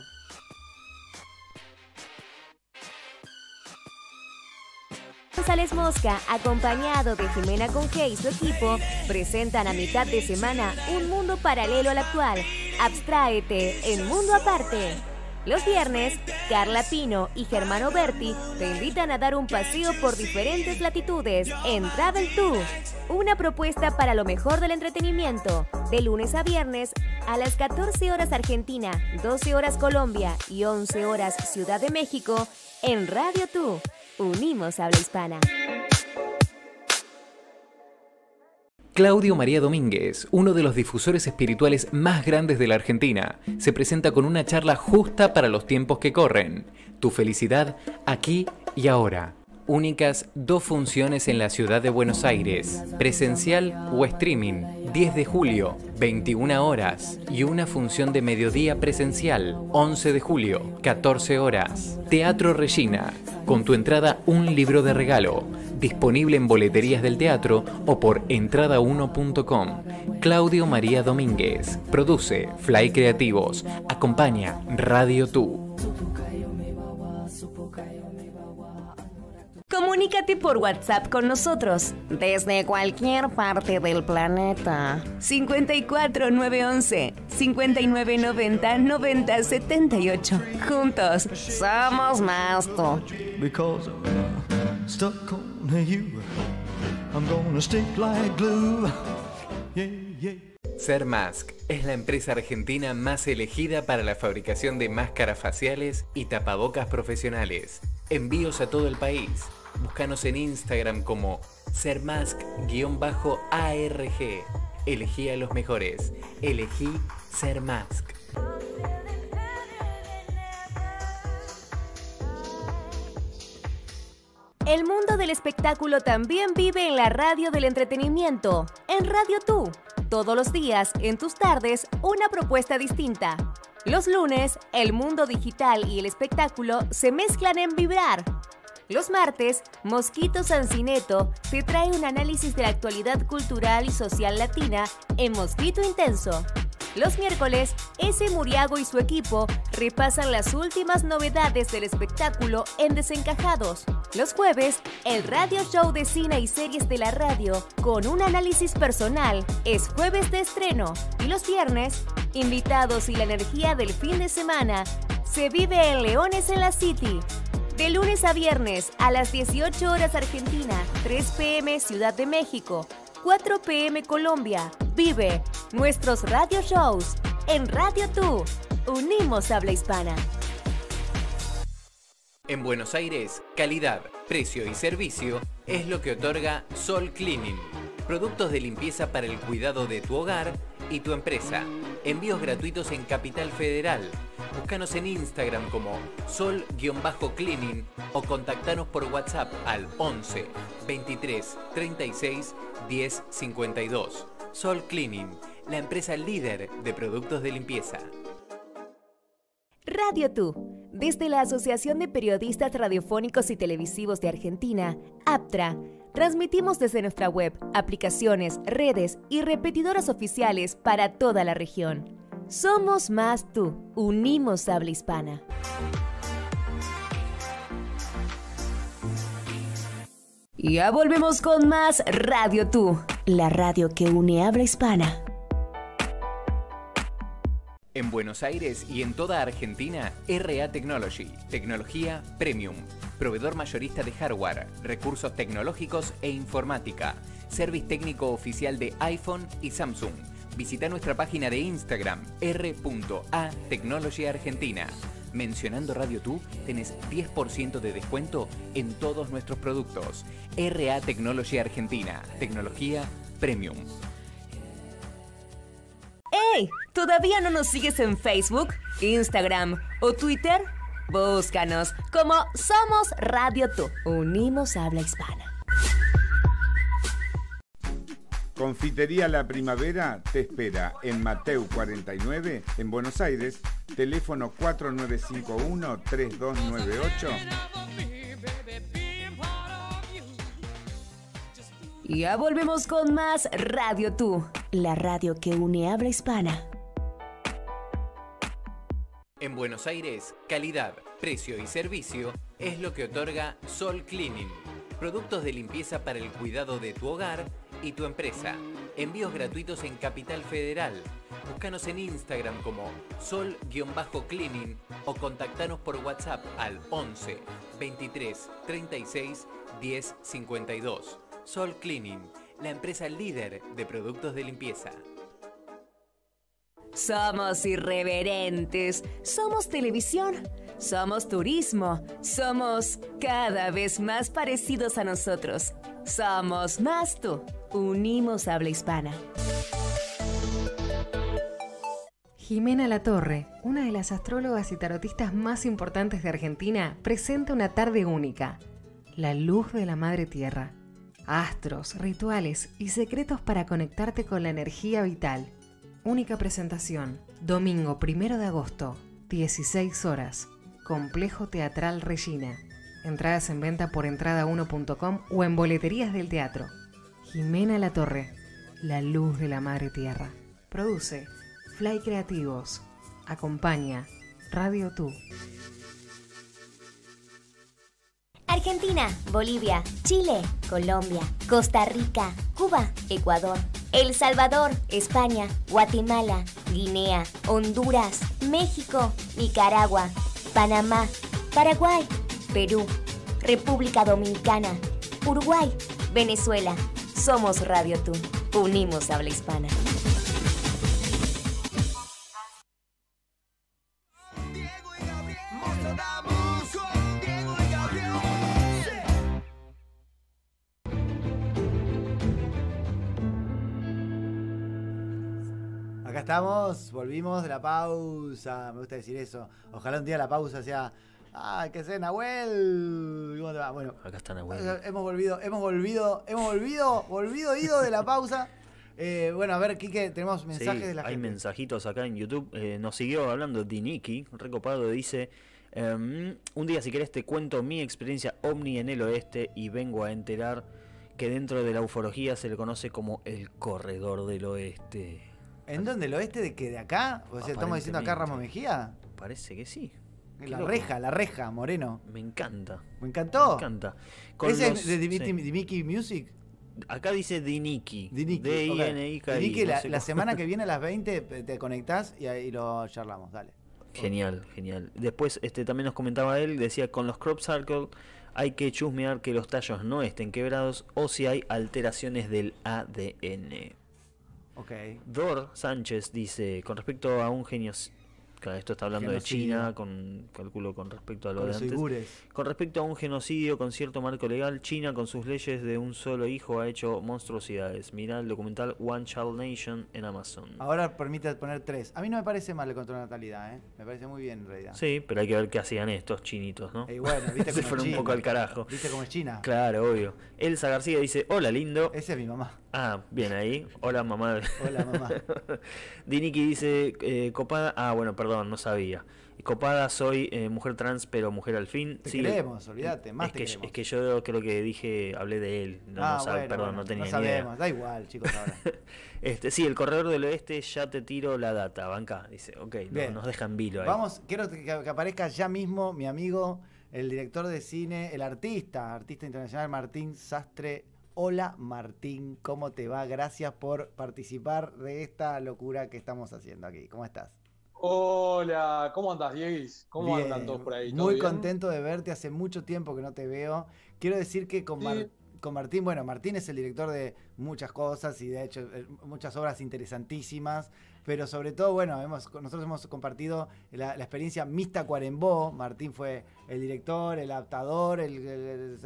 González Mosca, acompañado de Jimena Conge y su equipo, presentan a mitad de semana un mundo paralelo al actual. Abstráete en Mundo Aparte. Los viernes, Carla Pino y Germano Berti te invitan a dar un paseo por diferentes latitudes en Travel Tour, una propuesta para lo mejor del entretenimiento, de lunes a viernes a las 14 horas Argentina, 12 horas Colombia y 11 horas Ciudad de México en Radio Tú. Unimos a habla hispana. Claudio María Domínguez, uno de los difusores espirituales más grandes de la Argentina, se presenta con una charla justa para los tiempos que corren. Tu felicidad aquí y ahora únicas dos funciones en la ciudad de Buenos Aires, presencial o streaming, 10 de julio, 21 horas, y una función de mediodía presencial, 11 de julio, 14 horas. Teatro Regina, con tu entrada un libro de regalo, disponible en boleterías del teatro o por entrada1.com. Claudio María Domínguez, produce Fly Creativos, acompaña Radio Tú. Comunícate por WhatsApp con nosotros desde cualquier parte del planeta. 54 911 5990 90 78. Juntos somos más tú. Because I'm stick like es la empresa argentina más elegida para la fabricación de máscaras faciales y tapabocas profesionales. Envíos a todo el país. Búscanos en Instagram como sermask-arg. Elegí a los mejores. Elegí Sermask. El mundo del espectáculo también vive en la radio del entretenimiento, en Radio Tú. Todos los días, en tus tardes, una propuesta distinta. Los lunes, el mundo digital y el espectáculo se mezclan en Vibrar los martes, Mosquito Sancineto te trae un análisis de la actualidad cultural y social latina en Mosquito Intenso. Los miércoles, ese Muriago y su equipo repasan las últimas novedades del espectáculo en Desencajados. Los jueves, el radio show de cine y series de la radio con un análisis personal es jueves de estreno. Y los viernes, invitados y la energía del fin de semana se vive en Leones en la City de lunes a viernes a las 18 horas Argentina, 3 pm Ciudad de México, 4 pm Colombia. Vive nuestros radio shows en Radio Tú. Unimos habla hispana. En Buenos Aires, calidad, precio y servicio es lo que otorga Sol Cleaning. Productos de limpieza para el cuidado de tu hogar y tu empresa. Envíos gratuitos en Capital Federal Búscanos en Instagram como sol-cleaning o contactanos por WhatsApp al 11 23 36 10 52. Sol Cleaning, la empresa líder de productos de limpieza. Radio Tú. Desde la Asociación de Periodistas Radiofónicos y Televisivos de Argentina, APTRA, transmitimos desde nuestra web, aplicaciones, redes y repetidoras oficiales para toda la región. Somos más tú. Unimos habla hispana. Ya volvemos con más Radio Tú, la radio que une habla hispana. En Buenos Aires y en toda Argentina, RA Technology, tecnología premium, proveedor mayorista de hardware, recursos tecnológicos e informática, service técnico oficial de iPhone y Samsung visita nuestra página de Instagram r.a Argentina. Mencionando Radio Tú, tenés 10% de descuento en todos nuestros productos. RA Tecnología Argentina, tecnología premium. ¡Ey! ¿Todavía no nos sigues en Facebook, Instagram o Twitter? Búscanos como Somos Radio Tú. Unimos habla hispana. Confitería La Primavera te espera en Mateo 49, en Buenos Aires, teléfono 4951-3298. Ya volvemos con más Radio Tú, la radio que une habla hispana. En Buenos Aires, calidad, precio y servicio es lo que otorga Sol Cleaning. Productos de limpieza para el cuidado de tu hogar y tu empresa. Envíos gratuitos en Capital Federal. Búscanos en Instagram como sol-cleaning o contactanos por WhatsApp al 11 23 36 10 52. Sol Cleaning, la empresa líder de productos de limpieza. Somos irreverentes, somos televisión, somos turismo, somos cada vez más parecidos a nosotros. Somos más tú. Unimos Habla Hispana. Jimena La Torre, una de las astrólogas y tarotistas más importantes de Argentina, presenta una tarde única, la luz de la Madre Tierra. Astros, rituales y secretos para conectarte con la energía vital. Única presentación, domingo 1 de agosto, 16 horas, Complejo Teatral Regina. Entradas en venta por entrada1.com o en boleterías del teatro. Jimena La Torre, La Luz de la Madre Tierra. Produce Fly Creativos. Acompaña Radio Tú. Argentina, Bolivia, Chile, Colombia, Costa Rica, Cuba, Ecuador, El Salvador, España, Guatemala, Guinea, Honduras, México, Nicaragua, Panamá, Paraguay, Perú, República Dominicana, Uruguay, Venezuela. Somos Radio Tú. Unimos habla hispana. Acá estamos, volvimos de la pausa, me gusta decir eso. Ojalá un día la pausa sea Ah, que sé, Nahuel. Bueno. Acá está Nahuel. Eh, hemos volvido, hemos volvido, hemos volvido, volvido, ido de la pausa. Eh, bueno, a ver, Kike, tenemos mensajes de la hay gente. Hay mensajitos acá en YouTube. Eh, nos siguió hablando Diniki, recopado, dice. Em, un día, si querés, te cuento mi experiencia ovni en el oeste y vengo a enterar que dentro de la ufología se le conoce como el corredor del oeste. ¿En dónde? ¿El oeste de que de acá? O sea, ¿estamos diciendo acá Ramo Mejía? Parece que sí. La reja, la reja, Moreno. Me encanta. ¿Me encantó? Me encanta. ¿Ese es de Dimiki Music? Acá dice Diniki. Diniki. d i la, semana que viene a las 20 te conectás y ahí lo charlamos, dale. Genial, genial. Después este también nos comentaba él, decía, con los crop circles hay que chusmear que los tallos no estén quebrados o si hay alteraciones del ADN. Ok. Dor Sánchez dice, con respecto a un genio esto está hablando de China, con cálculo con respecto a lo de antes. Con respecto a un genocidio con cierto marco legal, China con sus leyes de un solo hijo ha hecho monstruosidades. Mirá el documental One Child Nation en Amazon. Ahora permite poner tres. A mí no me parece mal el control de natalidad, ¿eh? me parece muy bien en realidad. Sí, pero hay que ver qué hacían estos chinitos, ¿no? Eh, viste Se fueron un poco al carajo. ¿Viste cómo es China? Claro, obvio. Elsa García dice, hola lindo. Esa es mi mamá. Ah, bien ahí. Hola mamá. Hola mamá. Diniki dice, eh, copada... Ah, bueno, perdón, no sabía copada, soy eh, mujer trans, pero mujer al fin. Te olvídate, más es que, Es que yo creo que dije, hablé de él, no, ah, perdón, no tenía no sabemos, da igual, chicos, ahora. este, sí, el corredor del oeste, ya te tiro la data, banca, dice, ok, no, nos dejan vilo ahí. Vamos, quiero que aparezca ya mismo mi amigo, el director de cine, el artista, artista internacional Martín Sastre Hola Martín, ¿cómo te va? Gracias por participar de esta locura que estamos haciendo aquí. ¿Cómo estás? Hola, ¿cómo andas, Dieguis? ¿Cómo andan todos por ahí? Muy contento de verte, hace mucho tiempo que no te veo. Quiero decir que con, Martín, bueno, Martín es el director de muchas cosas y de hecho eh, muchas obras interesantísimas, pero sobre todo, bueno, hemos, nosotros hemos compartido la, experiencia Mista Cuarembó, Martín fue el director, el adaptador, el, el,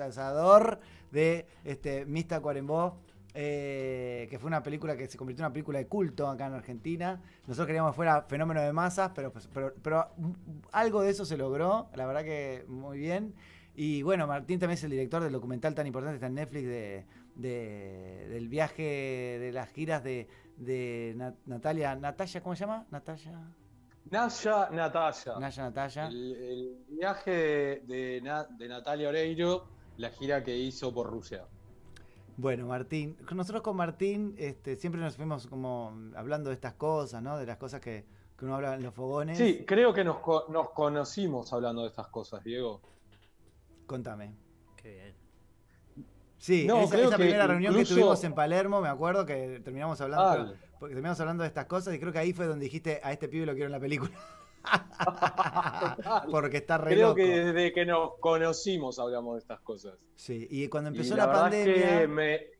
de este, Mista Cuarembó, eh, que fue una película que se convirtió en una película de culto acá en Argentina. Nosotros queríamos que fuera fenómeno de masas, pues, pero, pero, algo de eso se logró, la verdad que muy bien. Y bueno, Martín también es el director del documental tan importante está en Netflix del viaje de las giras de, Natalia. ¿Natalia cómo se llama? Natalia. Naya Natalia. Naya Natalia. El, viaje de Natalia Oreiro, la gira que hizo por Rusia. Bueno, Martín, nosotros con Martín este, siempre nos fuimos como hablando de estas cosas, ¿no? De las cosas que, uno habla en los fogones. Sí, creo que nos, conocimos hablando de estas cosas, Diego. Contame. Qué bien. Sí, esa, creo primera reunión que tuvimos en Palermo, me acuerdo que terminamos hablando, terminamos hablando de estas cosas y creo que ahí fue donde dijiste a este pibe lo quiero en la película. Porque está re Creo que desde que nos conocimos hablamos de estas cosas. Sí, y cuando empezó la, pandemia.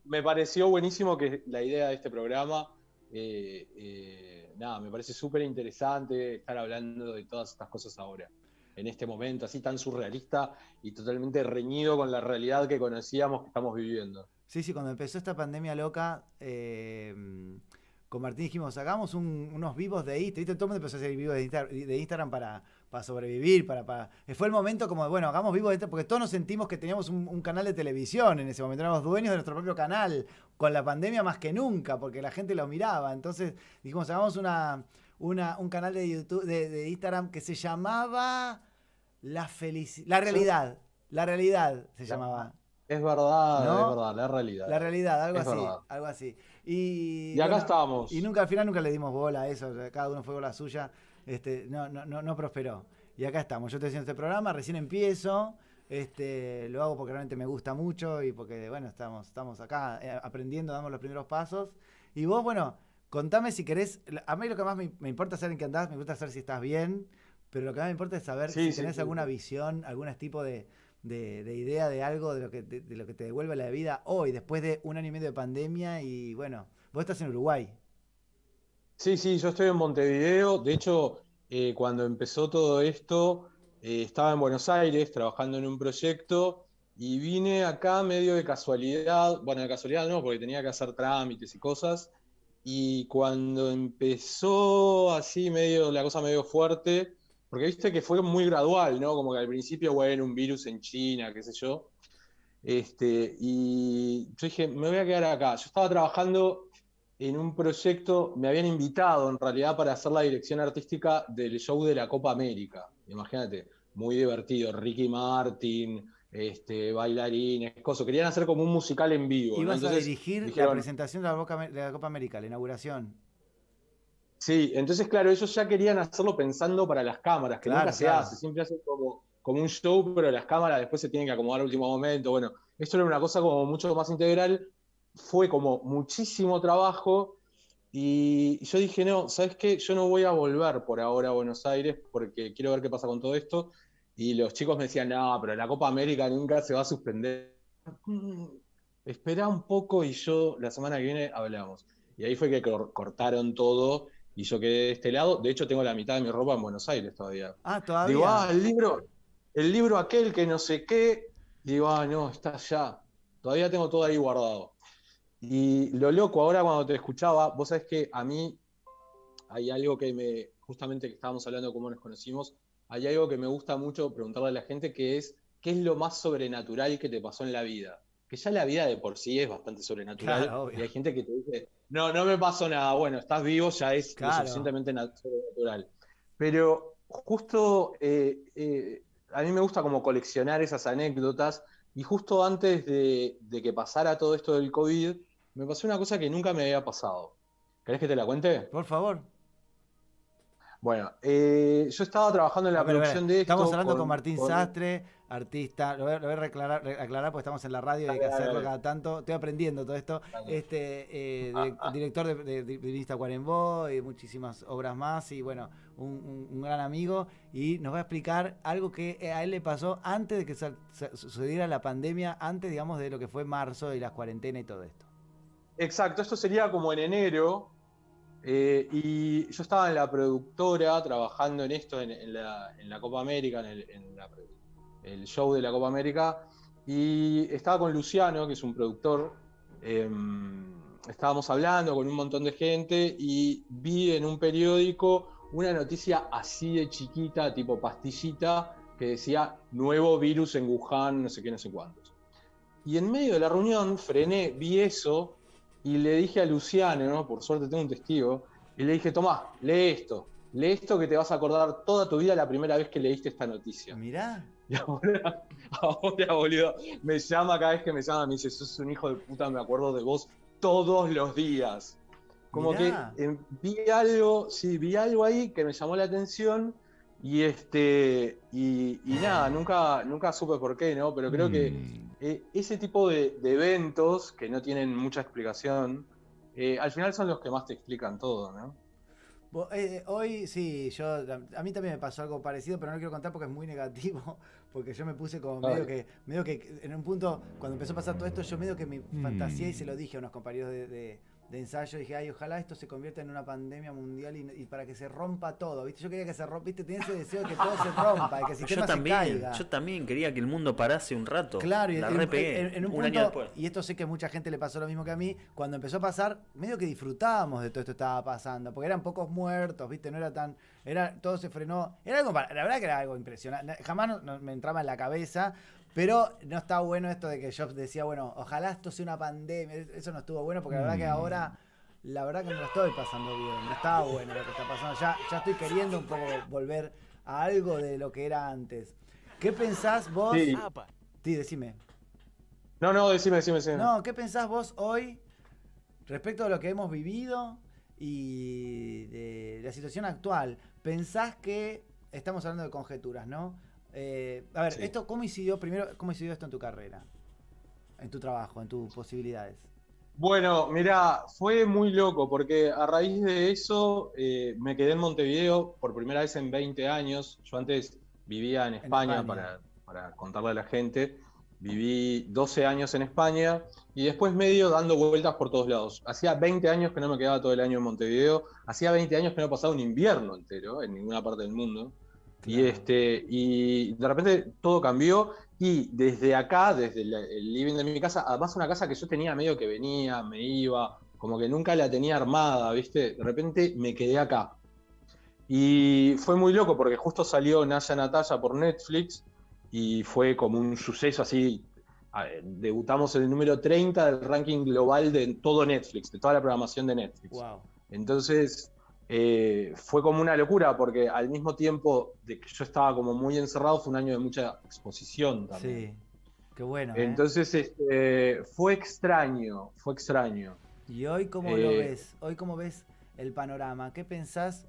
me, pareció buenísimo que la idea de este programa. Eh, eh, nada, me parece súper interesante estar hablando de todas estas cosas ahora en este momento, así tan surrealista y totalmente reñido con la realidad que conocíamos que estamos viviendo. Sí, sí, cuando empezó esta pandemia loca, eh, con Martín dijimos, hagamos unos vivos de Instagram. Todo el mundo empezó a hacer vivos de, Instagram para, para sobrevivir, para, Fue el momento como, bueno, hagamos vivos de Instagram, porque todos nos sentimos que teníamos un, canal de televisión en ese momento, éramos dueños de nuestro propio canal, con la pandemia más que nunca, porque la gente lo miraba. Entonces dijimos, hagamos una, un canal de, YouTube, de, Instagram que se llamaba La Felicidad, La Realidad, La Realidad se llamaba. Es verdad, es verdad, la realidad. La realidad, algo así, algo así. Y, acá Y nunca, al final nunca le dimos bola a eso, cada uno fue la suya. Este, no, no, prosperó. Y acá estamos. Yo estoy haciendo este programa, recién empiezo. Este, lo hago porque realmente me gusta mucho y porque, bueno, estamos, estamos acá eh, aprendiendo, damos los primeros pasos. Y vos, bueno, contame si querés. A mí lo que más me, importa importa saber en qué andás, me gusta saber si estás bien, pero lo que más me importa es saber si tenés alguna visión, algún tipo de, de, idea de algo de lo, que, lo que te devuelve la vida hoy, después de un año y medio de pandemia y bueno, vos estás en Uruguay. Sí, sí, yo estoy en Montevideo. De hecho, eh, cuando empezó todo esto, eh, estaba en Buenos Aires trabajando en un proyecto y vine acá medio de casualidad, bueno, de casualidad no, porque tenía que hacer trámites y cosas, y cuando empezó así medio, la cosa medio fuerte, porque viste que fue muy gradual, ¿no? Como que al principio, bueno, un virus en China, qué sé yo. Este, y yo dije, me voy a quedar acá. Yo estaba trabajando en un proyecto, me habían invitado en realidad para hacer la dirección artística del show de la Copa América. Imagínate, muy divertido, Ricky Martin, este, bailarines, cosas. Querían hacer como un musical en vivo. Ibas a dirigir la presentación de la Copa América, la inauguración. Sí, entonces, claro, ellos ya querían hacerlo pensando para las cámaras, que nunca se hace, siempre hacen como, un show, pero las cámaras después se tienen que acomodar al último momento. Bueno, esto era una cosa como mucho más integral, fue como muchísimo trabajo. Y yo dije, no, ¿sabes qué? Yo no voy a volver por ahora a Buenos Aires porque quiero ver qué pasa con todo esto. Y los chicos me decían, no, pero la Copa América nunca se va a suspender. Mm, espera un poco y yo la semana que viene hablamos. Y ahí fue que cortaron todo y yo quedé de este lado. De hecho, tengo la mitad de mi ropa en Buenos Aires todavía. Ah, todavía. Digo, ah, el libro, el libro aquel que no sé qué. Digo, ah, no, está allá. Todavía tengo todo ahí guardado. Y lo loco ahora cuando te escuchaba, vos sabés que a mí hay algo que me, justamente que estábamos hablando cómo nos conocimos, hay algo que me gusta mucho preguntarle a la gente que es, ¿qué es lo más sobrenatural que te pasó en la vida? que ya la vida de por sí es bastante sobrenatural. y hay gente que te dice, no, no me pasó nada, bueno, estás vivo, ya es suficientemente sobrenatural. Pero justo eh, eh, a mí me gusta como coleccionar esas anécdotas y justo antes de, que pasara todo esto del COVID, me pasó una cosa que nunca me había pasado. ¿Querés que te la cuente? Por favor. Bueno, eh, yo estaba trabajando en la producción de esto. Estamos hablando con, Martín Sastre, artista, lo voy, a, aclarar, porque estamos en la radio y hay que hacerlo cada tanto. Estoy aprendiendo todo esto. Este eh, director de, de, Vista y muchísimas obras más. Y bueno, un, gran amigo. Y nos va a explicar algo que a él le pasó antes de que sucediera la pandemia, antes, digamos, de lo que fue marzo y las cuarentenas y todo esto. Exacto, esto sería como en enero. Eh, y yo estaba en la productora trabajando en esto, en, la, Copa América, en, la el show de la Copa América, y estaba con Luciano, que es un productor, em, estábamos hablando con un montón de gente y vi en un periódico una noticia así de chiquita, tipo pastillita, que decía nuevo virus en Wuhan, no sé qué, no sé cuántos. Y en medio de la reunión frené, vi eso y le dije a Luciano, ¿no? por suerte tengo un testigo, y le dije, Tomás, lee esto, lee esto que te vas a acordar toda tu vida la primera vez que leíste esta noticia. Mirá. Y ahora, ahora, boludo, me llama cada vez que me llama, me dice, sos un hijo de puta, me acuerdo de vos todos los días. Como que eh, vi algo, sí, vi algo ahí que me llamó la atención y este y, nada, nunca, nunca supe por qué, ¿no? Pero creo que mm. eh, ese tipo de, eventos que no tienen mucha explicación, eh, al final son los que más te explican todo, ¿no? hoy sí, yo a mí también me pasó algo parecido, pero no lo quiero contar porque es muy negativo porque yo me puse como medio que, medio que en un punto, cuando empezó a pasar todo esto, yo medio que mi mm. fantasía y se lo dije a unos compañeros de de ensayo dije, ay, ojalá esto se convierta en una pandemia mundial y, para que se rompa todo, ¿viste? Yo quería que se rompa, ¿viste? Tenía ese deseo de que todo se rompa, de que el sistema también, se caiga. Yo también quería que el mundo parase un rato. Claro, y la un, año después. Y esto sé que mucha gente le pasó lo mismo que a mí, cuando empezó a pasar, medio que disfrutábamos de todo esto que estaba pasando, porque eran pocos muertos, ¿viste? No era tan... Era, todo se frenó. Era algo, la verdad que era algo impresionante. Jamás me entraba en la cabeza, pero no está bueno esto de que yo decía, bueno, ojalá esto sea una pandemia. Eso no estuvo bueno porque la verdad que mm. ahora, la verdad que no lo estoy pasando bien. No estaba bueno lo que está pasando. Ya, ya estoy queriendo un poco volver a algo de lo que era antes. ¿Qué pensás vos? Sí, sí decime. No, no, decime, decime, decime. No, ¿qué pensás vos hoy respecto a lo que hemos vivido y de la situación actual? ¿Pensás que, estamos hablando de conjeturas, ¿no? Eh, a ver, esto, ¿cómo incidió primero? ¿Cómo esto en tu carrera? En tu trabajo, en tus posibilidades. Bueno, mira, fue muy loco porque a raíz de eso eh, me quedé en Montevideo por primera vez en 20 años. Yo antes vivía en España, Para, para, contarle a la gente. Viví 12 años en España y después medio dando vueltas por todos lados. Hacía 20 años que no me quedaba todo el año en Montevideo, hacía 20 años que no pasaba un invierno entero en ninguna parte del mundo. Y, este, y de repente todo cambió y desde acá, desde el, living de mi casa, además una casa que yo tenía medio que venía, me iba, como que nunca la tenía armada, ¿viste? De repente me quedé acá. Y fue muy loco porque justo salió Naya Natalia por Netflix y fue como un suceso así. debutamos en el número 30 del ranking global de todo Netflix, de toda la programación de Netflix. Entonces eh, fue como una locura, porque al mismo tiempo de que yo estaba como muy encerrado, fue un año de mucha exposición también. Sí, qué bueno. ¿eh? Entonces este, fue extraño, fue extraño. ¿Y hoy cómo lo eh, ves? ¿Hoy cómo ves el panorama? ¿Qué pensás?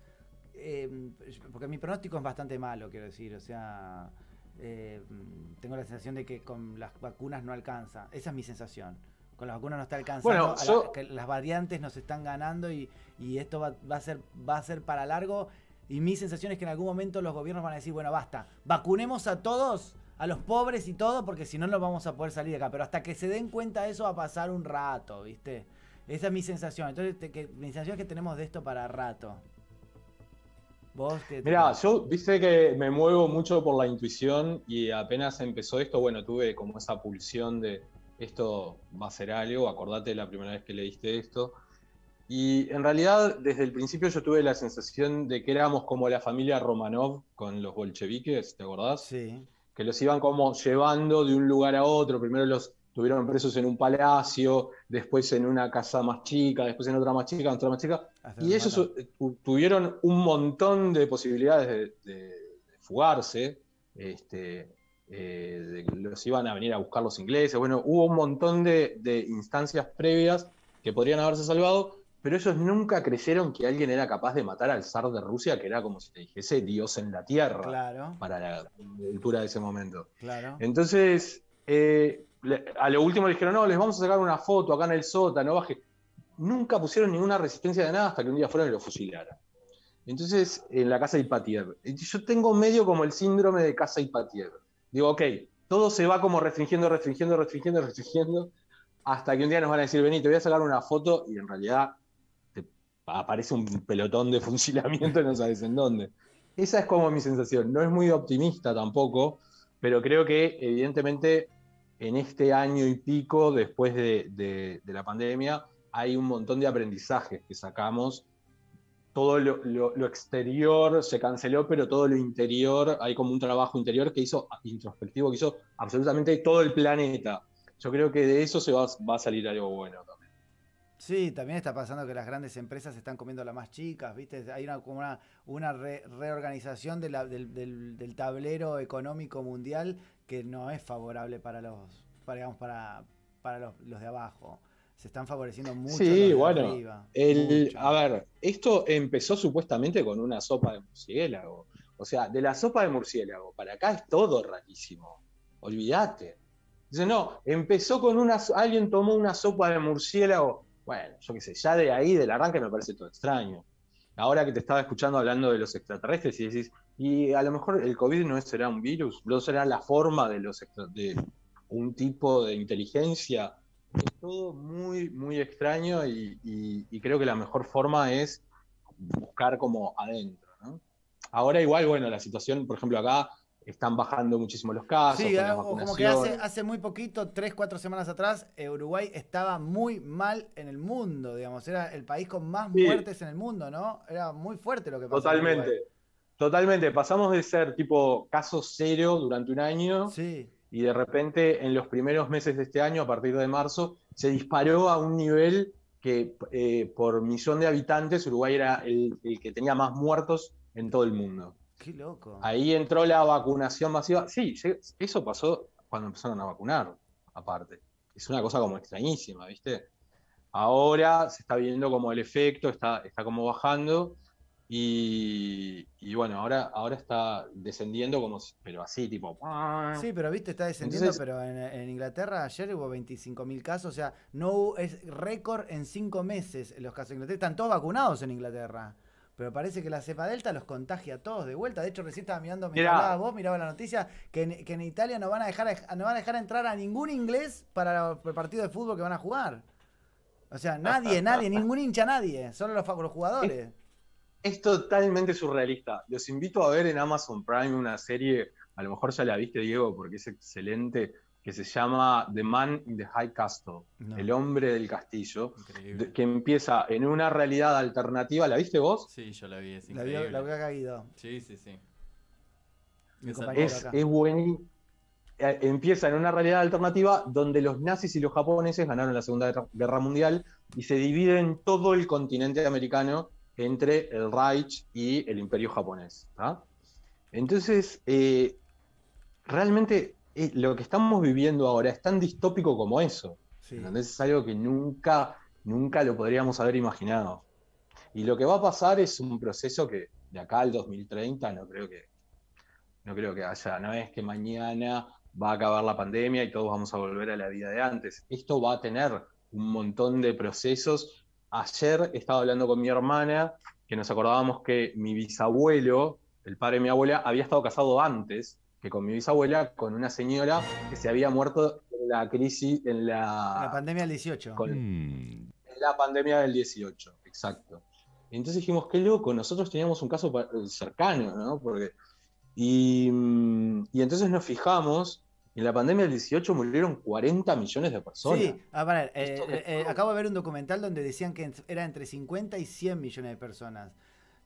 Em, porque mi pronóstico es bastante malo, quiero decir, o sea, tengo la sensación de que con las vacunas no alcanza. Esa es mi sensación con la vacuna no está alcanzando, bueno, las variantes nos están ganando y, esto va, a ser, para largo. Y mi sensación es que en algún momento los gobiernos van a decir, bueno, basta, vacunemos a todos, a los pobres y todo, porque si no, no vamos a poder salir de acá. Pero hasta que se den cuenta de eso va a pasar un rato, ¿viste? Esa es mi sensación. Entonces, mi sensación es que tenemos de esto para rato. ¿Vos Mirá, yo viste que me muevo mucho por la intuición y apenas empezó esto, bueno, tuve como esa pulsión de, esto va a ser algo, acordate la primera vez que leíste esto. Y en realidad, desde el principio yo tuve la sensación de que éramos como la familia Romanov con los bolcheviques, ¿te acordás? Sí. Que los iban como llevando de un lugar a otro, primero los tuvieron presos en un palacio, después en una casa más chica, después en otra más chica, en otra más chica. y ellos tuvieron un montón de posibilidades de, fugarse. Este, eh, los iban a venir a buscar los ingleses. Bueno, hubo un montón de, instancias previas que podrían haberse salvado, pero ellos nunca creyeron que alguien era capaz de matar al zar de Rusia, que era como si te dijese Dios en la tierra para la cultura de ese momento. Claro. Entonces, eh, a lo último le dijeron, no, les vamos a sacar una foto acá en el sótano, baje. Nunca pusieron ninguna resistencia de nada hasta que un día fueron y lo fusilaran Entonces, en la casa de Ipatiev. Yo tengo medio como el síndrome de casa Ipatiev digo, ok, todo se va como restringiendo, restringiendo, restringiendo, restringiendo, hasta que un día nos van a decir, vení, te voy a sacar una foto y en realidad te aparece un pelotón de funcionamiento y no sabes en dónde. Esa es como mi sensación. No es muy optimista tampoco, pero creo que evidentemente en este año y pico, después de, de la pandemia, hay un montón de aprendizajes que sacamos todo lo, exterior se canceló, pero todo lo interior, hay como un trabajo interior que hizo, introspectivo, que hizo absolutamente todo el planeta. Yo creo que de eso se va, a salir algo bueno también. Sí, también está pasando que las grandes empresas están comiendo las más chicas, ¿viste? Hay una, una, reorganización del, tablero económico mundial que no es favorable para los, para, para, los de abajo se están favoreciendo mucho. Sí, bueno. el, A ver, esto empezó supuestamente con una sopa de murciélago. O sea, de la sopa de murciélago para acá es todo rarísimo. Olvídate. Dice, no, empezó con una. Alguien tomó una sopa de murciélago. Bueno, yo qué sé, ya de ahí, del arranque, me parece todo extraño. Ahora que te estaba escuchando hablando de los extraterrestres y decís, y a lo mejor el COVID no será un virus, no será la forma de los de un tipo de inteligencia es todo muy, muy extraño y, creo que la mejor forma es buscar como adentro. ¿no? Ahora igual, bueno, la situación, por ejemplo, acá están bajando muchísimo los casos. Sí, como que hace, muy poquito, tres, cuatro semanas atrás, eh, Uruguay estaba muy mal en el mundo, digamos, era el país con más muertes en el mundo, ¿no? Era muy fuerte lo que pasó. Totalmente, totalmente. Pasamos de ser tipo caso cero durante un año. Sí y de repente en los primeros meses de este año, a partir de marzo, se disparó a un nivel que eh, por millón de habitantes Uruguay era el, el, que tenía más muertos en todo el mundo. Qué loco. Ahí entró la vacunación masiva. Sí, eso pasó cuando empezaron a vacunar, aparte. Es una cosa como extrañísima, ¿viste? Ahora se está viendo como el efecto, está, está como bajando y, bueno, ahora, ahora está descendiendo como, pero así, tipo. Sí, pero viste, está descendiendo, pero en, Inglaterra ayer hubo 25.000 casos, o sea, no es récord en cinco meses los casos en Inglaterra. Están todos vacunados en Inglaterra, pero parece que la cepa delta los contagia a todos de vuelta. De hecho, recién estaba mirando, mirá. miraba vos, miraba la noticia, que en, Italia no van, a dejar, no van a dejar entrar a ningún inglés para el partido de fútbol que van a jugar. O sea, nadie, nadie, ningún hincha, nadie, solo los jugadores es totalmente surrealista. Los invito a ver en Amazon Prime una serie, a lo mejor ya la viste, Diego, porque es excelente, que se llama The Man in the High Castle, el hombre del castillo, que empieza en una realidad alternativa. ¿La viste vos? Sí, yo la vi, es La, vi, caído. Sí, sí, sí. Es, es eh, empieza en una realidad alternativa donde los nazis y los japoneses ganaron la Segunda Guerra Mundial y se dividen todo el continente americano entre el Reich y el Imperio japonés. Entonces, eh, realmente eh, lo que estamos viviendo ahora es tan distópico como eso. es algo que nunca, nunca lo podríamos haber imaginado. Y lo que va a pasar es un proceso que de acá al 2030 no creo que, no creo que haya, no es que mañana va a acabar la pandemia y todos vamos a volver a la vida de antes. Esto va a tener un montón de procesos ayer estaba hablando con mi hermana que nos acordábamos que mi bisabuelo, el padre de mi abuela, había estado casado antes que con mi bisabuela, con una señora que se había muerto en la crisis, en la... La pandemia del 18. En mm. la pandemia del 18, exacto. Entonces dijimos, qué loco, nosotros teníamos un caso cercano, ¿no? Porque, y mm, entonces nos fijamos en la pandemia del 18 murieron 40 millones de personas. Sí, ah, eh, eh, eh, acabo de ver un documental donde decían que era entre 50 y 100 millones de personas.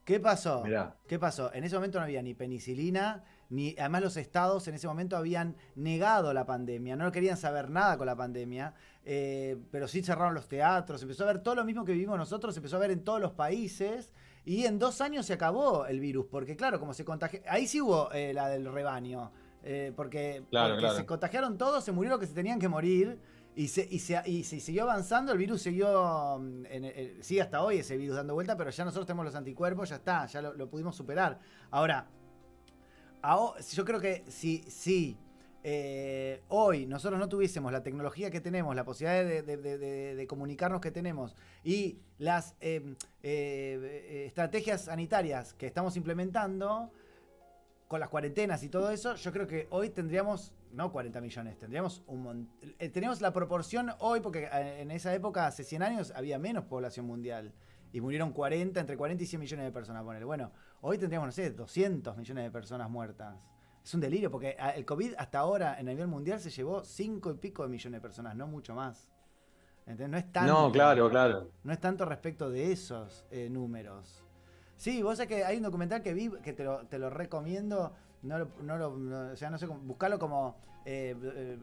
¿Qué pasó? ¿Qué pasó? En ese momento no había ni penicilina, ni además los estados en ese momento habían negado la pandemia, no querían saber nada con la pandemia, pero sí cerraron los teatros, empezó a ver todo lo mismo que vivimos nosotros, empezó a ver en todos los países. Y en dos años se acabó el virus, porque claro, como se contagió, ahí sí hubo la del rebaño eh, porque, se contagiaron todos, se murieron los que se tenían que morir. Y se, siguió avanzando, el virus siguió, mm, en, eh, sigue hasta hoy ese virus dando vuelta, pero ya nosotros tenemos los anticuerpos, ya está, ya lo, pudimos superar. Ahora, yo creo que si, eh, hoy nosotros no tuviésemos la tecnología que tenemos, la posibilidad de, comunicarnos que tenemos y las em, estrategias sanitarias que estamos implementando, con las cuarentenas y todo eso, yo creo que hoy tendríamos, no 40 millones, tendríamos un montón. Eh, tenemos la proporción hoy, porque eh, en esa época, hace 100 años, había menos población mundial. Y murieron 40, entre 40 y 100 millones de personas, ponele. Bueno, hoy tendríamos, no sé, 200 millones de personas muertas. Es un delirio, porque ah, el COVID hasta ahora en el nivel mundial se llevó 5 y pico de millones de personas, no mucho más. No es tanto. claro, claro. No es tanto respecto de esos eh, números. Sí, vos sabés que hay un documental que vi que te lo, recomiendo. No no lo o sea, no sé, buscarlo como eh, eh,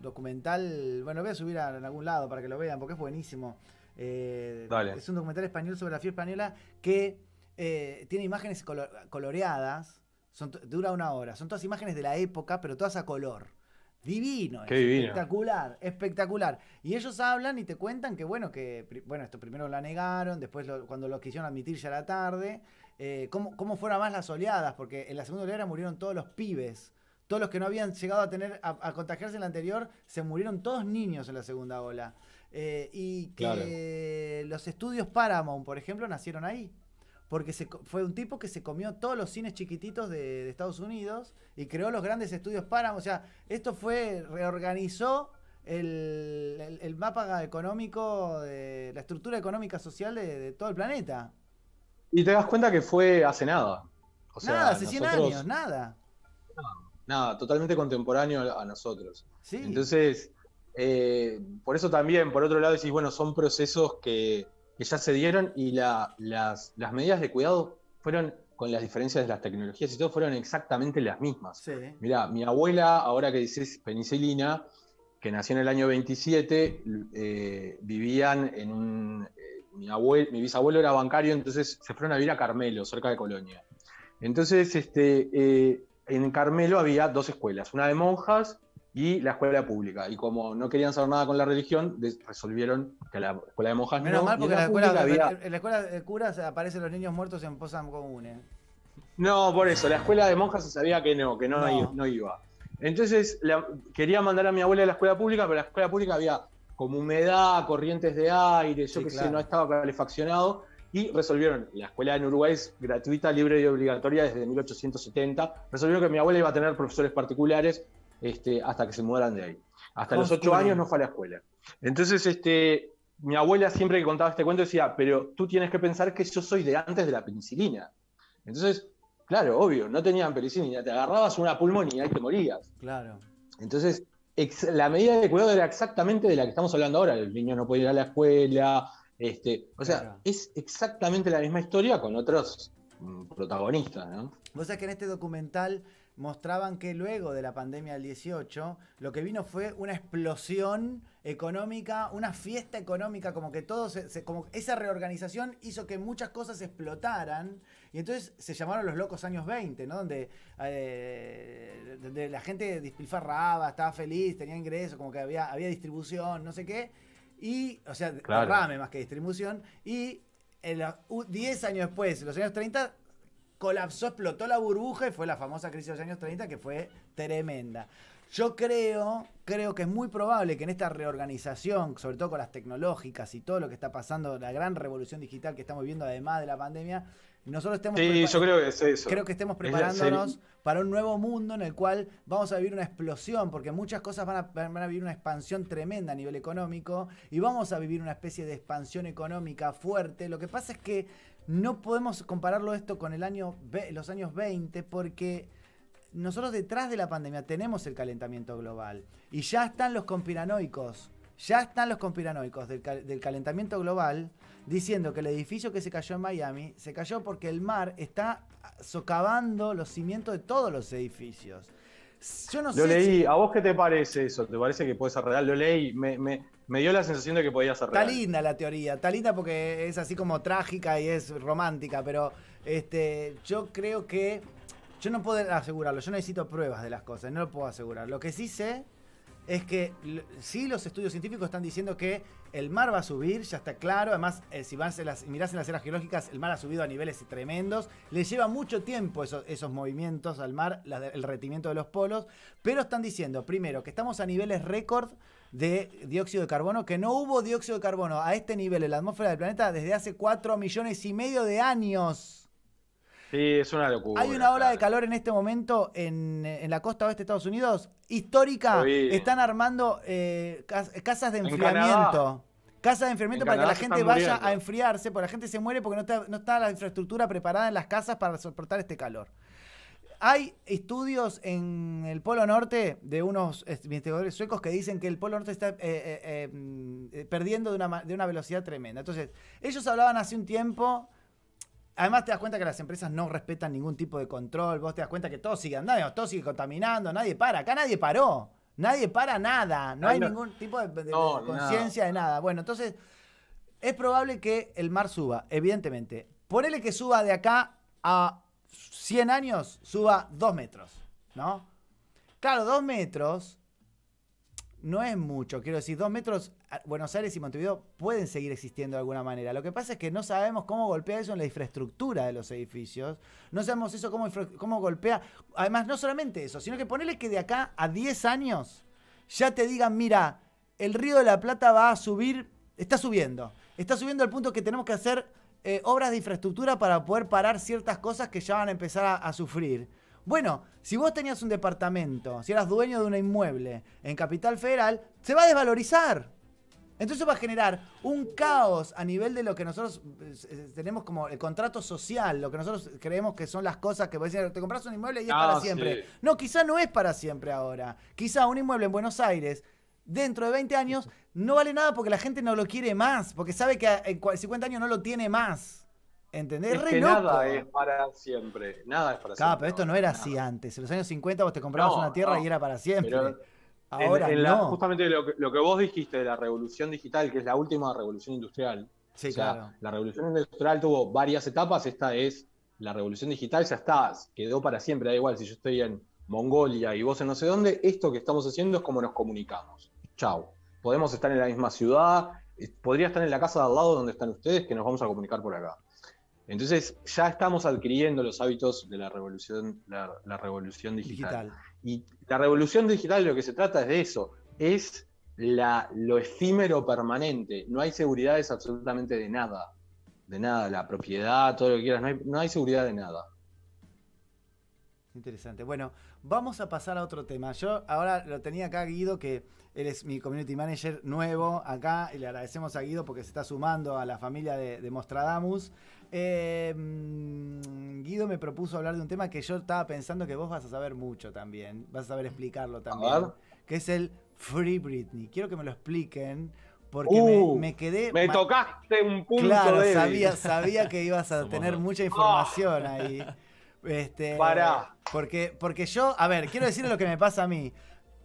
documental. Bueno, voy a subir en algún lado para que lo vean porque es buenísimo. Eh, Es un documental español sobre la fiesta española que eh, tiene imágenes coloreadas. Son, dura una hora. Son todas imágenes de la época, pero todas a color. Divino, espectacular, espectacular. Y ellos hablan y te cuentan que, bueno, que bueno, esto primero la negaron, después cuando lo quisieron admitir ya la tarde, eh, cómo, fueron más las oleadas, porque en la Segunda oleada murieron todos los pibes, todos los que no habían llegado a tener, a, contagiarse en la anterior, se murieron todos niños en la segunda ola. Eh, y que los estudios Paramount, por ejemplo, nacieron ahí porque se, fue un tipo que se comió todos los cines chiquititos de, Estados Unidos y creó los grandes estudios para O sea, esto fue, reorganizó el, mapa económico, de, la estructura económica social de, todo el planeta. Y te das cuenta que fue hace nada. O sea, nada, hace 100 años, nada. nada. totalmente contemporáneo a nosotros. Sí. Entonces, eh, por eso también, por otro lado, decís, bueno, son procesos que que ya se dieron y las, medidas de cuidado fueron con las diferencias de las tecnologías y todo, fueron exactamente las mismas. Mirá, mi abuela, ahora que dices penicilina, que nació en el año 27, eh, vivían en un... Eh, mi, mi bisabuelo era bancario, entonces se fueron a vivir a Carmelo, cerca de Colonia. Entonces, este, eh, en Carmelo había dos escuelas, una de monjas y la escuela pública. Y como no querían saber nada con la religión, resolvieron que la escuela de monjas Menos no. mal porque en la, escuela, la escuela de curas aparecen los niños muertos en Poza Comune. No, por eso, la escuela de monjas se sabía que no, que no, iba. Entonces quería mandar a mi abuela a la escuela pública, pero la escuela pública había como humedad, corrientes de aire, yo que sé, no estaba calefaccionado. Y resolvieron, la escuela en Uruguay es gratuita, libre y obligatoria desde 1870, resolvieron que mi abuela iba a tener profesores particulares, este, hasta que se mudaran de ahí. Hasta los ocho años no fue a la escuela. Entonces, este, mi abuela siempre que contaba este cuento decía, pero tú tienes que pensar que yo soy de antes de la penicilina. Entonces, claro, obvio, no tenían penicilina, te agarrabas una pulmonía y te morías. Claro. Entonces, la medida de cuidado era exactamente de la que estamos hablando ahora. El niño no puede ir a la escuela. Este, o sea, es exactamente la misma historia con otros mm, protagonistas. ¿no? Vos sea que en este documental mostraban que luego de la pandemia del 18, lo que vino fue una explosión económica, una fiesta económica, como que todo se, como esa reorganización hizo que muchas cosas explotaran y entonces se llamaron los locos años 20, ¿no? Eh, donde, la gente despilfarraba, estaba feliz, tenía ingresos, como que había, había distribución, no sé qué. Y, o sea, rame más que distribución. Y 10 eh, años después, los años 30, colapsó, explotó la burbuja y fue la famosa crisis de los años 30 que fue tremenda. Yo creo, creo que es muy probable que en esta reorganización, sobre todo con las tecnológicas y todo lo que está pasando, la gran revolución digital que estamos viviendo además de la pandemia, nosotros estemos sí, yo creo que eso. Creo que estemos preparándonos para un nuevo mundo en el cual vamos a vivir una explosión, porque muchas cosas van a, van a vivir una expansión tremenda a nivel económico y vamos a vivir una especie de expansión económica fuerte. Lo que pasa es que no podemos compararlo esto con el año, los años 20 porque nosotros detrás de la pandemia tenemos el calentamiento global y ya están los conspiranoicos. Ya están los conspiranoicos del, calentamiento global diciendo que el edificio que se cayó en Miami se cayó porque el mar está socavando los cimientos de todos los edificios. Yo no leí, ¿a vos qué te parece eso? ¿Te parece que puede ser real? Lo leí, me, me, dio la sensación de que podía ser real. Está linda la teoría, está linda porque es así como trágica y es romántica, pero este, yo creo que. Yo no puedo asegurarlo, yo necesito pruebas de las cosas, no lo puedo asegurar. Lo que sí sé es que sí los estudios científicos están diciendo que el mar va a subir, ya está claro. Además, eh, si vas en las, mirás en las eras geológicas, el mar ha subido a niveles tremendos. Le lleva mucho tiempo esos, esos movimientos al mar, el retimiento de los polos. Pero están diciendo, primero, que estamos a niveles récord de dióxido de carbono, que no hubo dióxido de carbono a este nivel en la atmósfera del planeta desde hace 4 millones y medio de años. Sí, es una locura. Hay una ola de calor en este momento en, la costa oeste de Estados Unidos. Histórica. Están armando eh, casas de enfriamiento. casas de enfriamiento para que la gente vaya a enfriarse, porque la gente se muere porque no está, no está la infraestructura preparada en las casas para soportar este calor. Hay estudios en el Polo Norte de unos eh, investigadores suecos que dicen que el Polo Norte está eh, mm, perdiendo de una, de una velocidad tremenda. Entonces, ellos hablaban hace un tiempo además te das cuenta que las empresas no respetan ningún tipo de control, vos te das cuenta que todo sigue andando, todo sigue contaminando, nadie para, acá nadie paró, nadie para nada, no hay ningún tipo de, conciencia de nada. Bueno, entonces es probable que el mar suba, evidentemente. Ponele que suba de acá a 100 años, suba 2 metros, ¿no? Claro, 2 metros no es mucho, quiero decir, 2 metros Buenos Aires y Montevideo pueden seguir existiendo de alguna manera. Lo que pasa es que no sabemos cómo golpea eso en la infraestructura de los edificios. No sabemos eso cómo, golpea. Además, no solamente eso, sino que ponerle que de acá a 10 años ya te digan, mira, el Río de la Plata va a subir, está subiendo. Está subiendo al punto que tenemos que hacer eh, obras de infraestructura para poder parar ciertas cosas que ya van a empezar a, a sufrir. Bueno, si vos tenías un departamento, si eras dueño de un inmueble en Capital Federal, se va a desvalorizar. Entonces va a generar un caos a nivel de lo que nosotros eh, eh, tenemos como el contrato social, lo que nosotros creemos que son las cosas que decir, te compras un inmueble y es para ah, siempre. No, quizá no es para siempre ahora. Quizá un inmueble en Buenos Aires dentro de 20 años no vale nada porque la gente no lo quiere más, porque sabe que en 50 años no lo tiene más. ¿Entendés? que Nada es para siempre. Nada es para siempre. siempre. pero esto no era así antes. En los años 50 vos te comprabas una tierra y era para siempre. Ahora justamente lo que, vos dijiste de la revolución digital, que es la última revolución industrial. Sí, o sea, La revolución industrial tuvo varias etapas. Esta es la revolución digital, ya está, quedó para siempre. Da igual si yo estoy en Mongolia y vos en no sé dónde. Esto que estamos haciendo es como nos comunicamos. Chao. Podemos estar en la misma ciudad, eh, podría estar en la casa de al lado donde están ustedes, que nos vamos a comunicar por acá. Entonces ya estamos adquiriendo los hábitos de la revolución, la, revolución digital. Y la revolución digital lo que se trata es de eso, es la, lo efímero permanente. No hay seguridades absolutamente de nada. De nada, la propiedad, todo lo que quieras, no no hay seguridad de nada. Interesante. Bueno, vamos a pasar a otro tema. Yo ahora lo tenía acá, Guido, que él es mi community manager nuevo acá y le agradecemos a Guido porque se está sumando a la familia de, Mostradamus. Eh, mm, Guido me propuso hablar de un tema que yo estaba pensando que vos vas a saber mucho también, vas a saber explicarlo también, que es el Free Britney. Quiero que me lo expliquen porque me, uh, quedé. Me tocaste un punto. Claro, sabía, que ibas a tener mucha información ahí. Este, Pará. Porque, porque yo, a ver, quiero decirle lo que me pasa a mí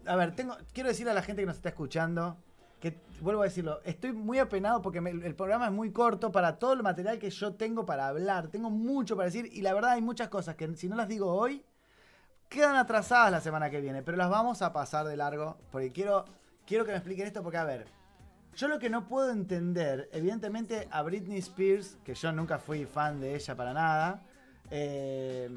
a ver, quiero decir a la gente que nos está escuchando, que vuelvo a decirlo, estoy muy apenado porque el programa es muy corto para todo el material que yo tengo para hablar. Tengo mucho para decir y la verdad hay muchas cosas que si no las digo hoy, quedan atrasadas la semana que viene, pero las vamos a pasar de largo porque quiero, quiero que me expliquen esto porque, a ver, yo lo que no puedo entender, evidentemente a Britney Spears, que yo nunca fui fan de ella para nada, eh,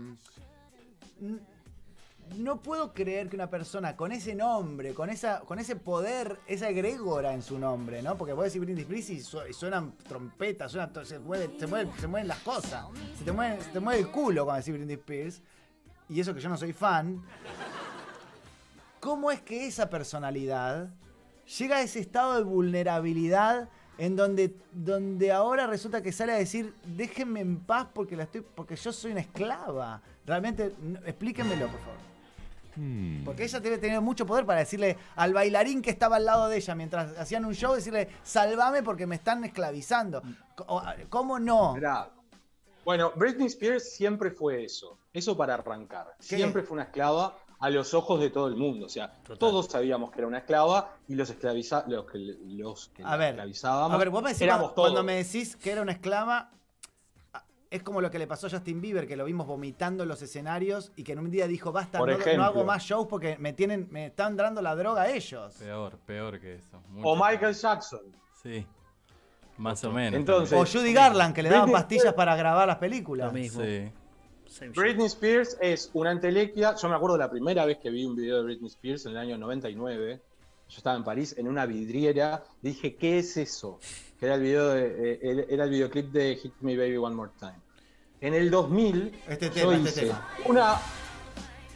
no puedo creer que una persona con ese nombre, con esa con ese poder, esa egregora en su nombre, ¿no? Porque vos decís Brindis Spears y suenan trompetas, se, mueven las cosas. Se te, mueve, el culo cuando decís Brindis Spears. Y eso que yo no soy fan. ¿Cómo es que esa personalidad llega a ese estado de vulnerabilidad en donde, donde ahora resulta que sale a decir, déjenme en paz porque, la estoy, porque yo soy una esclava? Realmente, explíquenmelo, por favor. Hmm. Porque ella debe tener mucho poder para decirle al bailarín que estaba al lado de ella mientras hacían un show, decirle, salvame porque me están esclavizando. ¿Cómo no? Bueno, Britney Spears siempre fue eso. Eso para arrancar. Siempre fue una esclava a los ojos de todo el mundo. O sea, todos sabíamos que era una esclava y los, esclaviza los que, los que esclavizábamos. A ver, vos me decís, cuando me decís que era una esclava, es como lo que le pasó a Justin Bieber, que lo vimos vomitando en los escenarios y que en un día dijo, basta, no, hago más shows porque me tienen, me están dando la droga a ellos. Peor, peor que eso. o Michael Jackson. Sí. Más o menos. o Judy Garland, que le daban pastillas para grabar las películas. Lo mismo. Sí. Britney Spears es una entelequia. Yo me acuerdo la primera vez que vi un video de Britney Spears en el año 99. Yo estaba en París en una vidriera. Dije, ¿qué es eso? que era el, video eh, era el videoclip de Hit Me Baby One More Time. En el 2000, este, este tema, Una,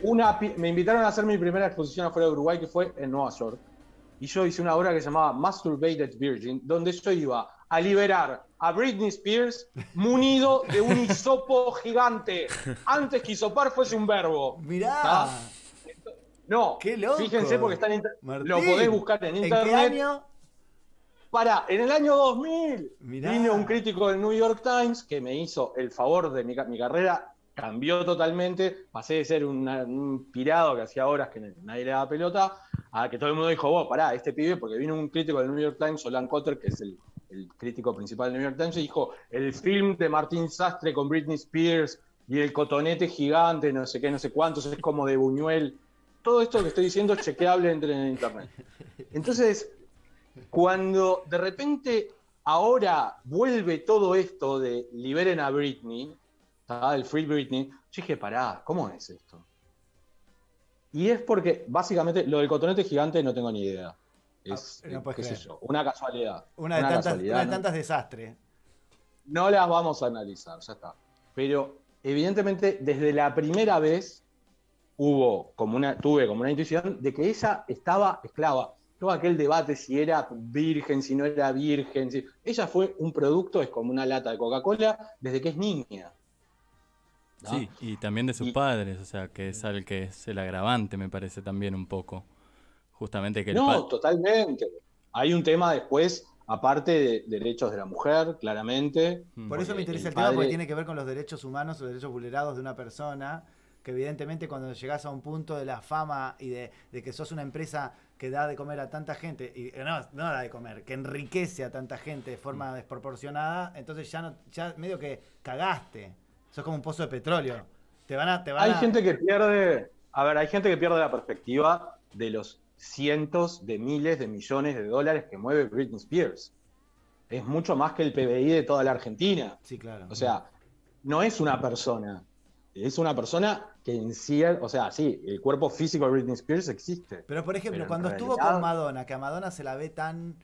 una, me invitaron a hacer mi primera exposición afuera de Uruguay, que fue en Nueva York. Y yo hice una obra que se llamaba Masturbated Virgin, donde yo iba a liberar a Britney Spears munido de un hisopo gigante. Antes que hisopar fuese un verbo. Mirá. No, fíjense porque está en internet Lo podés buscar en internet. año? Para, en el año 2000 vino un crítico del New York Times que me hizo el favor de mi, carrera, cambió totalmente, pasé de ser un pirado que hacía horas que nadie le daba pelota, a que todo el mundo dijo, vos, pará, este pibe, porque vino un crítico del New York Times, Olan Cotter, que es el, crítico principal del New York Times, y dijo, el film de Martín Sastre con Britney Spears y el cotonete gigante, no sé qué, no sé cuántos, es como de Buñuel. Todo esto que estoy diciendo es chequeable entre en internet. Entonces, cuando de repente ahora vuelve todo esto de liberen a Britney, el Free Britney, yo dije, pará, ¿cómo es esto? Y es porque, básicamente, lo del cotonete gigante no tengo ni idea. Ah, es, una casualidad. Una de tantas, desastres. No las vamos a analizar, ya está. Pero evidentemente, desde la primera vez hubo como una, tuve como una intuición de que ella estaba esclava todo aquel debate si era virgen, si no era virgen. Ella fue un producto, es como una lata de Coca-Cola, desde que es niña. Sí, y también de sus padres, o sea, que es el que es el agravante, me parece también un poco. Justamente que el No, totalmente. Hay un tema después, aparte de derechos de la mujer, claramente. Mm. Por eso me interesa el, tema, porque tiene que ver con los derechos humanos, los derechos vulnerados de una persona que evidentemente cuando llegas a un punto de la fama y de que sos una empresa que da de comer a tanta gente, y eh, no, no da de comer, que enriquece a tanta gente de forma mm. desproporcionada, entonces ya ya medio que cagaste. Sos como un pozo de petróleo. Te van a, hay gente que pierde, a ver, hay gente que pierde la perspectiva de los cientos de miles de millones de dólares que mueve Britney Spears. Es mucho más que el PBI de toda la Argentina. Sí, claro. O sea, no es una persona, es una persona que en sí, o sea, sí, el cuerpo físico de Britney Spears existe. Pero por ejemplo, cuando estuvo con Madonna, que a Madonna se la ve tan...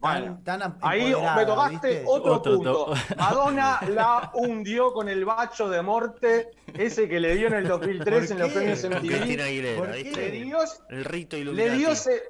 Tan, Ahí me tocaste otro, punto. Madonna la hundió con el bacho de muerte ese que le dio en el 2003 en los premios MTV. Aguilera, le dio, el rito iluminati. Le dio ese,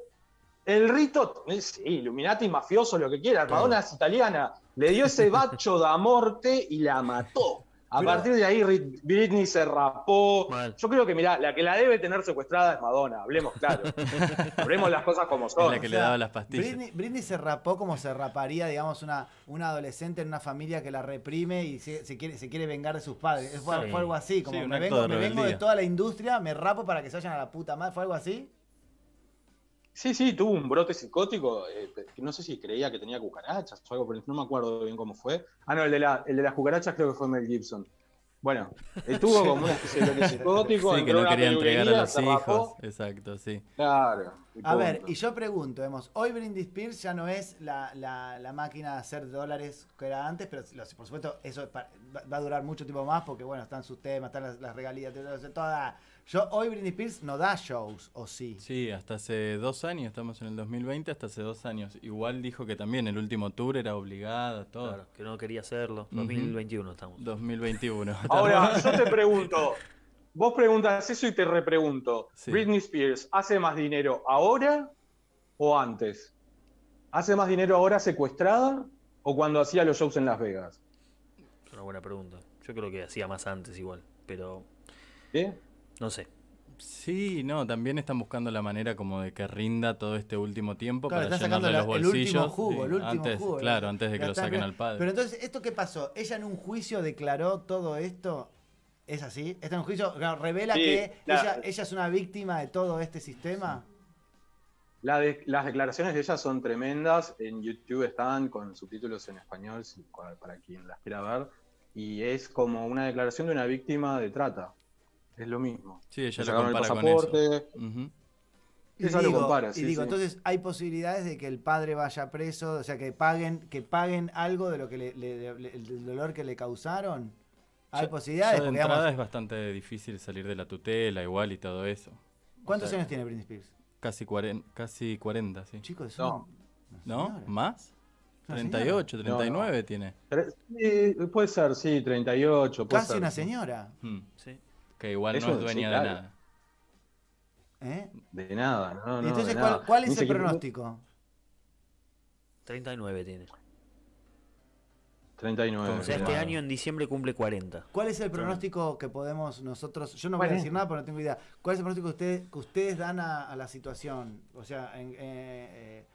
el rito sí, y mafioso, lo que quieras. Madonna es italiana. Le dio ese bacho de muerte y la mató. A partir de ahí Britney se rapó. Yo creo que, mirá, la que la debe tener secuestrada es Madonna, hablemos claro. hablemos las cosas como son. la que le daba las pastillas. Britney, se rapó como se raparía, digamos, una, una adolescente en una familia que la reprime y se, quiere, se quiere vengar de sus padres. Fue, algo así, como me, vengo, me vengo de toda la industria, me rapo para que se vayan a la puta madre, fue algo así. Sí, sí, tuvo un brote psicótico. Eh, no sé si creía que tenía cucarachas o algo, pero no me acuerdo bien cómo fue. Ah, no, el de, la, el de las cucarachas creo que fue Mel Gibson. Bueno, estuvo eh, como una psicótico. Sí, que no quería entregar a los hijos. Exacto, sí. Claro. A ver, y yo pregunto, vemos, hoy Brindis Spears ya no es la, máquina de hacer dólares que era antes, pero por supuesto eso va a durar mucho tiempo más porque, bueno, están sus temas, están las, regalías, toda hoy Britney Spears no da shows, ¿o sí? Sí, hasta hace dos años, estamos en el 2020, hasta hace dos años. Igual dijo que también el último tour era obligado. todo. Claro, que no quería hacerlo. 2021 estamos. 2021. Ahora, yo te pregunto, vos preguntas eso y te repregunto. Britney Spears, ¿hace más dinero ahora o antes? ¿Hace más dinero ahora secuestrada o cuando hacía los shows en Las Vegas? Es una buena pregunta. Yo creo que hacía más antes igual, pero... No sé. Sí, no, también están buscando la manera como de que rinda todo este último tiempo para llenarle los bolsillos. El último jugo, el último antes, jugo, Claro, antes de que lo saquen al padre. Pero entonces, ¿esto qué pasó? ¿Ella en un juicio declaró todo esto? ¿Es así? ¿Está en un juicio? ¿Revela que ella, es una víctima de todo este sistema? las declaraciones de ella son tremendas. En YouTube están con subtítulos en español para quien las quiera ver. Y es como una declaración de una víctima de trata es lo mismo. Sí, ella lo compara con eso. lo sí, y digo entonces hay posibilidades de que el padre vaya preso, o sea, que paguen, que paguen algo de lo que el dolor que le causaron. Hay posibilidades. es bastante difícil salir de la tutela, igual y todo eso. ¿Cuántos años tiene Britney Spears? Casi 40, casi 40 sí. Chicos, no. ¿No? ¿Más? 38, 39 tiene. Eh, puede ser, sí, 38. Puede Casi una señora. Hmm. Sí. Que igual Eso no es dueña de nada. ¿Eh? De nada, no, no. entonces, ¿cuál, cuál es el pronóstico? 39 tiene. 39. O sea, este año en diciembre cumple 40. ¿Cuál es el pronóstico que podemos nosotros? Yo no voy a decir nada porque no tengo idea. ¿Cuál es el pronóstico que ustedes, dan a, la situación? O sea, en, eh,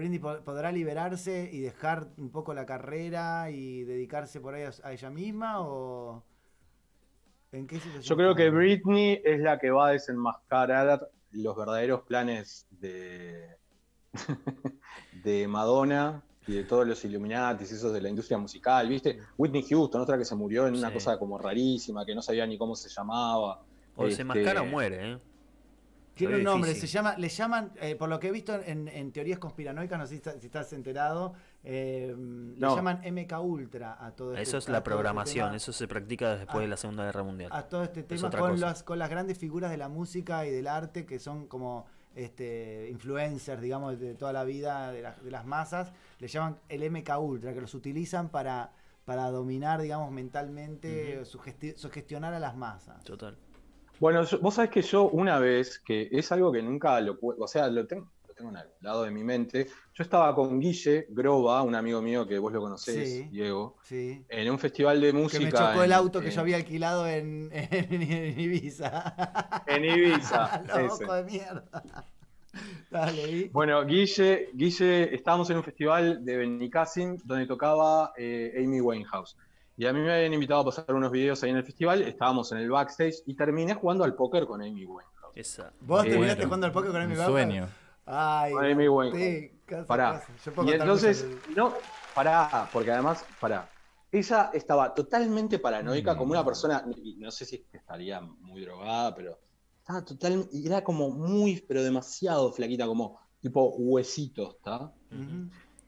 eh, podrá liberarse y dejar un poco la carrera y dedicarse por ahí a ella misma o yo creo que Britney es la que va a desenmascarar los verdaderos planes de, de Madonna y de todos los Illuminatis, esos de la industria musical, ¿viste? Whitney Houston, otra que se murió en una cosa como rarísima, que no sabía ni cómo se llamaba. O se o este, muere, ¿eh? Tiene un nombre, se llama, le llaman, eh, por lo que he visto en, teorías conspiranoicas, no sé si, estás enterado, em, le llaman MK Ultra a todo este Eso es la este programación, eso se practica después ah, de la Segunda Guerra Mundial. A todo este tema con, las, grandes figuras de la música y del arte que son como este, influencers, digamos, de toda la vida de, las masas, le llaman el MK Ultra, que los utilizan para, para dominar, digamos, mentalmente, sugestionar a las masas. Total. Bueno, vos sabés que yo una vez, que es algo que nunca lo o sea, lo tengo, en algún lado de mi mente, yo estaba con Guille Groba, un amigo mío que vos lo conocés, Diego, en un festival de música. Que me chocó el auto que yo había alquilado en, Ibiza. En Ibiza. Loco de mierda. Dale. Bueno, Guille, Guille, estábamos en un festival de Benicassim donde tocaba eh, Amy Winehouse. Y a mí me habían invitado a pasar unos videos ahí en el festival, estábamos en el backstage y terminé jugando al póker con Amy Winehouse. ¿Vos terminaste jugando al póker con Amy Winehouse? Sueño. Ay, con Amy Sí, casi, Y entonces, no, pará, porque además, pará. Ella estaba totalmente paranoica, mm. como una persona, no sé si estaría muy drogada, pero estaba total, era como muy, pero demasiado flaquita, como tipo huesito, ¿está?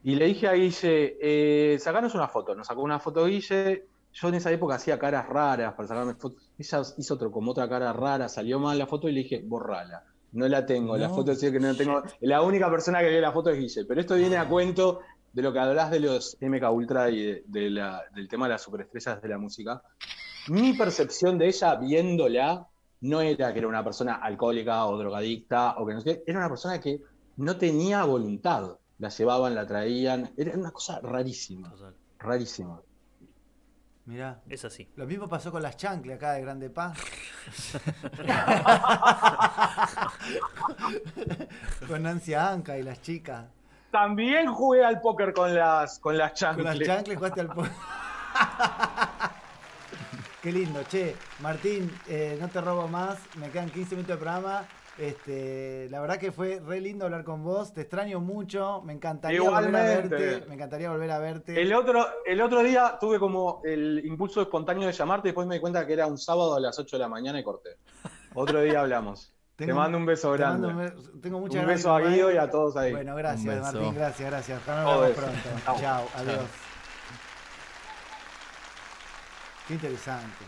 Y le dije a Guille, eh, sacanos una foto. Nos sacó una foto Guille. Yo en esa época hacía caras raras para sacarme fotos. Ella hizo otro, como otra cara rara, salió mal la foto y le dije, borrala. No la tengo, la foto decía que no la tengo. La única persona que ve la foto es Guille. Pero esto viene a cuento de lo que hablas de los MK Ultra y del tema de las superestrellas de la música. Mi percepción de ella viéndola no era que era una persona alcohólica o drogadicta o que no sé, era una persona que no tenía voluntad la llevaban, la traían. Era una cosa rarísima. Rarísima. Mirá. Es así. Lo mismo pasó con las chanclas acá de Grande Paz. con Nancy Anca y las chicas. También jugué al póker con las, con las chanclas. Con las chanclas jugaste al póker. Qué lindo, che. Martín, eh, no te robo más. Me quedan 15 minutos de programa. Este, la verdad que fue re lindo hablar con vos. Te extraño mucho. Me encantaría volver a verte. Me encantaría volver a verte. El otro, el otro día tuve como el impulso espontáneo de llamarte. Después me di cuenta que era un sábado a las 8 de la mañana y corté. Otro día hablamos. te mando un beso grande. un, beso a Guido y a todos ahí. Bueno, gracias, Martín. Gracias, gracias. Nos pronto. Chao, adiós. Qué interesante.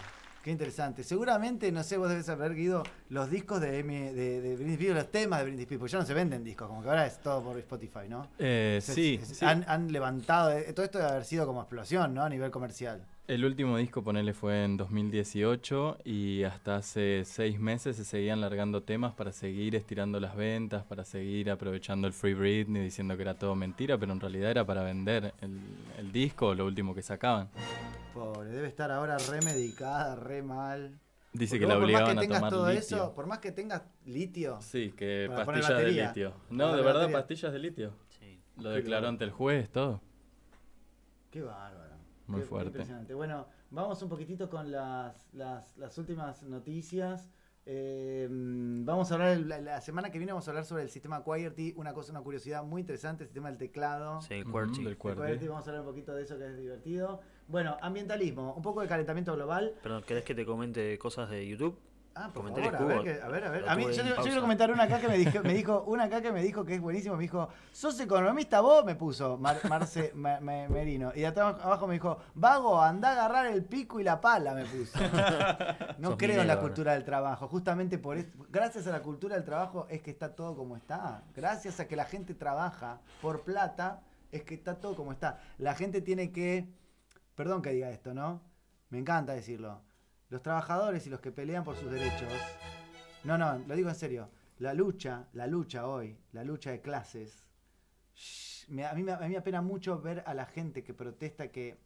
Qué interesante. Seguramente, no sé, vos debes haber Guido los discos de, de, los temas de Brindis porque ya no se venden discos, como que ahora es todo por Spotify, ¿no? Eh, sí, Han, han, levantado, eh, todo esto debe haber sido como explosión, ¿no? A nivel comercial. El último disco, ponele, fue en 2018 y hasta hace seis meses se seguían largando temas para seguir estirando las ventas, para seguir aprovechando el Free Britney diciendo que era todo mentira, pero en realidad era para vender el, disco, lo último que sacaban. Pobre, debe estar ahora remedicada, re mal. Dice que la obligaban a tomar todo litio. Eso, por más que tengas litio. Sí, que pastillas de litio. No, de verdad, pastillas de litio. Lo declaró ante el juez, todo. Qué bárbaro. Muy fuerte. impresionante. Bueno, vamos un poquitito con las, últimas noticias. Eh, vamos a hablar, la, semana que viene vamos a hablar sobre el sistema QWERTY, una cosa, una curiosidad muy interesante, el sistema del teclado. Sí, QWERTY. Vamos a hablar un poquito de eso que es divertido. Bueno, ambientalismo, un poco de calentamiento global. Perdón, ¿querés que te comente cosas de YouTube? Ah, por favor, a a ver, yo, quiero comentar una acá que me dijo, una acá que me dijo que es buenísimo, me dijo, sos economista vos, me puso Marce Merino. Y de atrás abajo me dijo, vago, anda a agarrar el pico y la pala, me puso. No creo en la cultura del trabajo, justamente por eso gracias a la cultura del trabajo es que está todo como está. Gracias a que la gente trabaja por plata, es que está todo como está. La gente tiene que, perdón que diga esto, ¿no? Me encanta decirlo los trabajadores y los que pelean por sus derechos. No, no, lo digo en serio. La lucha, la lucha hoy, la lucha de clases. me, a, mí, me apena mucho ver a la gente que protesta que,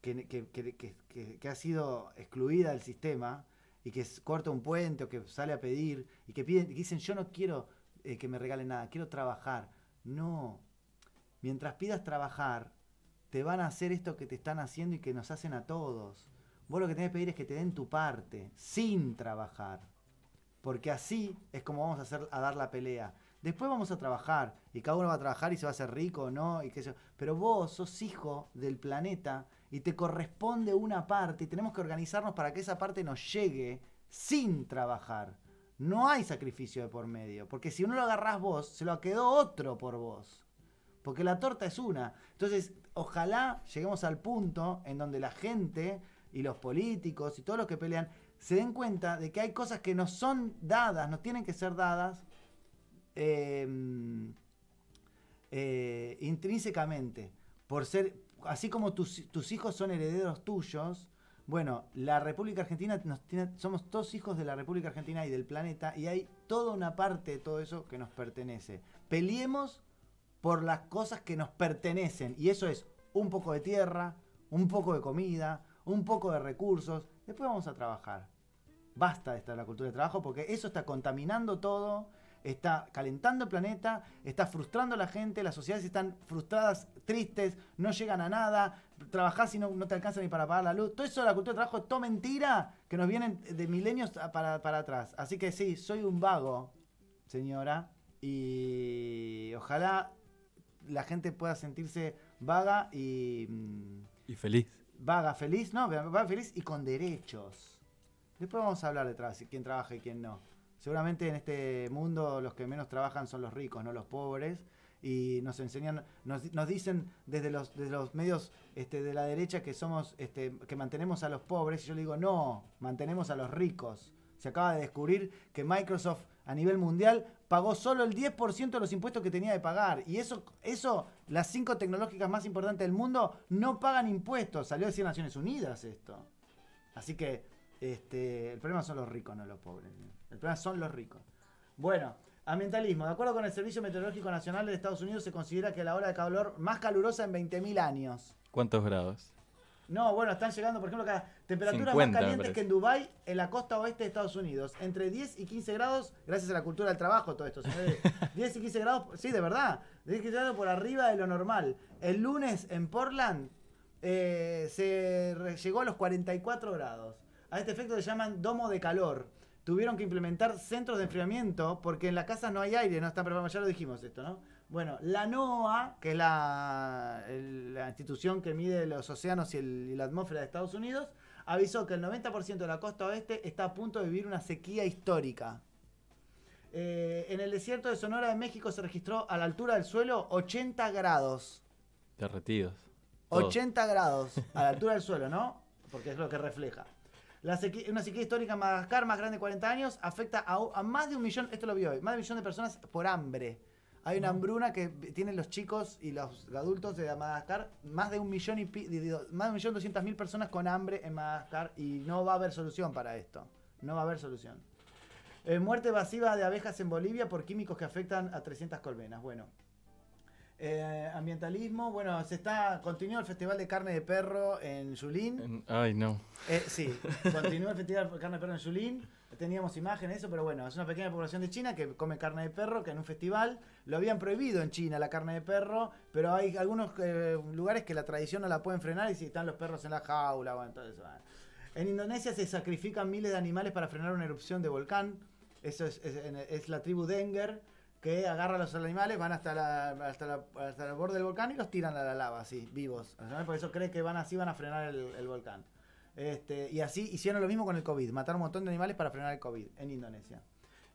que, ha sido excluida del sistema y que corta un puente o que sale a pedir y que piden, dicen yo no quiero eh, que me regalen nada, quiero trabajar. No. Mientras pidas trabajar, te van a hacer esto que te están haciendo y que nos hacen a todos. Vos lo que tenés que pedir es que te den tu parte, sin trabajar. Porque así es como vamos a, hacer, a dar la pelea. Después vamos a trabajar y cada uno va a trabajar y se va a hacer rico o no y Pero vos sos hijo del planeta y te corresponde una parte y tenemos que organizarnos para que esa parte nos llegue sin trabajar. No hay sacrificio de por medio, porque si uno lo agarrás vos, se lo quedó otro por vos. Porque la torta es una. Entonces, ojalá lleguemos al punto en donde la gente y los políticos y todos los que pelean se den cuenta de que hay cosas que no son dadas, nos tienen que ser dadas eh, eh, intrínsecamente. Por ser, así como tus, hijos son herederos tuyos, bueno, la República Argentina, nos tiene, somos todos hijos de la República Argentina y del planeta, y hay toda una parte de todo eso que nos pertenece. Peleemos por las cosas que nos pertenecen, y eso es un poco de tierra, un poco de comida, un poco de recursos, después vamos a trabajar. Basta de estar la cultura de trabajo porque eso está contaminando todo, está calentando el planeta, está frustrando a la gente, las sociedades están frustradas, tristes, no llegan a nada, trabajás y no, te alcanza ni para pagar la luz. Todo eso de la cultura de trabajo es todo mentira que nos vienen de milenios para, para atrás. Así que sí, soy un vago, señora, y ojalá la gente pueda sentirse vaga y... Mm, y feliz. Vaga feliz, no, vaga feliz y con derechos. Después vamos a hablar de quién trabaja y quién no. Seguramente en este mundo los que menos trabajan son los ricos, no los pobres. Y nos enseñan, nos, dicen desde los, los medios este, de la derecha que somos, este, que mantenemos a los pobres. Y yo le digo, no, mantenemos a los ricos. Se acaba de descubrir que Microsoft a nivel mundial pagó solo el 10% de los impuestos que tenía de pagar. Y eso, eso, las cinco tecnológicas más importantes del mundo no pagan impuestos. Salió a decir Naciones Unidas esto. Así que este, el problema son los ricos, no los pobres. El problema son los ricos. Bueno, ambientalismo. De acuerdo con el Servicio Meteorológico Nacional de Estados Unidos, se considera que la hora de calor más calurosa en 20.000 años. ¿Cuántos grados? No, bueno, están llegando, por ejemplo, acá, temperaturas más calientes que en Dubái, en la costa oeste de Estados Unidos. Entre 10 y 15 grados, gracias a la cultura del trabajo, todo esto. 10 y 15 grados, sí, de verdad. 10 y 15 grados por arriba de lo normal. El lunes en Portland eh, se llegó a los 44 grados. A este efecto se llaman domo de calor. Tuvieron que implementar centros de enfriamiento porque en las casas no hay aire, no están preparados. Ya lo dijimos esto, ¿no? Bueno, la NOAA, que es la, institución que mide los océanos y, la atmósfera de Estados Unidos, avisó que el 90% de la costa oeste está a punto de vivir una sequía histórica. Eh, en el desierto de Sonora de México se registró a la altura del suelo 80 grados. Derretidos. 80 grados a la altura del suelo, ¿no? Porque es lo que refleja. una sequía histórica en Madagascar, más grande de 40 años, afecta a, a más de un millón, esto lo vio hoy, más de un millón de personas por hambre. Hay una hambruna que tienen los chicos y los adultos de Madagascar. Más de un millón y más de un millón doscientas mil personas con hambre en Madagascar y no va a haber solución para esto. No va a haber solución. Eh, muerte masiva de abejas en Bolivia por químicos que afectan a 300 colmenas. Bueno, eh, ambientalismo, bueno, se está. Continúa el Festival de Carne de Perro en Yulín. Ay, no. Eh, sí, continúa el Festival de Carne de Perro en Yulín. Teníamos imágenes, eso, pero bueno, es una pequeña población de China que come carne de perro, que en un festival lo habían prohibido en China la carne de perro, pero hay algunos eh, lugares que la tradición no la pueden frenar y si están los perros en la jaula, bueno, En Indonesia se sacrifican miles de animales para frenar una erupción de volcán. Eso es, es la tribu Denger que agarran los animales, van hasta hasta el borde del volcán y los tiran a la lava, así, vivos. Por eso creen que van así, van a frenar el, volcán. Este, y así hicieron lo mismo con el COVID, mataron un montón de animales para frenar el COVID en Indonesia.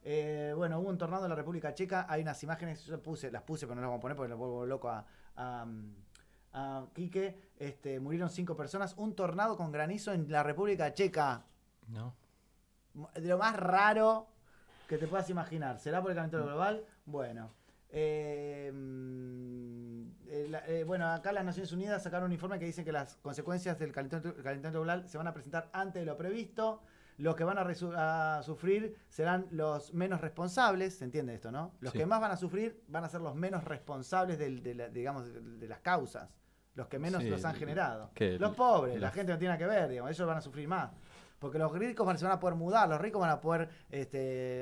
Eh, bueno, hubo un tornado en la República Checa, hay unas imágenes, yo puse, las puse, pero no las voy a poner porque lo vuelvo loco a, a, Quique. Este, murieron cinco personas, un tornado con granizo en la República Checa. No. De lo más raro que te puedas imaginar. ¿Será por el calentamiento mm. global? Bueno. Eh, mm, eh, eh, bueno, acá las Naciones Unidas sacaron un informe que dice que las consecuencias del calentamiento, global se van a presentar antes de lo previsto. Los que van a, sufrir serán los menos responsables, ¿se entiende esto, no? Los que más van a sufrir van a ser los menos responsables de, digamos, de, las causas, los que menos los han generado. los pobres, la gente no tiene nada que ver, digamos, ellos van a sufrir más. Porque los ricos se van a poder mudar, los ricos van a poder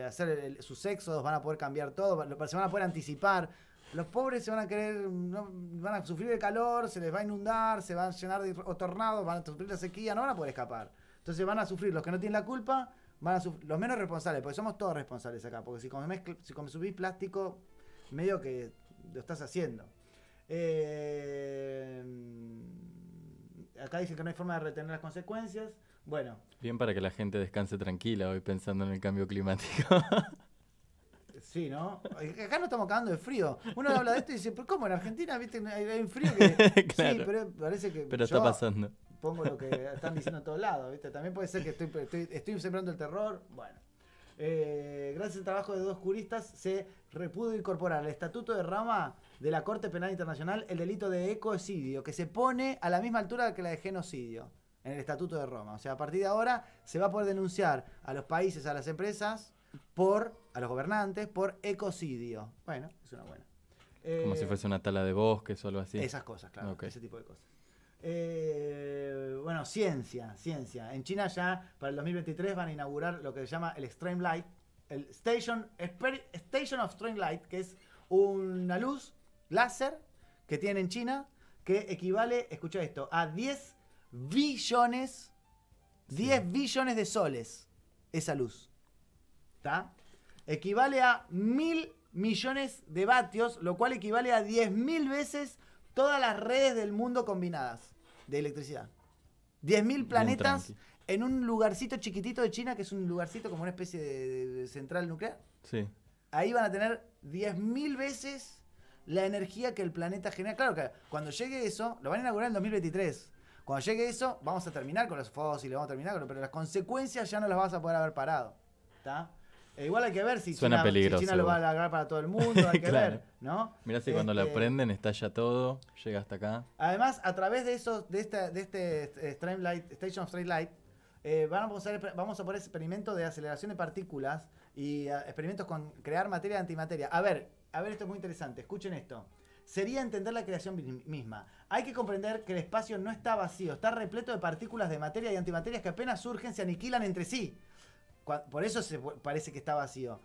hacer sus sexos, van a poder cambiar todo, se van a poder anticipar. Los pobres se van a querer, van a sufrir el calor, se les va a inundar, se van a llenar de tornados, van a sufrir la sequía, no van a poder escapar. Entonces van a sufrir los que no tienen la culpa, van a sufrir los menos responsables, porque somos todos responsables acá. Porque si como si subís plástico, medio que lo estás haciendo. acá dicen que no hay forma de retener las consecuencias. Bueno. Bien para que la gente descanse tranquila hoy pensando en el cambio climático. Sí, ¿no? Acá no estamos cagando de frío. Uno habla de esto y dice, pero ¿cómo? En Argentina ¿viste? hay un frío que... Sí, pero parece que... Pero está pasando. Pongo lo que están diciendo a todos lados, ¿viste? También puede ser que estoy, estoy, sembrando el terror. Bueno. Eh, gracias al trabajo de dos juristas se repudo incorporar al Estatuto de Rama de la Corte Penal Internacional el delito de ecocidio, que se pone a la misma altura que la de genocidio en el Estatuto de Roma. O sea, a partir de ahora se va a poder denunciar a los países, a las empresas, por, a los gobernantes, por ecocidio. Bueno, es una buena. Como si eh, fuese una tala de bosque o algo así. Esas cosas, claro, ese tipo de cosas. Eh, bueno, ciencia, ciencia. En China ya para el 2023 van a inaugurar lo que se llama el Extreme Light, el Station, Station of Extreme Light, que es una luz láser que tiene en China que equivale, escucha esto, a 10 billones, 10 billones de soles esa luz. ¿Está? Equivale a mil millones de vatios, lo cual equivale a 10 mil veces todas las redes del mundo combinadas de electricidad. 10.000 planetas en un lugarcito chiquitito de China, que es un lugarcito como una especie de, central nuclear. Sí. Ahí van a tener mil veces la energía que el planeta genera. Claro que cuando llegue eso, lo van a inaugurar en 2023. Cuando llegue eso, vamos a terminar con los le vamos a terminar con pero las consecuencias ya no las vas a poder haber parado. Eh, igual hay que ver si China, lo va a agarrar para todo el mundo, hay que ver, ¿no? Mirá si cuando lo este, prenden estalla todo, llega hasta acá. Además, a través de eso de este, de eh, este light, Station of Straight Light, eh, vamos, a poner vamos a poner experimentos de aceleración de partículas y experimentos con crear materia antimateria. A ver, a ver, esto es muy interesante, escuchen esto. Sería entender la creación misma. Hay que comprender que el espacio no está vacío, está repleto de partículas de materia y antimateria que apenas surgen se aniquilan entre sí. Por eso se parece que está vacío.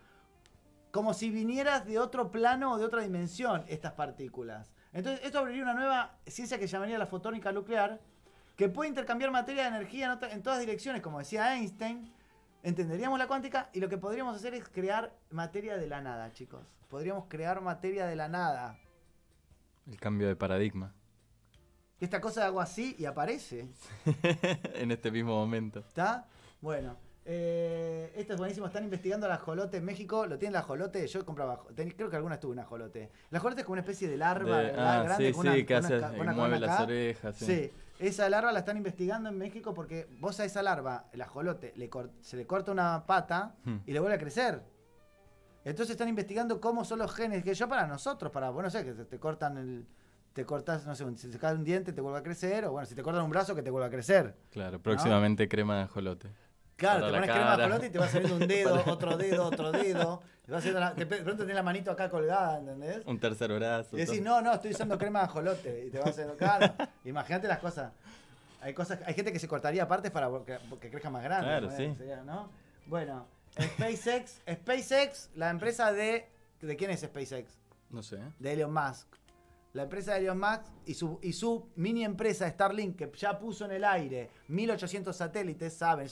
Como si vinieras de otro plano o de otra dimensión estas partículas. Entonces, esto abriría una nueva ciencia que llamaría la fotónica nuclear, que puede intercambiar materia de energía en todas direcciones, como decía Einstein entenderíamos la cuántica y lo que podríamos hacer es crear materia de la nada, chicos. Podríamos crear materia de la nada. El cambio de paradigma esta cosa de agua así y aparece. en este mismo momento. ¿Está? Bueno. Eh, esto es buenísimo, están investigando la jolote en México. ¿Lo tienen la jolote? Yo compraba, comprado. creo que alguna estuvo una jolote. La jolote es como una especie de larva ah, grande. sí, que mueve las orejas. Sí. esa larva la están investigando en México porque vos a esa larva, la jolote, le se le corta una pata hmm. y le vuelve a crecer. Entonces están investigando cómo son los genes que yo para nosotros, para, bueno, no sé, que te cortan el, te cortas, no sé, si te cae un diente te vuelve a crecer, o bueno, si te cortan un brazo que te vuelva a crecer. Claro, próximamente crema de ajolote. Claro, te pones crema de ajolote y te va saliendo un dedo, otro dedo, otro dedo. Te va a te, de pronto tenés la manito acá colgada, ¿entendés? Un tercer brazo. Y decís, no, no, estoy usando crema de ajolote. Y te va haciendo, claro, imagínate las cosas. Hay cosas, hay gente que se cortaría partes para que, crezca más grande. Claro, sí. Bueno, SpaceX, SpaceX, la empresa de, ¿de quién es SpaceX? No sé. De Elon Musk la empresa de Elon Musk y su, y su mini empresa Starlink, que ya puso en el aire 1800 satélites, saben,